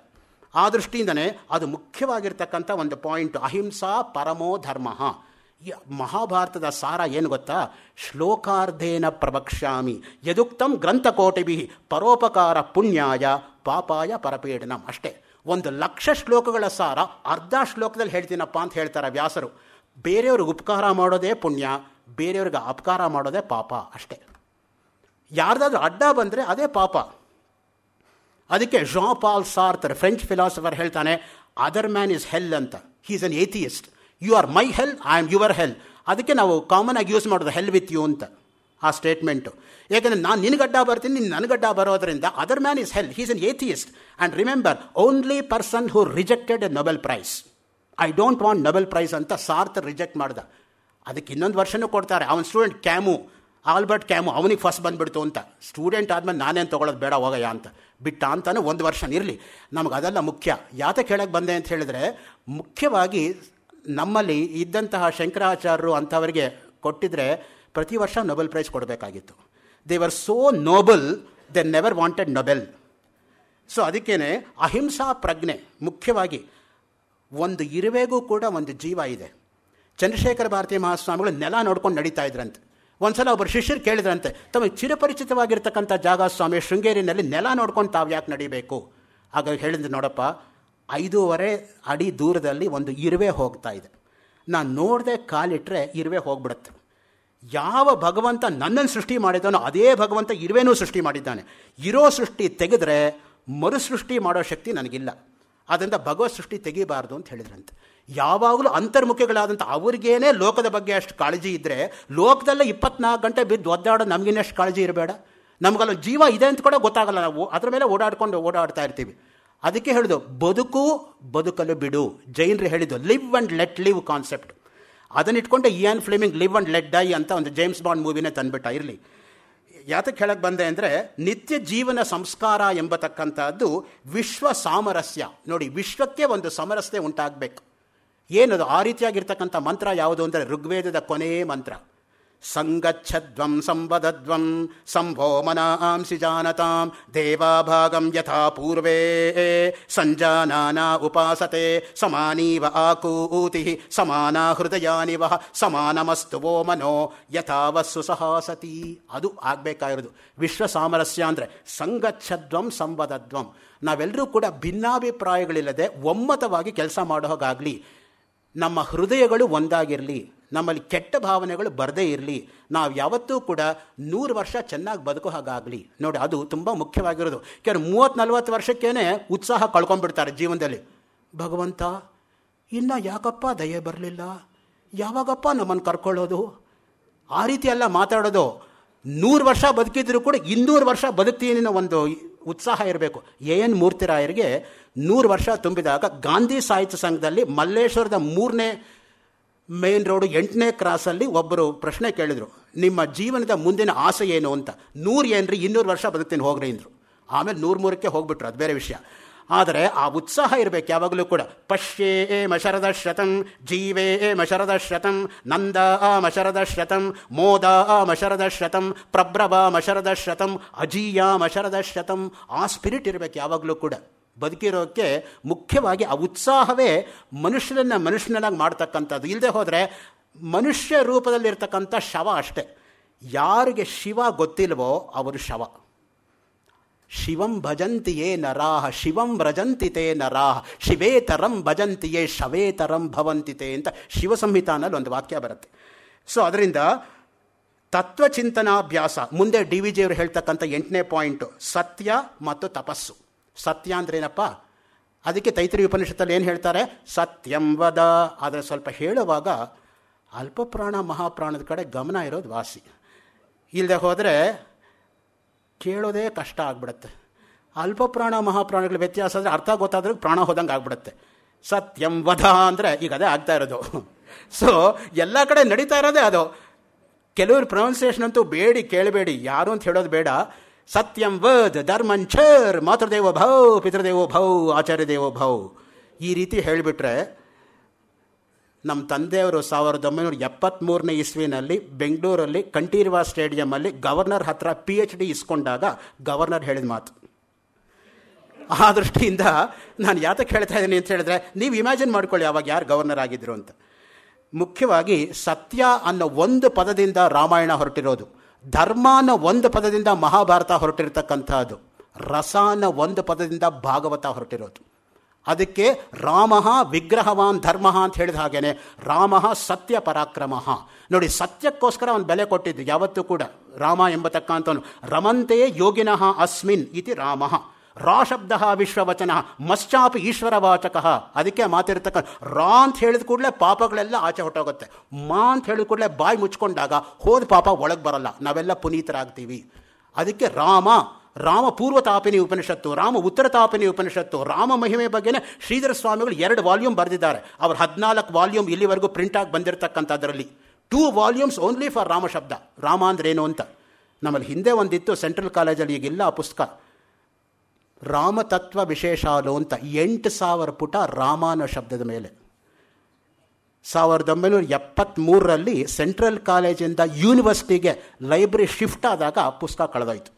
ಆ ದೃಷ್ಟಿಯಿಂದನೇ ಅದು ಮುಖ್ಯವಾಗಿರ್ತಕ್ಕಂಥ ಒಂದು ಪಾಯಿಂಟ್ ಅಹಿಂಸಾ ಪರಮೋ ಧರ್ಮ ಮಹಾಭಾರತದ ಸಾರ ಏನು ಗೊತ್ತಾ ಶ್ಲೋಕಾರ್ಧೇನ ಪ್ರವಕ್ಷ್ಯಾಮಿ ಯದುಕ್ತಂ ಗ್ರಂಥಕೋಟಿಭಿ ಪರೋಪಕಾರ ಪುಣ್ಯಾಯ ಪಾಪಾಯ ಪರಪೀಡನಂ ಅಷ್ಟೇ ಒಂದು ಲಕ್ಷ ಶ್ಲೋಕಗಳ ಸಾರ ಅರ್ಧ ಶ್ಲೋಕದಲ್ಲಿ ಹೇಳ್ತೀನಪ್ಪ ಅಂತ ಹೇಳ್ತಾರೆ ವ್ಯಾಸರು ಬೇರೆಯವ್ರಿಗೆ ಉಪಕಾರ ಮಾಡೋದೇ ಪುಣ್ಯ ಬೇರೆಯವ್ರಿಗೆ ಅಪಕಾರ ಮಾಡೋದೇ ಪಾಪ ಅಷ್ಟೇ ಯಾರ್ದಾದ್ರೂ ಅಡ್ಡ ಬಂದರೆ ಅದೇ ಪಾಪ ಅದಕ್ಕೆ Jean Paul Sartre French philosopher ಹೇಳ್ತಾನೆ ಅದರ್ ಮ್ಯಾನ್ ಇಸ್ ಹೆಲ್ ಅಂತ he is an atheist you are my hell I am your hell ಅದಕ್ಕೆ ನಾವು ಕಾಮನ್ ಆಗಿ ಯೂಸ್ ಮಾಡೋದು ಹೆಲ್ ವಿತ್ ಯು ಅಂತ ಆ ಸ್ಟೇಟ್ಮೆಂಟು ಏಕೆಂದರೆ ನಾನು ಗಡ್ಡ ಬರ್ತೀನಿ ನೀನು ನನಗಡ್ಡ ಬರೋದರಿಂದ other man is hell he's an atheist and remember only person who rejected a Nobel prize I don't want Nobel prize ಅಂತ ಸಾರ್ತ್ ರಿಜೆಕ್ಟ್ ಮಾಡ್ದ ಅದಕ್ಕೆ ಇನ್ನೊಂದು ವರ್ಷನೂ ಕೊಡ್ತಾರೆ ಅವನ ಸ್ಟೂಡೆಂಟ್ ಕ್ಯಾಮು ಆಲ್ಬರ್ಟ್ ಕ್ಯಾಮು ಅವನಿಗೆ ಫಸ್ಟ್ ಬಂದುಬಿಡ್ತು ಅಂತ ಸ್ಟೂಡೆಂಟ್ ಆದಮೇಲೆ ನಾನೇನು ತೊಗೊಳೋದು ಬೇಡ ಹೋಗಯ್ಯ ಅಂತ ಬಿಟ್ಟ ಅಂತಲೂ ಒಂದು ವರ್ಷ ಇರಲಿ ನಮಗೆ ಅದೆಲ್ಲ ಮುಖ್ಯ ಯಾತಕ್ಕೆ ಕೇಳಕ್ಕೆ ಬಂದೆ ಅಂತ ಹೇಳಿದ್ರೆ ಮುಖ್ಯವಾಗಿ ನಮ್ಮಲ್ಲಿ ಇದ್ದಂತಹ ಶಂಕರಾಚಾರ್ಯರು ಅಂಥವರಿಗೆ ಕೊಟ್ಟಿದ್ರೆ ಪ್ರತಿ ವರ್ಷ ನೊಬೆಲ್ ಪ್ರೈಸ್ ಕೊಡಬೇಕಾಗಿತ್ತು they were so noble they never wanted Nobel so ಅದಕ್ಕೇ ಅಹಿಂಸಾ ಪ್ರಜ್ಞೆ ಮುಖ್ಯವಾಗಿ ಒಂದು ಇರುವೆಗೂ ಕೂಡ ಒಂದು ಜೀವ ಇದೆ ಚಂದ್ರಶೇಖರ ಭಾರತೀಯ ಮಹಾಸ್ವಾಮಿಗಳು ನೆಲ ನೋಡ್ಕೊಂಡು ನಡೀತಾ ಇದ್ರಂತೆ ಒಂದು ಸಲ ಒಬ್ಬರು ಶಿಷ್ಯರು ಕೇಳಿದ್ರಂತೆ ತಮಗೆ ಚಿರಪರಿಚಿತವಾಗಿರ್ತಕ್ಕಂಥ ಜಾಗ ಸ್ವಾಮಿ ಶೃಂಗೇರಿನಲ್ಲಿ ನೆಲ ನೋಡ್ಕೊಂಡು ತಾವು ಯಾಕೆ ನಡಿಬೇಕು ಹಾಗಾಗಿ ಹೇಳಿದ್ರು ನೋಡಪ್ಪ ಐದೂವರೆ ಅಡಿ ದೂರದಲ್ಲಿ ಒಂದು ಇರುವೆ ಹೋಗ್ತಾ ಇದೆ ನಾನು ನೋಡದೆ ಕಾಲಿಟ್ಟರೆ ಇರುವೆ ಹೋಗ್ಬಿಡುತ್ತೆ ಯಾವ ಭಗವಂತ ನನ್ನನ್ನು ಸೃಷ್ಟಿ ಮಾಡಿದ್ದಾನೋ ಅದೇ ಭಗವಂತ ಇರುವೆನೂ ಸೃಷ್ಟಿ ಮಾಡಿದ್ದಾನೆ ಇರೋ ಸೃಷ್ಟಿ ತೆಗೆದ್ರೆ ಮರುಸೃಷ್ಟಿ ಮಾಡೋ ಶಕ್ತಿ ನನಗಿಲ್ಲ ಆದ್ದರಿಂದ ಭಗವತ್ ಸೃಷ್ಟಿ ತೆಗಿಬಾರ್ದು ಅಂತ ಹೇಳಿದ್ರಂತೆ ಯಾವಾಗಲೂ ಅಂತರ್ಮುಖಿಗಳಾದಂಥ ಅವ್ರಿಗೇನೆ ಲೋಕದ ಬಗ್ಗೆ ಅಷ್ಟು ಕಾಳಜಿ ಇದ್ದರೆ ಲೋಕದಲ್ಲೇ ಇಪ್ಪತ್ನಾಲ್ಕು ಗಂಟೆ ಬಿದ್ದು ಒದ್ದಾಡೋ ನಮಗಿನ್ನಷ್ಟು ಕಾಳಜಿ ಇರಬೇಡ ನಮಗಲ್ಲ ಜೀವ ಇದೆ ಅಂತ ಕೂಡ ಗೊತ್ತಾಗಲ್ಲ ನಾವು ಅದರ ಮೇಲೆ ಓಡಾಡ್ಕೊಂಡು ಓಡಾಡ್ತಾ ಇರ್ತೀವಿ ಅದಕ್ಕೆ ಹೇಳಿದು ಬದುಕು ಬದುಕಲು ಬಿಡು ಜೈನರು ಹೇಳಿದ್ದು live and let live concept ಅದನ್ನು ಇಟ್ಕೊಂಡು Ian Fleming live and let die ಅಂತ ಒಂದು ಜೇಮ್ಸ್ ಬಾಂಡ್ ಮೂವಿನೇ ತಂದುಬಿಟ್ಟ ಇರಲಿ ಯಾತಕ್ಕೆ ಹೇಳಕ್ಕೆ ಬಂದೆ ಅಂದರೆ ನಿತ್ಯ ಜೀವನ ಸಂಸ್ಕಾರ ಎಂಬತಕ್ಕಂಥದ್ದು ವಿಶ್ವ ಸಾಮರಸ್ಯ ನೋಡಿ ವಿಶ್ವಕ್ಕೆ ಒಂದು ಸಮರಸ್ಯ ಉಂಟಾಗಬೇಕು ಏನದು ಆ ರೀತಿಯಾಗಿರ್ತಕ್ಕಂಥ ಮಂತ್ರ ಯಾವುದು ಅಂದರೆ ಋಗ್ವೇದದ ಕೊನೆಯ ಮಂತ್ರ ಸಂಗಚ್ಛದ್ವಂ ಸಂವದಧ್ವಂ ಸಂಭೋ ಜಾನತಾಂ ದೇವಾಭಾಗಂ ಯಥಾ ಪೂರ್ವೇ ಸಂಜಾನಾನಾ ಉಪಾಸತೆ ಸಮಾನೀವ ಆಕೂತಿ ಸಮಾನ ಹೃದಯಾನಿವ ಸಮಾನಮಸ್ತು ವೋ ಮನೋ ಯಥಾವಸ್ಸು ಸಹಾಸತಿ ಅದು ಆಗಬೇಕಾಗಿರೋದು ವಿಶ್ವ ಸಾಮರಸ್ಯ ಅಂದರೆ ಸಂಗಚ್ಛದ್ವಂ ಸಂವದದ್ವಂ ನಾವೆಲ್ಲರೂ ಕೂಡ ಭಿನ್ನಾಭಿಪ್ರಾಯಗಳಿಲ್ಲದೆ ಒಮ್ಮತವಾಗಿ ಕೆಲಸ ಮಾಡೋ ಹಾಗಾಗಲಿ ನಮ್ಮ ಹೃದಯಗಳು ಒಂದಾಗಿರಲಿ ನಮ್ಮಲ್ಲಿ ಕೆಟ್ಟ ಭಾವನೆಗಳು ಬರದೇ ಇರಲಿ ನಾವು ಯಾವತ್ತೂ ಕೂಡ ನೂರು ವರ್ಷ ಚೆನ್ನಾಗಿ ಬದುಕೋ ಹಾಗಾಗಲಿ ನೋಡಿ ಅದು ತುಂಬ ಮುಖ್ಯವಾಗಿರೋದು ಕೆಲವು ಮೂವತ್ತು ನಲ್ವತ್ತು ವರ್ಷಕ್ಕೇ ಉತ್ಸಾಹ ಕಳ್ಕೊಂಡ್ಬಿಡ್ತಾರೆ ಜೀವನದಲ್ಲಿ ಭಗವಂತ ಇನ್ನು ಯಾಕಪ್ಪ ದಯೆ ಬರಲಿಲ್ಲ ಯಾವಾಗಪ್ಪ ನಮ್ಮನ್ನು ಕರ್ಕೊಳ್ಳೋದು ಆ ರೀತಿ ಮಾತಾಡೋದು ನೂರು ವರ್ಷ ಬದುಕಿದ್ರು ಕೂಡ ಇನ್ನೂರು ವರ್ಷ ಬದುಕ್ತೀನಿ ಒಂದು ಉತ್ಸಾಹ ಇರಬೇಕು ಎ ಎನ್ ಮೂರ್ತಿರಾಯರಿಗೆ ನೂರು ವರ್ಷ ತುಂಬಿದಾಗ ಗಾಂಧಿ ಸಾಹಿತ್ಯ ಸಂಘದಲ್ಲಿ ಮಲ್ಲೇಶ್ವರದ ಮೂರನೇ ಮೇನ್ ರೋಡು ಎಂಟನೇ ಕ್ರಾಸಲ್ಲಿ ಒಬ್ಬರು ಪ್ರಶ್ನೆ ಕೇಳಿದರು ನಿಮ್ಮ ಜೀವನದ ಮುಂದಿನ ಆಸೆ ಏನು ಅಂತ ನೂರು ಏನ್ರಿ ಇನ್ನೂರು ವರ್ಷ ಬದುಕ್ತೀನಿ ಹೋಗ್ರಿ ಅಂದರು ಆಮೇಲೆ ನೂರು ಮೂರಕ್ಕೆ ಹೋಗ್ಬಿಟ್ರು ಅದು ಬೇರೆ ವಿಷಯ ಆದರೆ ಆ ಉತ್ಸಾಹ ಇರಬೇಕು ಯಾವಾಗಲೂ ಕೂಡ ಪಶ್ಯೇ ಏ ಮಶರದ ಶತಂ ಜೀವೇ ಏ ಮಶರದ ಶತಂ ನಂದ ಆ ಮಶರದ ಶತಂ ಮೋದ ಆ ಮಶರದ ಶತಂ ಪ್ರಭ್ರಭ ಮಶರದ ಶತಂ ಅಜೀಯ ಮಶರದ ಶತಂ ಆ ಸ್ಪಿರಿಟ್ ಇರಬೇಕು ಯಾವಾಗಲೂ ಕೂಡ ಬದುಕಿರೋಕ್ಕೆ ಮುಖ್ಯವಾಗಿ ಆ ಉತ್ಸಾಹವೇ ಮನುಷ್ಯನನ್ನು ಮನುಷ್ಯನಾಗಿ ಮಾಡ್ತಕ್ಕಂಥದ್ದು ಇಲ್ಲದೆ ಹೋದರೆ ಮನುಷ್ಯ ರೂಪದಲ್ಲಿರ್ತಕ್ಕಂಥ ಶವ ಅಷ್ಟೆ ಯಾರಿಗೆ ಶಿವ ಗೊತ್ತಿಲ್ವೋ ಅವರು ಶವ ಶಿವಂ ಭಜಂತಿಯೇ ನರಾಹ ಶಿವಂ ವ್ರಜಂತಿತೇ ನರಾಹ ಶಿವೇತರಂ ಭಜಂತಿಯೇ ಶವೇತರಂ ಭವಂತಿತೆ ಅಂತ ಸಂಹಿತಾನಲ್ಲಿ ಒಂದು ವಾಕ್ಯ ಬರುತ್ತೆ ಸೊ ಅದರಿಂದ ತತ್ವಚಿಂತನಾಭ್ಯಾಸ ಮುಂದೆ ಡಿ ವಿ ಜಿಯವರು ಹೇಳ್ತಕ್ಕಂಥ ಎಂಟನೇ ಪಾಯಿಂಟು ಸತ್ಯ ಮತ್ತು ತಪಸ್ಸು ಸತ್ಯ ಅಂದ್ರೇನಪ್ಪ ಅದಕ್ಕೆ ತೈತ್ರಿ ಉಪನಿಷತ್ತಲ್ಲಿ ಏನು ಹೇಳ್ತಾರೆ ಸತ್ಯಂ ವದ ಆದರೆ ಸ್ವಲ್ಪ ಹೇಳುವಾಗ ಅಲ್ಪಪ್ರಾಣ ಮಹಾಪ್ರಾಣದ ಕಡೆ ಗಮನ ಇರೋದು ವಾಸಿ ಇಲ್ಲದೆ ಹೋದರೆ ಕೇಳೋದೇ ಕಷ್ಟ ಆಗ್ಬಿಡುತ್ತೆ ಅಲ್ಪ ಪ್ರಾಣ ಮಹಾಪ್ರಾಣಗಳ ವ್ಯತ್ಯಾಸ ಅಂದರೆ ಅರ್ಥ ಗೊತ್ತಾದ್ರೆ ಪ್ರಾಣ ಹೋದಂಗೆ ಆಗ್ಬಿಡುತ್ತೆ ಸತ್ಯಂ ವಧ ಅಂದರೆ ಈಗ ಅದೇ ಆಗ್ತಾ ಇರೋದು ಸೊ ಎಲ್ಲ ಕಡೆ ನಡೀತಾ ಇರೋದೇ ಅದು ಕೆಲವರು ಪ್ರೊನೌನ್ಸಿಯೇಷನ್ ಅಂತೂ ಬೇಡಿ ಕೇಳಬೇಡಿ ಯಾರು ಅಂತ ಹೇಳೋದು ಬೇಡ ಸತ್ಯಂ ವದ್ ಛರ್ ಮಾತೃದೇವೋ ಭೌ ಪಿತೃದೇವೋ ಭೌ ಆಚಾರ್ಯ ದೇವೋ ಭೌ ಈ ರೀತಿ ಹೇಳಿಬಿಟ್ರೆ ನಮ್ಮ ತಂದೆಯವರು ಸಾವಿರದ ಒಂಬೈನೂರ ಎಪ್ಪತ್ತ್ಮೂರನೇ ಇಸ್ವಿನಲ್ಲಿ ಬೆಂಗಳೂರಲ್ಲಿ ಕಂಠೀರ್ವ ಸ್ಟೇಡಿಯಮಲ್ಲಿ ಗವರ್ನರ್ ಹತ್ರ ಪಿ ಎಚ್ ಡಿ ಇಸ್ಕೊಂಡಾಗ ಗವರ್ನರ್ ಹೇಳಿದ ಮಾತು ಆ ದೃಷ್ಟಿಯಿಂದ ನಾನು ಯಾತಕ್ಕೆ ಹೇಳ್ತಾ ಇದ್ದೀನಿ ಅಂತ ಹೇಳಿದ್ರೆ ನೀವು ಇಮ್ಯಾಜಿನ್ ಮಾಡ್ಕೊಳ್ಳಿ ಅವಾಗ ಯಾರು ಗವರ್ನರ್ ಆಗಿದ್ರು ಅಂತ ಮುಖ್ಯವಾಗಿ ಸತ್ಯ ಅನ್ನೋ ಒಂದು ಪದದಿಂದ ರಾಮಾಯಣ ಹೊರಟಿರೋದು ಧರ್ಮ ಅನ್ನೋ ಒಂದು ಪದದಿಂದ ಮಹಾಭಾರತ ಹೊರಟಿರ್ತಕ್ಕಂಥದ್ದು ರಸ ಅನ್ನೋ ಒಂದು ಪದದಿಂದ ಭಾಗವತ ಹೊರಟಿರೋದು ಅದಕ್ಕೆ ರಾಮ ವಿಗ್ರಹವಾನ್ ಧರ್ಮ ಅಂತ ಹೇಳಿದ ಹಾಗೇನೆ ರಾಮ ಸತ್ಯ ಪರಾಕ್ರಮ ನೋಡಿ ಸತ್ಯಕ್ಕೋಸ್ಕರ ಅವನು ಬೆಲೆ ಕೊಟ್ಟಿದ್ದು ಯಾವತ್ತೂ ಕೂಡ ರಾಮ ಎಂಬತಕ್ಕಂಥವನು ರಮಂತೆಯೇ ಯೋಗಿನಃ ಅಸ್ಮಿನ್ ಇತಿ ರಾಮ ರಾ ಶಬ್ದ ವಿಶ್ವವಚನ ಮಶ್ಚಾಪಿ ವಾಚಕ ಅದಕ್ಕೆ ಮಾತಿರ್ತಕ್ಕ ರಾ ಅಂತ ಹೇಳಿದ ಕೂಡಲೇ ಪಾಪಗಳೆಲ್ಲ ಆಚೆ ಹೊಟ್ಟೋಗುತ್ತೆ ಮಾ ಅಂತ ಹೇಳಿದ ಕೂಡಲೇ ಬಾಯಿ ಮುಚ್ಕೊಂಡಾಗ ಹೋದ ಪಾಪ ಒಳಗೆ ಬರಲ್ಲ ನಾವೆಲ್ಲ ಪುನೀತರಾಗ್ತೀವಿ ಅದಕ್ಕೆ ರಾಮ ರಾಮ ಪೂರ್ವ ತಾಪಿನಿ ಉಪನಿಷತ್ತು ರಾಮ ಉತ್ತರ ತಾಪಿನಿ ಉಪನಿಷತ್ತು ರಾಮ ಮಹಿಮೆ ಬಗ್ಗೆನೇ ಶ್ರೀಧರ ಸ್ವಾಮಿಗಳು ಎರಡು ವಾಲ್ಯೂಮ್ ಬರೆದಿದ್ದಾರೆ ಅವರು ಹದಿನಾಲ್ಕು ವಾಲ್ಯೂಮ್ ಇಲ್ಲಿವರೆಗೂ ಪ್ರಿಂಟ್ ಆಗಿ ಬಂದಿರತಕ್ಕಂಥದ್ರಲ್ಲಿ two volumes only for Rama ಶಬ್ದ ರಾಮ ಅಂದ್ರೇನು ಅಂತ ನಮ್ಮಲ್ಲಿ ಹಿಂದೆ ಒಂದಿತ್ತು ಸೆಂಟ್ರಲ್ ಕಾಲೇಜಲ್ಲಿ ಈಗಿಲ್ಲ ಆ ಪುಸ್ತಕ ರಾಮತತ್ವ ವಿಶೇಷಾಲು ಅಂತ ಎಂಟು ಸಾವಿರ ಪುಟ ರಾಮ ಅನ್ನೋ ಶಬ್ದದ ಮೇಲೆ ಸಾವಿರದ ಒಂಬೈನೂರ ಎಪ್ಪತ್ತ್ಮೂರರಲ್ಲಿ ಸೆಂಟ್ರಲ್ ಕಾಲೇಜಿಂದ ಯೂನಿವರ್ಸಿಟಿಗೆ ಲೈಬ್ರರಿ ಶಿಫ್ಟ್ ಆದಾಗ ಆ ಪುಸ್ತಕ ಕಳೆದೋಯ್ತು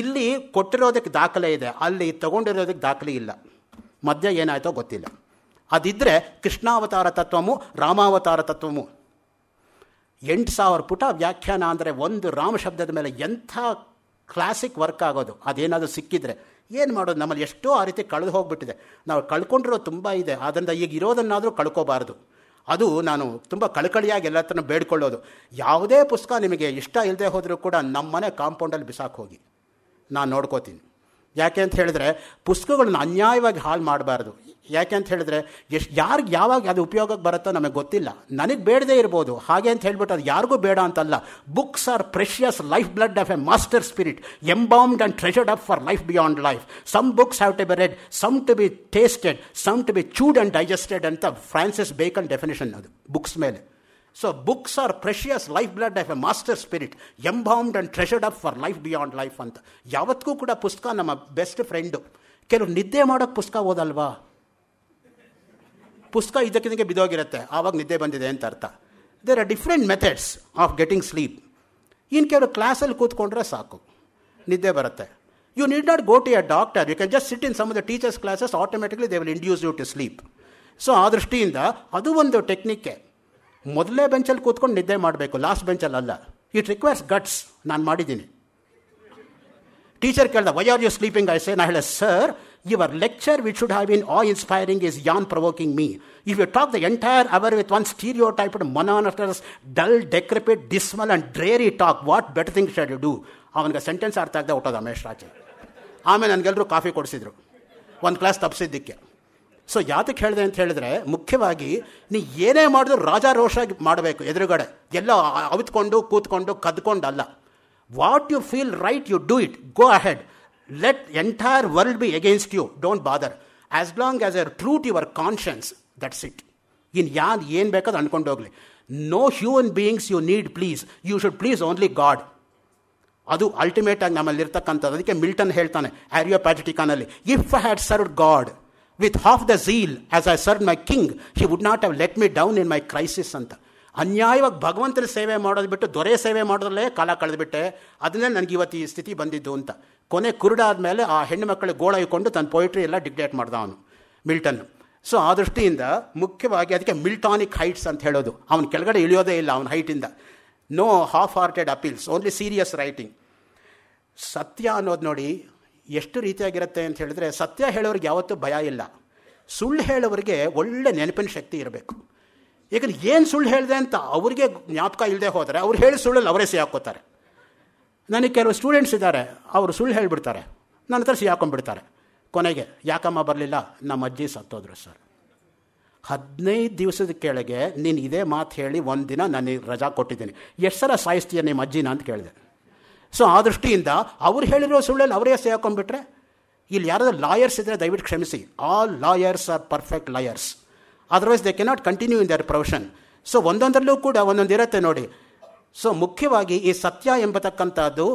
ಇಲ್ಲಿ ಕೊಟ್ಟಿರೋದಕ್ಕೆ ದಾಖಲೆ ಇದೆ ಅಲ್ಲಿ ತಗೊಂಡಿರೋದಕ್ಕೆ ದಾಖಲೆ ಇಲ್ಲ ಮಧ್ಯ ಏನಾಯಿತೋ ಗೊತ್ತಿಲ್ಲ ಅದಿದ್ದರೆ ಕೃಷ್ಣಾವತಾರ ತತ್ವಮು ರಾಮಾವತಾರ ತತ್ವಮು ಎಂಟು ಸಾವಿರ ಪುಟ ವ್ಯಾಖ್ಯಾನ ಅಂದರೆ ಒಂದು ರಾಮ ಶಬ್ದದ ಮೇಲೆ ಎಂಥ ಕ್ಲಾಸಿಕ್ ವರ್ಕ್ ಆಗೋದು ಅದೇನಾದರೂ ಸಿಕ್ಕಿದರೆ ಏನು ಮಾಡೋದು ನಮ್ಮಲ್ಲಿ ಎಷ್ಟೋ ಆ ರೀತಿ ಕಳೆದು ಹೋಗ್ಬಿಟ್ಟಿದೆ ನಾವು ಕಳ್ಕೊಂಡಿರೋ ತುಂಬ ಇದೆ ಆದ್ದರಿಂದ ಈಗ ಇರೋದನ್ನಾದರೂ ಕಳ್ಕೋಬಾರ್ದು ಅದು ನಾನು ತುಂಬ ಕಳಕಳಿಯಾಗಿ ಎಲ್ಲತ್ರನೂ ಬೇಡ್ಕೊಳ್ಳೋದು ಯಾವುದೇ ಪುಸ್ತಕ ನಿಮಗೆ ಇಷ್ಟ ಇಲ್ಲದೆ ಹೋದರೂ ಕೂಡ ನಮ್ಮನೆ ಕಾಂಪೌಂಡಲ್ಲಿ ಬಿಸಾಕೋಗಿ ನಾನು ನೋಡ್ಕೋತೀನಿ ಯಾಕೆ ಅಂತ ಹೇಳಿದ್ರೆ ಪುಸ್ತಕಗಳನ್ನ ಅನ್ಯಾಯವಾಗಿ ಹಾಳು ಮಾಡಬಾರ್ದು ಯಾಕೆ ಅಂತ ಹೇಳಿದ್ರೆ ಎಷ್ಟು ಯಾರಿಗೆ ಯಾವಾಗ ಅದು ಉಪಯೋಗಕ್ಕೆ ಬರುತ್ತೋ ನಮಗೆ ಗೊತ್ತಿಲ್ಲ ನನಗೆ ಬೇಡದೇ ಇರ್ಬೋದು ಹಾಗೆ ಅಂತ ಹೇಳ್ಬಿಟ್ಟು ಅದು ಯಾರಿಗೂ ಬೇಡ ಅಂತಲ್ಲ books are precious life blood of a master spirit embalmed and treasured up for life beyond life some books have to be read some to be tasted some to be chewed and digested ಅಂತ Francis Bacon definition ಅದು books ಮೇಲೆ so books are precious life blood of a master spirit embalmed and treasured up for life beyond life ಅಂತ ಯಾವತ್ತಿಗೂ ಕೂಡ ಪುಸ್ತಕ ನಮ್ಮ best friend ಕೆಲವು ನಿದ್ದೆ ಮಾಡೋಕ್ಕೆ ಪುಸ್ತಕ ಓದಲ್ವಾ ಪುಸ್ತಕ ಇದಕ್ಕಿಂತ ಬಿದ್ದೋಗಿರುತ್ತೆ ಆವಾಗ ನಿದ್ದೆ ಬಂದಿದೆ ಅಂತ ಅರ್ಥ there are different methods of getting sleep ಇನ್ನು ಕೆಲವರು ಕ್ಲಾಸಲ್ಲಿ ಕೂತ್ಕೊಂಡ್ರೆ ಸಾಕು ನಿದ್ದೆ ಬರುತ್ತೆ you need not go to a doctor you can just sit in some the teachers classes automatically they will induce you to sleep so ಆ ದೃಷ್ಟಿಯಿಂದ ಅದು ಒಂದು ಟೆಕ್ನಿಕ್ಕೆ ಮೊದಲೇ ಬೆಂಚಲ್ಲಿ ಕೂತ್ಕೊಂಡು ನಿದ್ದೆ ಮಾಡಬೇಕು ಲಾಸ್ಟ್ ಬೆಂಚಲ್ಲಿ ಅಲ್ಲ ಇಟ್ ರಿಕ್ವೈರ್ಸ್ ಗಟ್ಸ್ ನಾನು ಮಾಡಿದ್ದೀನಿ ಟೀಚರ್ ಕೇಳ್ದೆ why are you sleeping I say ನಾ ಹೇಳ sir your lecture which should have in a inspiring is an provoking me if you talk the entire hour with one stereotype monotonous dull decrepit dismal and dreary talk what better thing should you do ಅವನಿಗೆ sentence ಅರ್ಥ ಆಗದೆ ಹೊಟ್ಟೋದು ರಮೇಶ್ ರಾಜೆ ಆಮೇಲೆ ನನಗೆಲ್ಲರೂ coffee ಕೊಡಿಸಿದ್ರು ಒಂದು class ತಪ್ಪಿಸಿದ್ದಕ್ಕೆ so ಯಾತಕ್ಕೆ ಹೇಳಿದೆ ಅಂತ ಹೇಳಿದ್ರೆ ಮುಖ್ಯವಾಗಿ ನೀ ಏನೇ ಮಾಡಿದ್ರು ರೋಷಾಗಿ ಮಾಡಬೇಕು ಎದುರುಗಡೆ ಎಲ್ಲ ಅವಿತ್ಕೊಂಡು ಕೂತ್ಕೊಂಡು ಅಲ್ಲ what you feel right you do it go ahead let entire world be against you don't bother as long as a truth your conscience that's it in ಯಾರು ಏನು ಬೇಕಾದ್ರೂ ಅಂದ್ಕೊಂಡು ಹೋಗಲಿ no human beings you need please you should please only God ಅದು ಅಲ್ಟಿಮೇಟಾಗಿ ನಮ್ಮಲ್ಲಿರ್ತಕ್ಕಂಥದ್ದು ಅದಕ್ಕೆ Milton ಹೇಳ್ತಾನೆ ಆ್ಯರಿಯೋ if I had serve God with half the zeal as I serve my king he would not have let me down in my crisis ಅಂತ ಅನ್ಯಾಯವಾಗಿ ಭಗವಂತನ ಸೇವೆ ಮಾಡೋದು ಬಿಟ್ಟು ದೊರೆ ಸೇವೆ ಮಾಡೋದ್ರಲ್ಲೇ ಕಾಲ ಕಳೆದುಬಿಟ್ಟೆ ಅದನ್ನೇ ನನಗೆ ಇವತ್ತು ಈ ಸ್ಥಿತಿ ಬಂದಿದ್ದು ಅಂತ ಕೊನೆ ಕುರುಡಾದ ಮೇಲೆ ಆ ಹೆಣ್ಣು ಮಕ್ಕಳಿಗೆ ಗೋಳಾಯಿಕೊಂಡು ತನ್ನ ಪೊಯಿಟ್ರಿ ಎಲ್ಲ ಡಿಕ್ಟೇಟ್ ಮಾಡ್ದ ಅವನು ಮಿಲ್ಟನ್ ಸೊ ಆ ದೃಷ್ಟಿಯಿಂದ ಮುಖ್ಯವಾಗಿ ಅದಕ್ಕೆ ಮಿಲ್ಟಾನಿಕ್ ಹೈಟ್ಸ್ ಅಂತ ಹೇಳೋದು ಅವನ ಕೆಳಗಡೆ ಇಳಿಯೋದೇ ಇಲ್ಲ ಅವನ ಹೈಟಿಂದ no half hearted appeals only serious writing ಸತ್ಯ ಅನ್ನೋದು ನೋಡಿ ಎಷ್ಟು ರೀತಿಯಾಗಿರುತ್ತೆ ಅಂತ ಹೇಳಿದ್ರೆ ಸತ್ಯ ಹೇಳೋರಿಗೆ ಯಾವತ್ತೂ ಭಯ ಇಲ್ಲ ಸುಳ್ಳು ಹೇಳೋರಿಗೆ ಒಳ್ಳೆ ನೆನಪಿನ ಶಕ್ತಿ ಇರಬೇಕು ಯಾಕಂದ್ರೆ ಏನು ಸುಳ್ಳು ಹೇಳಿದೆ ಅಂತ ಅವ್ರಿಗೆ ಜ್ಞಾಪಕ ಇಲ್ಲದೆ ಹೋದರೆ ಅವ್ರು ಹೇಳಿ ಸುಳ್ಳಲ್ಲಿ ಅವರೇ ಸಿ ಹಾಕೋತಾರೆ ನನಗೆ ಕೆಲವು ಸ್ಟೂಡೆಂಟ್ಸ್ ಇದ್ದಾರೆ ಅವರು ಸುಳ್ಳು ಹೇಳಿಬಿಡ್ತಾರೆ ನನ್ನ ಹತ್ರ ಸಿ ಹಾಕೊಂಡ್ಬಿಡ್ತಾರೆ ಕೊನೆಗೆ ಯಾಕಮ್ಮ ಬರಲಿಲ್ಲ ನಮ್ಮ ಅಜ್ಜಿ ಸತ್ತೋದ್ರು ಸರ್ ಹದಿನೈದು ದಿವಸದ ಕೆಳಗೆ ನೀನು ಇದೇ ಮಾತು ಹೇಳಿ ಒಂದು ದಿನ ನನಗೆ ರಜಾ ಕೊಟ್ಟಿದ್ದೀನಿ ಎಷ್ಟು ಸಲ ಸಾಯಿಸ್ತೀಯ ನಿಮ್ಮ ಅಜ್ಜಿನ ಅಂತ ಕೇಳಿದೆ ಸೊ ಆ ದೃಷ್ಟಿಯಿಂದ ಅವ್ರು ಹೇಳಿರೋ ಸುಳ್ಳಲ್ಲಿ ಅವರೇ ಸೇರ್ಕೊಂಡ್ಬಿಟ್ರೆ ಇಲ್ಲಿ ಯಾರಾದರೂ ಲಾಯರ್ಸ್ ಇದ್ದರೆ ದಯವಿಟ್ಟು ಕ್ಷಮಿಸಿ all lawyers are perfect lawyers otherwise they cannot continue in their profession so ಒಂದೊಂದರಲ್ಲೂ ಕೂಡ ಒಂದೊಂದು ಇರುತ್ತೆ ನೋಡಿ ಸೊ ಮುಖ್ಯವಾಗಿ ಈ ಸತ್ಯ ಎಂಬತಕ್ಕಂಥದ್ದು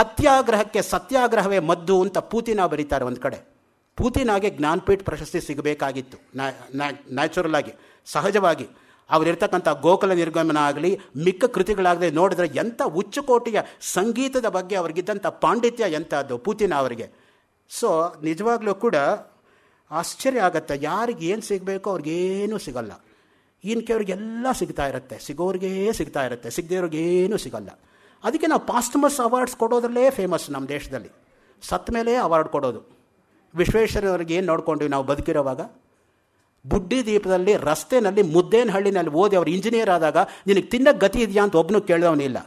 ಹತ್ಯಾಗ್ರಹಕ್ಕೆ ಸತ್ಯಾಗ್ರಹವೇ ಮದ್ದು ಅಂತ ಪೂತಿನ ಬರೀತಾರೆ ಒಂದು ಕಡೆ ಪೂತಿನಾಗೆ ಜ್ಞಾನಪೀಠ ಪ್ರಶಸ್ತಿ ಸಿಗಬೇಕಾಗಿತ್ತು ನ್ಯಾಚುರಲ್ ಆಗಿ ಸಹಜವಾಗಿ ಅವರಿರ್ತಕ್ಕಂಥ ಗೋಕುಲ ನಿರ್ಗಮನ ಆಗಲಿ ಮಿಕ್ಕ ಕೃತಿಗಳಾಗಲಿ ನೋಡಿದ್ರೆ ಎಂಥ ಉಚ್ಚಕೋಟಿಯ ಸಂಗೀತದ ಬಗ್ಗೆ ಅವ್ರಿಗಿದ್ದಂಥ ಪಾಂಡಿತ್ಯ ಎಂಥದ್ದು ಪೂತಿನ ಅವರಿಗೆ ಸೊ ನಿಜವಾಗ್ಲೂ ಕೂಡ ಆಶ್ಚರ್ಯ ಆಗುತ್ತೆ ಯಾರಿಗೆ ಏನು ಸಿಗಬೇಕೋ ಅವ್ರಿಗೇನೂ ಸಿಗಲ್ಲ ಇನ್ನು ಕೆಲವ್ರಿಗೆಲ್ಲ ಸಿಗ್ತಾ ಇರುತ್ತೆ ಸಿಗೋರಿಗೇ ಸಿಗ್ತಾ ಇರುತ್ತೆ ಸಿಗದೇವ್ರಿಗೇನೂ ಸಿಗಲ್ಲ ಅದಕ್ಕೆ ನಾವು ಪಾಸ್ಟಮಸ್ ಅವಾರ್ಡ್ಸ್ ಕೊಡೋದ್ರಲ್ಲೇ ಫೇಮಸ್ ನಮ್ಮ ದೇಶದಲ್ಲಿ ಸತ್ತ ಮೇಲೆ ಅವಾರ್ಡ್ ಕೊಡೋದು ವಿಶ್ವೇಶ್ವರವ್ರಿಗೆ ಏನು ನೋಡ್ಕೊಂಡ್ವಿ ನಾವು ಬದುಕಿರೋವಾಗ ಬುಡ್ಡಿ ದೀಪದಲ್ಲಿ ರಸ್ತೆನಲ್ಲಿ ಮುದ್ದೇನಹಳ್ಳಿನಲ್ಲಿ ಓದಿ ಅವರು ಇಂಜಿನಿಯರ್ ಆದಾಗ ನಿನಗೆ ತಿನ್ನಕ್ಕೆ ಗತಿ ಇದೆಯಾ ಅಂತ ಒಬ್ಬನು ಕೇಳಿದವನಿಲ್ಲ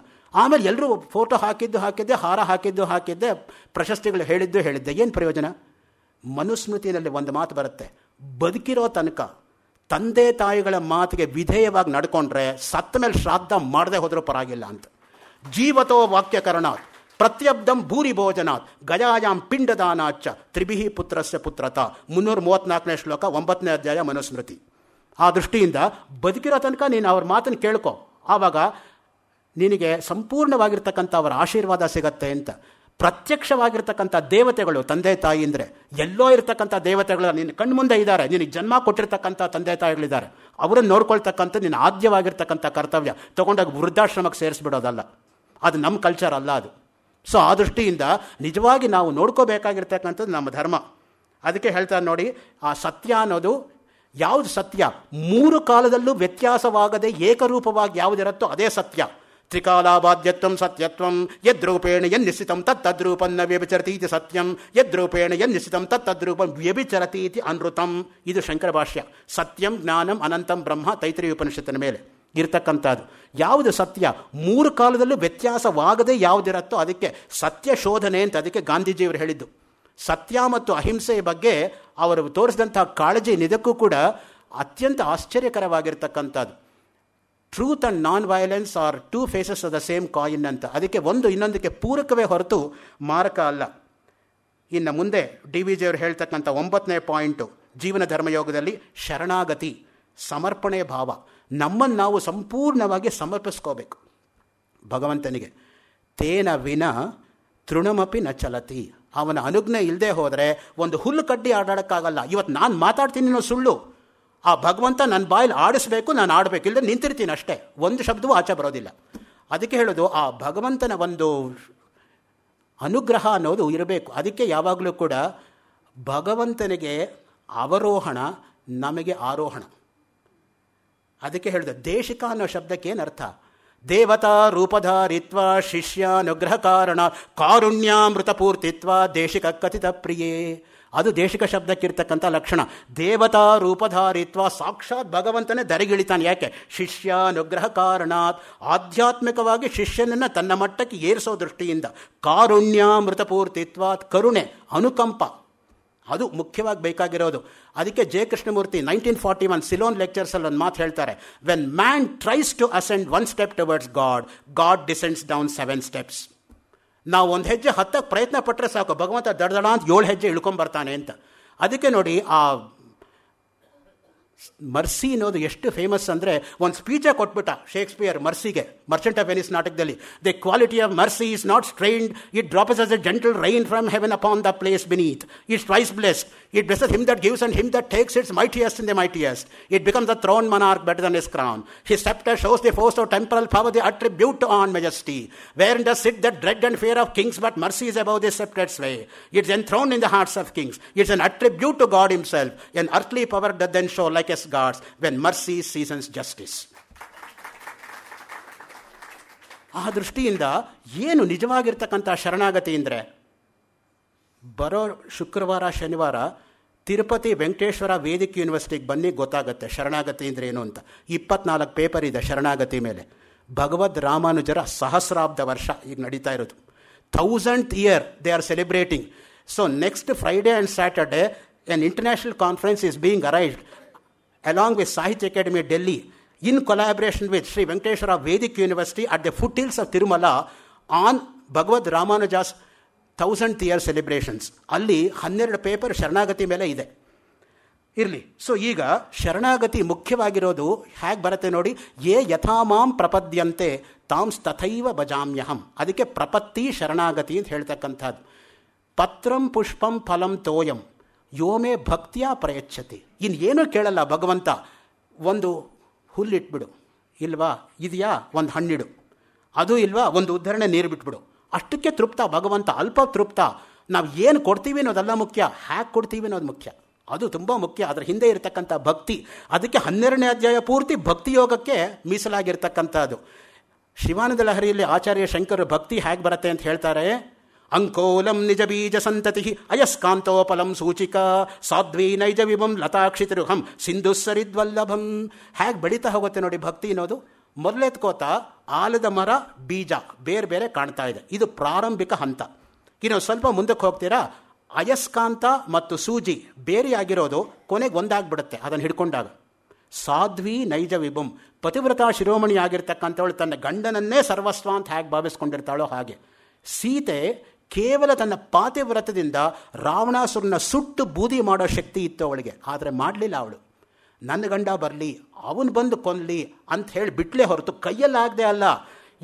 ಆಮೇಲೆ ಎಲ್ಲರೂ ಫೋಟೋ ಹಾಕಿದ್ದು ಹಾಕಿದ್ದೆ ಹಾರ ಹಾಕಿದ್ದು ಹಾಕಿದ್ದೆ ಪ್ರಶಸ್ತಿಗಳು ಹೇಳಿದ್ದು ಹೇಳಿದ್ದೆ ಏನು ಪ್ರಯೋಜನ ಮನುಸ್ಮೃತಿನಲ್ಲಿ ಒಂದು ಮಾತು ಬರುತ್ತೆ ಬದುಕಿರೋ ತನಕ ತಂದೆ ತಾಯಿಗಳ ಮಾತಿಗೆ ವಿಧೇಯವಾಗಿ ನಡ್ಕೊಂಡ್ರೆ ಸತ್ತ ಮೇಲೆ ಶ್ರಾದ್ದ ಮಾಡದೆ ಹೋದರೂ ಪರವಾಗಿಲ್ಲ ಅಂತ ಜೀವತೋ ವಾಕ್ಯಕರಣ ಪ್ರತ್ಯಬ್ಧಂ ಭೂರಿ ಭೋಜನಾತ್ ಗಜಾಯಾಮ್ ಪಿಂಡದಾನಾಚ ತ್ರಿಭಿಹಿ ಪುತ್ರಸ್ಯ ಪುತ್ರತ ಮುನ್ನೂರ ಮೂವತ್ತ್ನಾಲ್ಕನೇ ಶ್ಲೋಕ ಒಂಬತ್ತನೇ ಅಧ್ಯಾಯ ಮನುಸ್ಮೃತಿ ಆ ದೃಷ್ಟಿಯಿಂದ ಬದುಕಿರೋ ತನಕ ನೀನು ಅವ್ರ ಮಾತನ್ನು ಕೇಳ್ಕೊ ಆವಾಗ ನಿನಗೆ ಸಂಪೂರ್ಣವಾಗಿರ್ತಕ್ಕಂಥ ಅವರ ಆಶೀರ್ವಾದ ಸಿಗತ್ತೆ ಅಂತ ಪ್ರತ್ಯಕ್ಷವಾಗಿರ್ತಕ್ಕಂಥ ದೇವತೆಗಳು ತಂದೆ ತಾಯಿ ಅಂದರೆ ಎಲ್ಲೋ ಇರತಕ್ಕಂಥ ದೇವತೆಗಳು ನಿನ್ನ ಕಣ್ಮುಂದೆ ಇದ್ದಾರೆ ನಿನಗೆ ಜನ್ಮ ಕೊಟ್ಟಿರ್ತಕ್ಕಂಥ ತಂದೆ ತಾಯಿಗಳಿದ್ದಾರೆ ಅವರನ್ನು ನೋಡ್ಕೊಳ್ತಕ್ಕಂಥ ನಿನ್ನ ಆದ್ಯವಾಗಿರ್ತಕ್ಕಂಥ ಕರ್ತವ್ಯ ತೊಗೊಂಡಾಗ ವೃದ್ಧಾಶ್ರಮಕ್ಕೆ ಸೇರಿಸ್ಬಿಡೋದಲ್ಲ ಅದು ನಮ್ಮ ಕಲ್ಚರ್ ಅಲ್ಲ ಅದು ಸೊ ಆ ದೃಷ್ಟಿಯಿಂದ ನಿಜವಾಗಿ ನಾವು ನೋಡ್ಕೋಬೇಕಾಗಿರ್ತಕ್ಕಂಥದ್ದು ನಮ್ಮ ಧರ್ಮ ಅದಕ್ಕೆ ಹೇಳ್ತಾರೆ ನೋಡಿ ಆ ಸತ್ಯ ಅನ್ನೋದು ಯಾವುದು ಸತ್ಯ ಮೂರು ಕಾಲದಲ್ಲೂ ವ್ಯತ್ಯಾಸವಾಗದೆ ಏಕರೂಪವಾಗಿ ಯಾವುದಿರುತ್ತೋ ಅದೇ ಸತ್ಯ ತ್ರಿಕಾಲಾಬಾಧ್ಯತ್ವಂ ಸತ್ಯತ್ವಂ ಯದ್ರೂಪೇಣ ಎನ್ನಿಶ್ಚಿತಂ ತತ್ತದ್ರೂಪನ್ನ ವ್ಯಭಿಚರತಿ ಇತಿ ಸತ್ಯಂ ಯದ್ರೂಪೇಣ ಎನ್ನಿಶ್ಚಿತಂ ತತ್ತದ್ರೂಪಂ ವ್ಯಭಿಚರತಿ ಇತಿ ಅನೃತಂ ಇದು ಶಂಕರ ಭಾಷ್ಯ ಸತ್ಯಂ ಜ್ಞಾನಂ ಅನಂತಂ ಬ್ರಹ್ಮ ತೈತ್ರಿ ಉಪನಿಷತ್ತಿನ ಮೇಲೆ ಇರತಕ್ಕಂಥದ್ದು ಯಾವುದು ಸತ್ಯ ಮೂರು ಕಾಲದಲ್ಲೂ ವ್ಯತ್ಯಾಸವಾಗದೇ ಯಾವುದಿರತ್ತೋ ಅದಕ್ಕೆ ಸತ್ಯ ಶೋಧನೆ ಅಂತ ಅದಕ್ಕೆ ಗಾಂಧೀಜಿಯವರು ಹೇಳಿದ್ದು ಸತ್ಯ ಮತ್ತು ಅಹಿಂಸೆಯ ಬಗ್ಗೆ ಅವರು ತೋರಿಸಿದಂತಹ ಕಾಳಜಿ ನಿಜಕ್ಕೂ ಕೂಡ ಅತ್ಯಂತ ಆಶ್ಚರ್ಯಕರವಾಗಿರ್ತಕ್ಕಂಥದ್ದು truth and non violence are two faces of the same coin ಅಂತ ಅದಕ್ಕೆ ಒಂದು ಇನ್ನೊಂದಕ್ಕೆ ಪೂರಕವೇ ಹೊರತು ಮಾರಕ ಅಲ್ಲ ಇನ್ನು ಮುಂದೆ ಡಿ ವಿ ಜಿಯವರು ಹೇಳ್ತಕ್ಕಂಥ ಒಂಬತ್ತನೇ ಪಾಯಿಂಟು ಜೀವನ ಧರ್ಮಯೋಗದಲ್ಲಿ ಶರಣಾಗತಿ ಸಮರ್ಪಣೆ ಭಾವ ನಮ್ಮನ್ನು ನಾವು ಸಂಪೂರ್ಣವಾಗಿ ಸಮರ್ಪಿಸ್ಕೋಬೇಕು ಭಗವಂತನಿಗೆ ತೇನ ವಿನ ತೃಣಮಪಿ ನ ಚಲತಿ ಅವನ ಅನುಜ್ಞೆ ಇಲ್ಲದೆ ಹೋದರೆ ಒಂದು ಹುಲ್ಲು ಕಡ್ಡಿ ಆಡಾಡೋಕ್ಕಾಗಲ್ಲ ಇವತ್ತು ನಾನು ಮಾತಾಡ್ತೀನಿ ಸುಳ್ಳು ಆ ಭಗವಂತ ನನ್ನ ಬಾಯಲ್ಲಿ ಆಡಿಸ್ಬೇಕು ನಾನು ಆಡಬೇಕು ಇಲ್ಲದೆ ನಿಂತಿರ್ತೀನಿ ಅಷ್ಟೇ ಒಂದು ಶಬ್ದವೂ ಆಚೆ ಬರೋದಿಲ್ಲ ಅದಕ್ಕೆ ಹೇಳೋದು ಆ ಭಗವಂತನ ಒಂದು ಅನುಗ್ರಹ ಅನ್ನೋದು ಇರಬೇಕು ಅದಕ್ಕೆ ಯಾವಾಗಲೂ ಕೂಡ ಭಗವಂತನಿಗೆ ಅವರೋಹಣ ನಮಗೆ ಆರೋಹಣ ಅದಕ್ಕೆ ಹೇಳಿದೆ ದೇಶಿಕ ಅನ್ನೋ ಶಬ್ದಕ್ಕೇನರ್ಥ ಅರ್ಥ ದೇವತಾ ರೂಪಧಾರಿತ್ವ ಶಿಷ್ಯಾನುಗ್ರಹ ಕಾರಣ ಮೃತಪೂರ್ತಿತ್ವ ದೇಶಿಕ ಕಥಿತ ಪ್ರಿಯೇ ಅದು ದೇಶಿಕ ಶಬ್ದಕ್ಕಿರ್ತಕ್ಕಂಥ ಲಕ್ಷಣ ದೇವತಾ ರೂಪಧಾರಿತ್ವ ಸಾಕ್ಷಾತ್ ಭಗವಂತನೇ ದರೆಗಿಳಿತಾನೆ ಯಾಕೆ ಶಿಷ್ಯಾನುಗ್ರಹ ಕಾರಣಾತ್ ಆಧ್ಯಾತ್ಮಿಕವಾಗಿ ಶಿಷ್ಯನನ್ನು ತನ್ನ ಮಟ್ಟಕ್ಕೆ ಏರಿಸೋ ದೃಷ್ಟಿಯಿಂದ ಪೂರ್ತಿತ್ವ ಕರುಣೆ ಅನುಕಂಪ ಅದು ಮುಖ್ಯವಾಗಿ ಬೇಕಾಗಿರೋದು ಅದಕ್ಕೆ J Krishnamurti nineteen forty one Ceylon ಲೆಕ್ಚರ್ಸಲ್ಲಿ ಒಂದು ಮಾತು ಹೇಳ್ತಾರೆ when man tries to ascend one step towards God God descends down seven steps ನಾವು ಒಂದು ಹೆಜ್ಜೆ ಹತ್ತಕ್ಕೆ ಪ್ರಯತ್ನ ಪಟ್ಟರೆ ಸಾಕು ಭಗವಂತ ದಡದಡ ಅಂತ ಏಳು ಹೆಜ್ಜೆ ಇಳ್ಕೊಂಬರ್ತಾನೆ ಅಂತ ಅದಕ್ಕೆ ನೋಡಿ ಆ ಮರ್ಸಿ ಅನ್ನೋದು ಎಷ್ಟು ಫೇಮಸ್ ಅಂದರೆ ಒಂದು ಸ್ಪೀಚೇ ಕೊಟ್ಬಿಟ್ಟ ಶೇಕ್ಸ್ಪಿಯರ್ ಮರ್ಸಿಗೆ ಮರ್ಚೆಂಟ್ ಆಫ್ ವೆನಿಸ್ ನಾಟಕದಲ್ಲಿ the quality of mercy is not strained it drops as a gentle rain from heaven upon the place beneath it's twice blessed it blesses him that gives and him that takes it's mightiest in the mightiest it becomes a throne monarch better than his crown his sceptre shows the force of temporal power the attribute on majesty where does sit that dread and fear of kings but mercy is above the sceptred sway it's enthrone in the hearts of kings it's an attribute to God himself an earthly power that then show like blackest gods when mercy seasons justice. ಆ ದೃಷ್ಟಿಯಿಂದ ಏನು ನಿಜವಾಗಿರ್ತಕ್ಕಂಥ ಶರಣಾಗತಿ ಅಂದರೆ ಬರೋ ಶುಕ್ರವಾರ ಶನಿವಾರ ತಿರುಪತಿ ವೆಂಕಟೇಶ್ವರ ವೇದಿಕೆ ಯೂನಿವರ್ಸಿಟಿಗೆ ಬನ್ನಿ ಗೊತ್ತಾಗುತ್ತೆ ಶರಣಾಗತಿ ಅಂದರೆ ಏನು ಅಂತ ಇಪ್ಪತ್ನಾಲ್ಕು ಪೇಪರ್ ಇದೆ ಶರಣಾಗತಿ ಮೇಲೆ ಭಗವದ್ ರಾಮಾನುಜರ ಸಹಸ್ರಾಬ್ದ ವರ್ಷ ಈಗ ನಡೀತಾ ಇರೋದು thousand year they are celebrating so next Friday and Saturday an international conference is being arrived along with Sahitya Academy of Delhi, in collaboration with Sri Venkateshara Vedic University at the foothills of Tirumala on Bhagavad Ramanuja's thousand-year celebrations. Alli, 100 paper, Sharanagati mele ide. So, eega, Sharanagati mukhyavagirodu, haek barathe noodi, ye yathamaam prapadyante, tam stathayiva bajamnyaam. Adike, prapati Sharanagati. Patram, pushpam, palam, toyam. ಯೋಮೆ ಭಕ್ತಿಯ ಪ್ರಯಚ್ಛತೆ ಇನ್ನು ಏನೂ ಕೇಳಲ್ಲ ಭಗವಂತ ಒಂದು ಹುಲ್ಲಿಟ್ಬಿಡು ಇಲ್ವಾ ಇದೆಯಾ ಒಂದು ಹಣ್ಣಿಡು ಅದು ಇಲ್ವಾ ಒಂದು ಉದಾಹರಣೆ ನೀರು ಬಿಟ್ಬಿಡು ಅಷ್ಟಕ್ಕೆ ತೃಪ್ತ ಭಗವಂತ ಅಲ್ಪ ತೃಪ್ತ ನಾವು ಏನು ಕೊಡ್ತೀವಿ ಅನ್ನೋದೆಲ್ಲ ಮುಖ್ಯ ಹ್ಯಾಕ್ ಕೊಡ್ತೀವಿ ಅನ್ನೋದು ಮುಖ್ಯ ಅದು ತುಂಬ ಮುಖ್ಯ ಅದರ ಹಿಂದೆ ಇರತಕ್ಕಂಥ ಭಕ್ತಿ ಅದಕ್ಕೆ ಹನ್ನೆರಡನೇ ಅಧ್ಯಾಯ ಪೂರ್ತಿ ಭಕ್ತಿ ಯೋಗಕ್ಕೆ ಮೀಸಲಾಗಿರ್ತಕ್ಕಂಥದ್ದು ಶಿವಾನಂದ ಲಹರಿಯಲ್ಲಿ ಆಚಾರ್ಯ ಶಂಕರ ಭಕ್ತಿ ಹೇಗೆ ಬರುತ್ತೆ ಅಂತ ಹೇಳ್ತಾರೆ ಅಂಕೋಲಂ ನಿಜ ಬೀಜ ಸಂತತಿ ಅಯಸ್ಕಾಂತೋಪಲಂ ಸೂಚಿಕಾ ಸಾಧ್ವೀ ನೈಜ ವಿಭಂ ಲತಾಕ್ಷಿತೃಹಂ ಸಿಂಧು ಸರಿದ್ವಲ್ಲಭಂ ಹೇಗೆ ಬೆಳೀತಾ ಹೋಗುತ್ತೆ ನೋಡಿ ಭಕ್ತಿ ಅನ್ನೋದು ಮೊದಲೆತ್ಕೋತ ಆಲದ ಮರ ಬೀಜ ಬೇರೆ ಬೇರೆ ಕಾಣ್ತಾ ಇದೆ ಇದು ಪ್ರಾರಂಭಿಕ ಹಂತ ಇನ್ನು ಸ್ವಲ್ಪ ಮುಂದಕ್ಕೆ ಹೋಗ್ತೀರಾ ಅಯಸ್ಕಾಂತ ಮತ್ತು ಸೂಜಿ ಬೇರೆಯಾಗಿರೋದು ಕೊನೆಗೆ ಒಂದಾಗ್ಬಿಡುತ್ತೆ ಅದನ್ನು ಹಿಡ್ಕೊಂಡಾಗ ಸಾಧ್ವಿ ನೈಜ ವಿಭಂ ಪತಿವ್ರತಾ ಶಿರೋಮಣಿ ಆಗಿರ್ತಕ್ಕಂಥವಳು ತನ್ನ ಗಂಡನನ್ನೇ ಸರ್ವಸ್ವ ಅಂತ ಹೇಗೆ ಭಾವಿಸ್ಕೊಂಡಿರ್ತಾಳೋ ಹಾಗೆ ಸೀತೆ ಕೇವಲ ತನ್ನ ಪಾತಿವ್ರತದಿಂದ ರಾವಣಾಸುರನ ಸುಟ್ಟು ಬೂದಿ ಮಾಡೋ ಶಕ್ತಿ ಇತ್ತು ಅವಳಿಗೆ ಆದರೆ ಮಾಡಲಿಲ್ಲ ಅವಳು ನನ್ನ ಗಂಡ ಬರಲಿ ಅವನು ಬಂದು ಕೊನ್ಲಿ ಅಂತ ಹೇಳಿ ಬಿಟ್ಲೇ ಹೊರತು ಕೈಯಲ್ಲಾಗದೆ ಅಲ್ಲ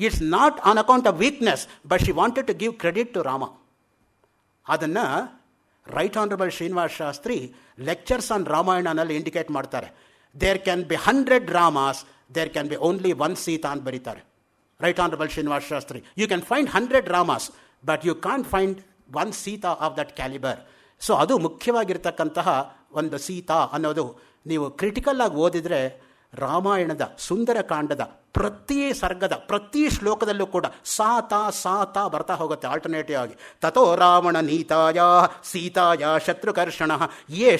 it's not on account of weakness but she wanted to give credit to Rama ಅದನ್ನು right honourable Srinivasa Sastri lectures on ರಾಮಾಯಣನಲ್ಲಿ ಇಂಡಿಕೇಟ್ ಮಾಡ್ತಾರೆ there can be hundred Ramas there can be only one Sita ಅಂತ ಬರೀತಾರೆ right honourable Srinivasa Sastri you can find hundred Ramas but you can't find one Sita of that calibre so ಅದು ಮುಖ್ಯವಾಗಿರ್ತಕ್ಕಂತಹ ಒಂದು ಸೀತಾ ಅನ್ನೋದು ನೀವು ಕ್ರಿಟಿಕಲ್ ಆಗಿ ಓದಿದರೆ ರಾಮಾಯಣದ ಸುಂದರ ಕಾಂಡದ ಪ್ರತಿ ಸರ್ಗದ ಪ್ರತಿ ಶ್ಲೋಕದಲ್ಲೂ ಕೂಡ ಸಾ ತಾ ಬರ್ತಾ ಹೋಗುತ್ತೆ ಆಲ್ಟರ್ನೇಟಿವ್ ಆಗಿ ತಥೋ ರಾವಣ ನೀತಾಯ ಸೀತಾಯ ಶತ್ರುಕರ್ಷಣ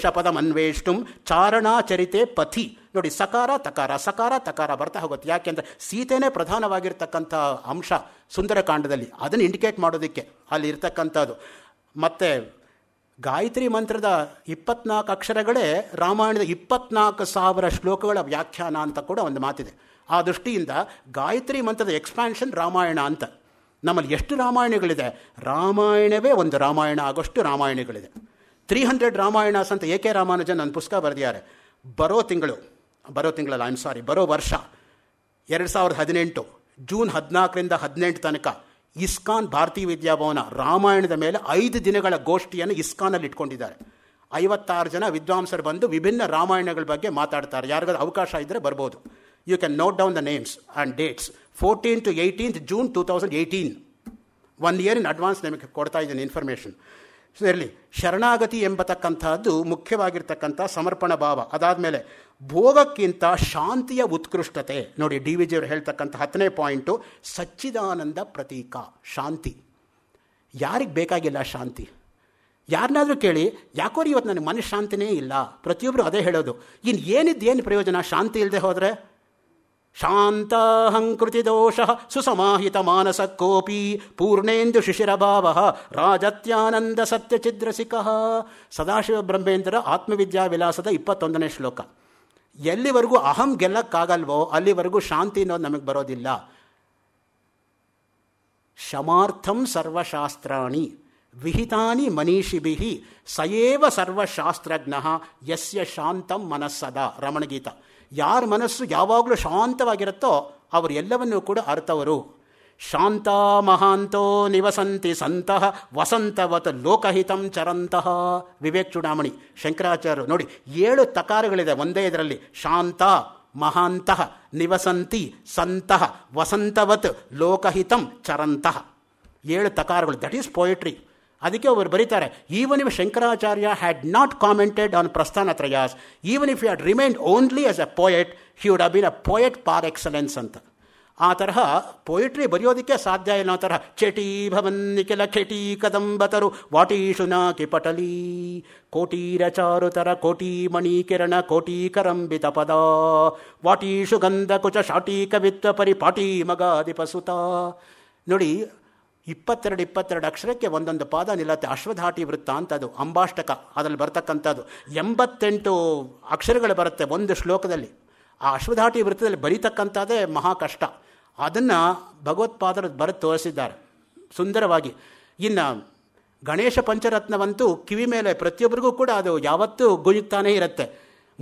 ಶಪದ ಪದಮನ್ವೇಷ್ಟು ಚಾರಣಾಚರಿತೆ ಪಥಿ ನೋಡಿ ಸಕಾರ ತಕಾರ ಸಕಾರ ತಕಾರ ಬರ್ತಾ ಹೋಗುತ್ತೆ ಯಾಕೆಂದರೆ ಸೀತೆಯೇ ಪ್ರಧಾನವಾಗಿರ್ತಕ್ಕಂಥ ಅಂಶ ಸುಂದರಕಾಂಡದಲ್ಲಿ ಅದನ್ನು ಇಂಡಿಕೇಟ್ ಮಾಡೋದಕ್ಕೆ ಅಲ್ಲಿ ಇರ್ತಕ್ಕಂಥದ್ದು ಮತ್ತು ಗಾಯತ್ರಿ ಮಂತ್ರದ ಇಪ್ಪತ್ನಾಲ್ಕು ಅಕ್ಷರಗಳೇ ರಾಮಾಯಣದ ಇಪ್ಪತ್ನಾಲ್ಕು ಸಾವಿರ ಶ್ಲೋಕಗಳ ವ್ಯಾಖ್ಯಾನ ಅಂತ ಕೂಡ ಒಂದು ಮಾತಿದೆ ಆ ದೃಷ್ಟಿಯಿಂದ ಗಾಯತ್ರಿ ಮಂತ್ರದ ಎಕ್ಸ್ಪ್ಯಾನ್ಷನ್ ರಾಮಾಯಣ ಅಂತ ನಮ್ಮಲ್ಲಿ ಎಷ್ಟು ರಾಮಾಯಣಗಳಿದೆ ರಾಮಾಯಣವೇ ಒಂದು ರಾಮಾಯಣ ಆಗೋಷ್ಟು ರಾಮಾಯಣಗಳಿದೆ ತ್ರೀ ಹಂಡ್ರೆಡ್ ರಾಮಾಯಣಸ್ ಅಂತ ಎ ಕೆ ರಾಮಾನುಜನ್ ನನ್ನ ಪುಸ್ತಕ ಬರೆದಿದ್ದಾರೆ ಬರೋ ತಿಂಗಳು ಬರೋ ತಿಂಗಳಲ್ಲ ಐ ಸಾರಿ ಬರೋ ವರ್ಷ ಎರಡು ಸಾವಿರದ ಹದಿನೆಂಟು ಜೂನ್ ಹದಿನಾಲ್ಕರಿಂದ ಹದಿನೆಂಟು ತನಕ ಇಸ್ಕಾನ್ ಭಾರತೀಯ ವಿದ್ಯಾಭವನ ರಾಮಾಯಣದ ಮೇಲೆ ಐದು ದಿನಗಳ ಗೋಷ್ಠಿಯನ್ನು ಇಸ್ಕಾನಲ್ಲಿ ಇಟ್ಕೊಂಡಿದ್ದಾರೆ ಐವತ್ತಾರು ಜನ ವಿದ್ವಾಂಸರು ಬಂದು ವಿಭಿನ್ನ ರಾಮಾಯಣಗಳ ಬಗ್ಗೆ ಮಾತಾಡ್ತಾರೆ ಯಾರಿಗಾದ್ರೂ ಅವಕಾಶ ಇದ್ದರೆ ಬರ್ಬೋದು You can note down the names and dates. 14th to 18th June 2018. One year in advance ನಿಮಗೆ ಕೊಡ್ತಾ ಇದ್ದೀನಿ ಇನ್ಫಾರ್ಮೇಷನ್ ಸೊ ಇರಲಿ ಶರಣಾಗತಿ ಎಂಬತಕ್ಕಂಥದ್ದು ಮುಖ್ಯವಾಗಿರ್ತಕ್ಕಂಥ ಸಮರ್ಪಣ ಭಾವ ಅದಾದಮೇಲೆ ಭೋಗಕ್ಕಿಂತ ಶಾಂತಿಯ ಉತ್ಕೃಷ್ಟತೆ ನೋಡಿ ಡಿ ವಿ ಜಿಯವರು ಹೇಳ್ತಕ್ಕಂಥ ಹತ್ತನೇ ಪಾಯಿಂಟು ಸಚ್ಚಿದಾನಂದ ಪ್ರತೀಕ ಶಾಂತಿ ಯಾರಿಗೆ ಬೇಕಾಗಿಲ್ಲ ಶಾಂತಿ ಯಾರನ್ನಾದರೂ ಕೇಳಿ ಯಾಕೋರಿ ಇವತ್ತು ನನಗೆ ಮನಃಶಾಂತಿನೇ ಇಲ್ಲ ಪ್ರತಿಯೊಬ್ಬರು ಅದೇ ಹೇಳೋದು ಇನ್ನು ಏನಿದ್ದೇನು ಪ್ರಯೋಜನ ಶಾಂತಿ ಇಲ್ಲದೆ ಹೋದರೆ ದೋಷ ಶಾಂತಹಂಕೃತಿ ಪೂರ್ಣೇಂದು ಶಿಶಿರ ಭಾವ ರಾಜತ್ಯಾನಂದ राजತ್ಯಾನಂದಸತ್ಯಚಿದ್ರಸಿಕಃ ಸದಾಶಿವ ಬ್ರಹ್ಮೇಂದ್ರ ವಿಲಾಸದ ಇಪ್ಪತ್ತೊಂದನೇ ಶ್ಲೋಕ ಎಲ್ಲಿವರೆಗೂ ಅಹಂ ಗೆಲ್ಲಕ್ಕಾಗಲ್ವೋ ಅಲ್ಲಿವರೆಗೂ ಶಾಂತಿ ಅನ್ನೋದು ನಮಗೆ ಬರೋದಿಲ್ಲ ಶಮಾರ್ಥಂ ಸರ್ವಶಾಸ್ತ್ರಾಣಿ ವಿಹಿತಾನಿ ಮನೀಷಿಭಿ ಸಯೇವ ಸರ್ವಶಾಸ್ತ್ರಜ್ಞ ಯಸ್ಯ ಶಾಂತಂ ಮನಸ್ಸದ ರಮಣಗೀತ ಯಾರ ಮನಸ್ಸು ಯಾವಾಗಲೂ ಶಾಂತವಾಗಿರುತ್ತೋ ಅವರೆಲ್ಲವನ್ನೂ ಕೂಡ ಅರ್ಥವರು ಶಾಂತ ಮಹಾಂತೋ ನಿವಸಂತಿ ಸಂತಹ ವಸಂತವತ ಲೋಕಹಿತಂ ಚರಂತಹ ವಿವೇಕ್ ಚುಡಾಮಣಿ ಶಂಕರಾಚಾರ್ಯರು ನೋಡಿ ಏಳು ತಕಾರಗಳಿದೆ ಒಂದೇ ಇದರಲ್ಲಿ ಶಾಂತ ಮಹಾಂತಃ ನಿವಸಂತಿ ಸಂತಹ ವಸಂತವತ್ ಲೋಕಹಿತಂ ಚರಂತಹ ಏಳು ತಕಾರಗಳು ದಟ್ ಈಸ್ ಪೊಯಿಟ್ರಿ ಅದಕ್ಕೆ ಅವರು ಬರೀತಾರೆ even if Shankaracharya had not commented on ಪ್ರಸ್ಥಾನ ತ್ರಯಾಸ್ even if you had remained only as a poet he would have been a poet par excellence ಅಂತ ಆ ತರಹ ಪೊಯಿಟ್ರಿ ಬರೆಯೋದಕ್ಕೆ ಸಾಧ್ಯ ಇಲ್ಲ ಆ ತರಹ ಚಟಿ ಭವನ್ ನಿಖಿಲ ಖೆಟಿ ಕದಂಬತರು ವಾಟೀಶು ನಾ ಕಿಪಟಲಿ ಕೋಟೀರಚಾರುತರ ಕೋಟಿ ಕಿರಣ ಕೋಟಿ ಕರಂಬಿತ ಪದ ವಾಟೀಶು ಗಂಧ ಕುಚ ಶಾಟಿ ಕವಿತ್ವ ಪರಿಪಾಟಿ ಮಗಾಧಿಪಸುತ ನೋಡಿ ಇಪ್ಪತ್ತೆರಡು ಇಪ್ಪತ್ತೆರಡು ಅಕ್ಷರಕ್ಕೆ ಒಂದೊಂದು ಪಾದ ನಿಲ್ಲತ್ತೆ ಅಶ್ವಧಾಟಿ ವೃತ್ತ ಅಂತ ಅದು ಅಂಬಾಷ್ಟಕ ಅದರಲ್ಲಿ ಬರ್ತಕ್ಕಂಥದ್ದು ಎಂಬತ್ತೆಂಟು ಅಕ್ಷರಗಳು ಬರುತ್ತೆ ಒಂದು ಶ್ಲೋಕದಲ್ಲಿ ಆ ಅಶ್ವಧಾಟಿ ವೃತ್ತದಲ್ಲಿ ಬರೀತಕ್ಕಂಥದ್ದೇ ಮಹಾ ಕಷ್ಟ ಅದನ್ನು ಭಗವತ್ಪಾದರು ಬರೆದು ತೋರಿಸಿದ್ದಾರೆ ಸುಂದರವಾಗಿ ಇನ್ನು ಗಣೇಶ ಪಂಚರತ್ನವಂತೂ ಕಿವಿ ಮೇಲೆ ಪ್ರತಿಯೊಬ್ಬರಿಗೂ ಕೂಡ ಅದು ಯಾವತ್ತೂ ಗುಯುತ್ತಾನೇ ಇರುತ್ತೆ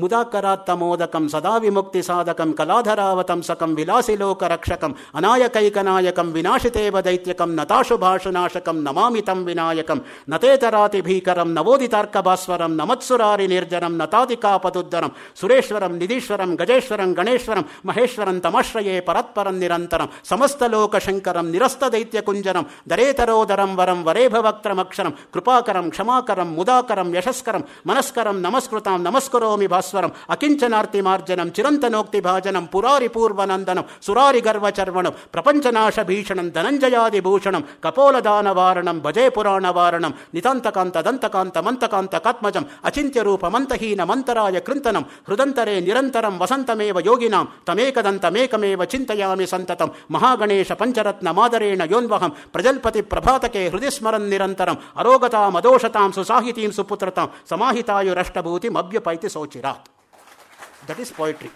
मुदाकरात्तमोदकं सदा विमुक्तिसाधकं कलाधरावतं सकं विलासिलोकरक्षकम् अनायकैकनायकं विनाशितेव दैत्यकं नताशुभाषुनाशकं नमामितं विनायकं नतेतरातिभीकरं नवोदितार्कभास्वरं नमत्सुरारिनिर्जनं नतातिकापदुद्धरं सुरेश्वरं निधीश्वरं गजेश्वरं गणेश्वरं महेश्वरं तमश्रये परत्परं निरन्तरं समस्तलोकशङ्करं निरस्तदैत्यकुञ्जनं दरेतरोदरं वरं वरेभवक्त्रमक्षरं कृपाकरं क्षमाकरं मुदाकरं यशस्करं मनस्करं नमस्कृतां नमस्करोमि भा स्वरम् अकिञ्चनार्तिमार्जनं चिरन्तनोक्तिभाजनं पुरारिपूर्वनन्दनं सुरारिगर्वचर्वणं प्रपञ्चनाशभीषणं धनञ्जयादिभूषणं कपोलदानवारणं भजे पुराणवारणं नितान्तकान्तदन्तकान्तमन्तकान्त कत्मजम् अचिन्त्यरूपमन्तहीनमन्तराय कृन्तनं हृदन्तरे निरन्तरं वसन्तमेव योगिनां तमेकदन्तमेकमेव चिन्तयामि सन्ततं महागणेश पञ्चरत्नमादरेण योन्वहं प्रजल्पतिप्रभातके हृदिस्मरन्निरन्तरम् अरोगतामदोषतां सुसाहितीं सुपुत्रतां समाहितायुरष्टभूतिमभ्यपैति सोचिरा ದಟ್ ಈಸ್ ಪೊಯಿಟ್ರಿ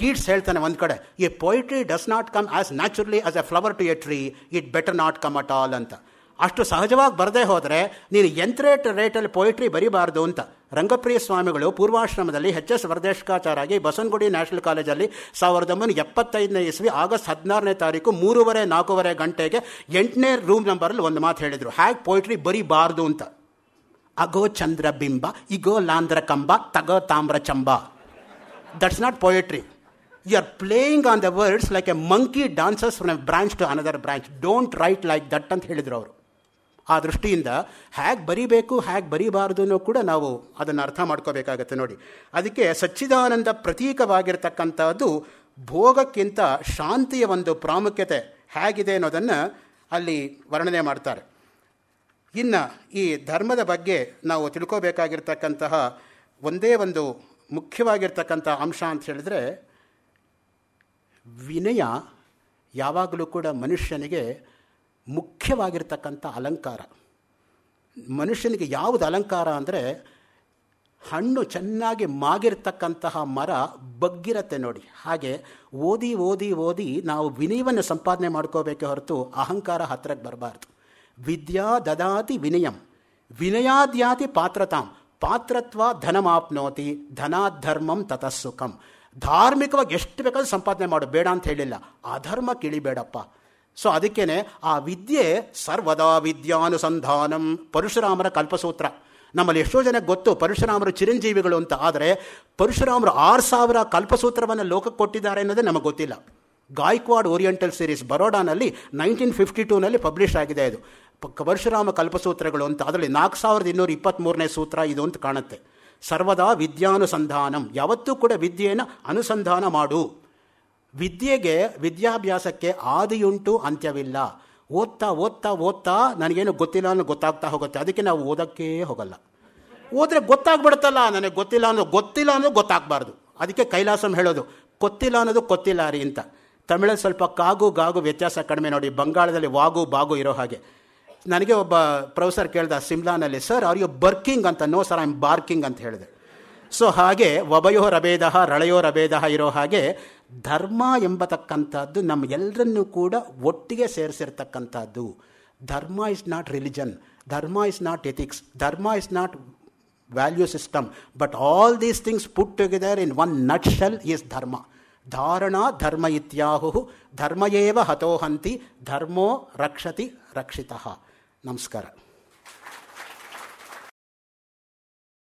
ಕೀಟ್ಸ್ ಹೇಳ್ತಾನೆ ಒಂದು ಕಡೆ ಈ poetry does not come as naturally as a flower to a tree it better not come at all ಅಂತ ಅಷ್ಟು ಸಹಜವಾಗಿ ಬರದೇ ಹೋದರೆ ನೀನು ಎಂತ್ರೇಟ್ ರೇಟಲ್ಲಿ ಪೊಯಿಟ್ರಿ ಬರೀಬಾರ್ದು ಅಂತ ರಂಗಪ್ರಿಯ ಸ್ವಾಮಿಗಳು ಪೂರ್ವಾಶ್ರಮದಲ್ಲಿ ಎಚ್ ಎಸ್ ಆಗಿ ಬಸವನಗುಡಿ ನ್ಯಾಷನಲ್ ಕಾಲೇಜಲ್ಲಿ ಸಾವಿರದ ಒಂಬೈನೂರ ಎಪ್ಪತ್ತೈದನೇ ಇಸ್ವಿ ಆಗಸ್ಟ್ ಹದಿನಾರನೇ ತಾರೀಕು ಮೂರುವರೆ ನಾಲ್ಕೂವರೆ ಗಂಟೆಗೆ ಎಂಟನೇ ರೂಮ್ ನಂಬರಲ್ಲಿ ಒಂದು ಮಾತು ಹೇಳಿದರು ಹ್ಯಾಗ್ ಪೊಯಿಟ್ರಿ ಬರಿಬಾರ್ದು ಅಂತ ಅಗೋ ಚಂದ್ರ ಬಿಂಬ ಇಗೋ ಲಾಂಧ್ರ ಕಂಬ ತಗೋ ತಾಮ್ರ ಚಂಬ that's not poetry you are playing on the words like a monkey dances from a branch to another branch don't write like that ಅಂತ ಹೇಳಿದರು ಅವರು ಆ ದೃಷ್ಟಿಯಿಂದ ಹೇಗೆ ಬರಿಬೇಕು ಹೇಗೆ ಅನ್ನೋ ಕೂಡ ನಾವು ಅದನ್ನು ಅರ್ಥ ಮಾಡ್ಕೋಬೇಕಾಗತ್ತೆ ನೋಡಿ ಅದಕ್ಕೆ ಸಚ್ಚಿದಾನಂದ ಪ್ರತೀಕವಾಗಿರ್ತಕ್ಕಂಥದ್ದು ಭೋಗಕ್ಕಿಂತ ಶಾಂತಿಯ ಒಂದು ಪ್ರಾಮುಖ್ಯತೆ ಹೇಗಿದೆ ಅನ್ನೋದನ್ನು ಅಲ್ಲಿ ವರ್ಣನೆ ಮಾಡ್ತಾರೆ ಇನ್ನು ಈ ಧರ್ಮದ ಬಗ್ಗೆ ನಾವು ತಿಳ್ಕೋಬೇಕಾಗಿರ್ತಕ್ಕಂತಹ ಒಂದೇ ಒಂದು ಮುಖ್ಯವಾಗಿರ್ತಕ್ಕಂಥ ಅಂಶ ಅಂತ ಹೇಳಿದ್ರೆ ವಿನಯ ಯಾವಾಗಲೂ ಕೂಡ ಮನುಷ್ಯನಿಗೆ ಮುಖ್ಯವಾಗಿರ್ತಕ್ಕಂಥ ಅಲಂಕಾರ ಮನುಷ್ಯನಿಗೆ ಯಾವುದು ಅಲಂಕಾರ ಅಂದರೆ ಹಣ್ಣು ಚೆನ್ನಾಗಿ ಮಾಗಿರ್ತಕ್ಕಂತಹ ಮರ ಬಗ್ಗಿರತ್ತೆ ನೋಡಿ ಹಾಗೆ ಓದಿ ಓದಿ ಓದಿ ನಾವು ವಿನಯವನ್ನು ಸಂಪಾದನೆ ಮಾಡ್ಕೋಬೇಕೆ ಹೊರತು ಅಹಂಕಾರ ಹತ್ತಿರಕ್ಕೆ ಬರಬಾರ್ದು ವಿದ್ಯಾ ದದಾತಿ ವಿನಯಂ ವಿನಯಾದ್ಯಾತಿ ಪಾತ್ರತಾಂ ಪಾತ್ರತ್ವ ಧನಮಾಪ್ನೋತಿ ಧನಾಧರ್ಮಂ ಸುಖಂ ಧಾರ್ಮಿಕವಾಗಿ ಎಷ್ಟು ಬೇಕಾದ್ರೂ ಸಂಪಾದನೆ ಮಾಡು ಬೇಡ ಅಂತ ಹೇಳಿಲ್ಲ ಅಧರ್ಮ ಕಿಳಿಬೇಡಪ್ಪ ಸೊ ಅದಕ್ಕೇನೆ ಆ ವಿದ್ಯೆ ಸರ್ವದಾ ವಿದ್ಯಾನುಸಂಧಾನಂ ಪರಶುರಾಮರ ಕಲ್ಪಸೂತ್ರ ನಮ್ಮಲ್ಲಿ ಎಷ್ಟೋ ಜನಕ್ಕೆ ಗೊತ್ತು ಪರಶುರಾಮರು ಚಿರಂಜೀವಿಗಳು ಅಂತ ಆದರೆ ಪರಶುರಾಮರು ಆರು ಸಾವಿರ ಕಲ್ಪಸೂತ್ರವನ್ನು ಲೋಕಕ್ಕೆ ಕೊಟ್ಟಿದ್ದಾರೆ ಅನ್ನೋದೇ ನಮಗೆ ಗೊತ್ತಿಲ್ಲ ಗಾಯ್ಕ್ವಾಡ್ ಓರಿಯೆಂಟಲ್ ಸೀರೀಸ್ ಬರೋಡಾನಲ್ಲಿ ನೈನ್ಟೀನ್ ಫಿಫ್ಟಿ ಟೂನಲ್ಲಿ ಪಬ್ಲಿಷ್ ಆಗಿದೆ ಇದು ಪರಶುರಾಮ ಕಲ್ಪಸೂತ್ರಗಳು ಅಂತ ಅದರಲ್ಲಿ ನಾಲ್ಕು ಸಾವಿರದ ಇನ್ನೂರ ಇಪ್ಪತ್ತ್ಮೂರನೇ ಸೂತ್ರ ಇದು ಅಂತ ಕಾಣುತ್ತೆ ಸರ್ವದಾ ವಿದ್ಯಾನುಸಂಧಾನಂ ಯಾವತ್ತೂ ಕೂಡ ವಿದ್ಯೆಯನ್ನು ಅನುಸಂಧಾನ ಮಾಡು ವಿದ್ಯೆಗೆ ವಿದ್ಯಾಭ್ಯಾಸಕ್ಕೆ ಆದಿಯುಂಟು ಅಂತ್ಯವಿಲ್ಲ ಓದ್ತಾ ಓದ್ತಾ ಓದ್ತಾ ನನಗೇನು ಗೊತ್ತಿಲ್ಲ ಅನ್ನೋ ಗೊತ್ತಾಗ್ತಾ ಹೋಗುತ್ತೆ ಅದಕ್ಕೆ ನಾವು ಓದೋಕ್ಕೇ ಹೋಗಲ್ಲ ಓದ್ರೆ ಗೊತ್ತಾಗ್ಬಿಡುತ್ತಲ್ಲ ನನಗೆ ಗೊತ್ತಿಲ್ಲ ಅನ್ನೋ ಗೊತ್ತಿಲ್ಲ ಅನ್ನೋದು ಗೊತ್ತಾಗಬಾರ್ದು ಅದಕ್ಕೆ ಕೈಲಾಸಂ ಹೇಳೋದು ಗೊತ್ತಿಲ್ಲ ಅನ್ನೋದು ಗೊತ್ತಿಲ್ಲ ರೀ ಅಂತ ತಮಿಳಲ್ಲಿ ಸ್ವಲ್ಪ ಕಾಗು ಗಾಗು ವ್ಯತ್ಯಾಸ ಕಡಿಮೆ ನೋಡಿ ಬಂಗಾಳದಲ್ಲಿ ವಾಗು ಬಾಗು ಇರೋ ಹಾಗೆ ನನಗೆ ಒಬ್ಬ ಪ್ರೊಫೆಸರ್ ಕೇಳ್ದ ಸಿಮ್ಲಾನಲ್ಲಿ ಸರ್ ಆರ್ ಯು ಬರ್ಕಿಂಗ್ ಅಂತ no sir I am barking ಅಂತ ಹೇಳಿದೆ ಸೊ ಹಾಗೆ ಒಬಯೋ ರಭೇದ ರಳೆಯೋ ರಭೇದ ಇರೋ ಹಾಗೆ ಧರ್ಮ ಎಂಬತಕ್ಕಂಥದ್ದು ನಮ್ಮ ಎಲ್ಲರನ್ನೂ ಕೂಡ ಒಟ್ಟಿಗೆ ಸೇರಿಸಿರ್ತಕ್ಕಂಥದ್ದು dharma is not religion dharma is not ethics dharma is not value system but all these things put together in one nutshell is dharma ಧಾರಣಾ ಧರ್ಮ ಇತ್ಯಾಹು ಧರ್ಮಯೇವ ಹತೋಹಂತಿ ಧರ್ಮೋ ರಕ್ಷತಿ ರಕ್ಷಿತಃ നമസ്കാരം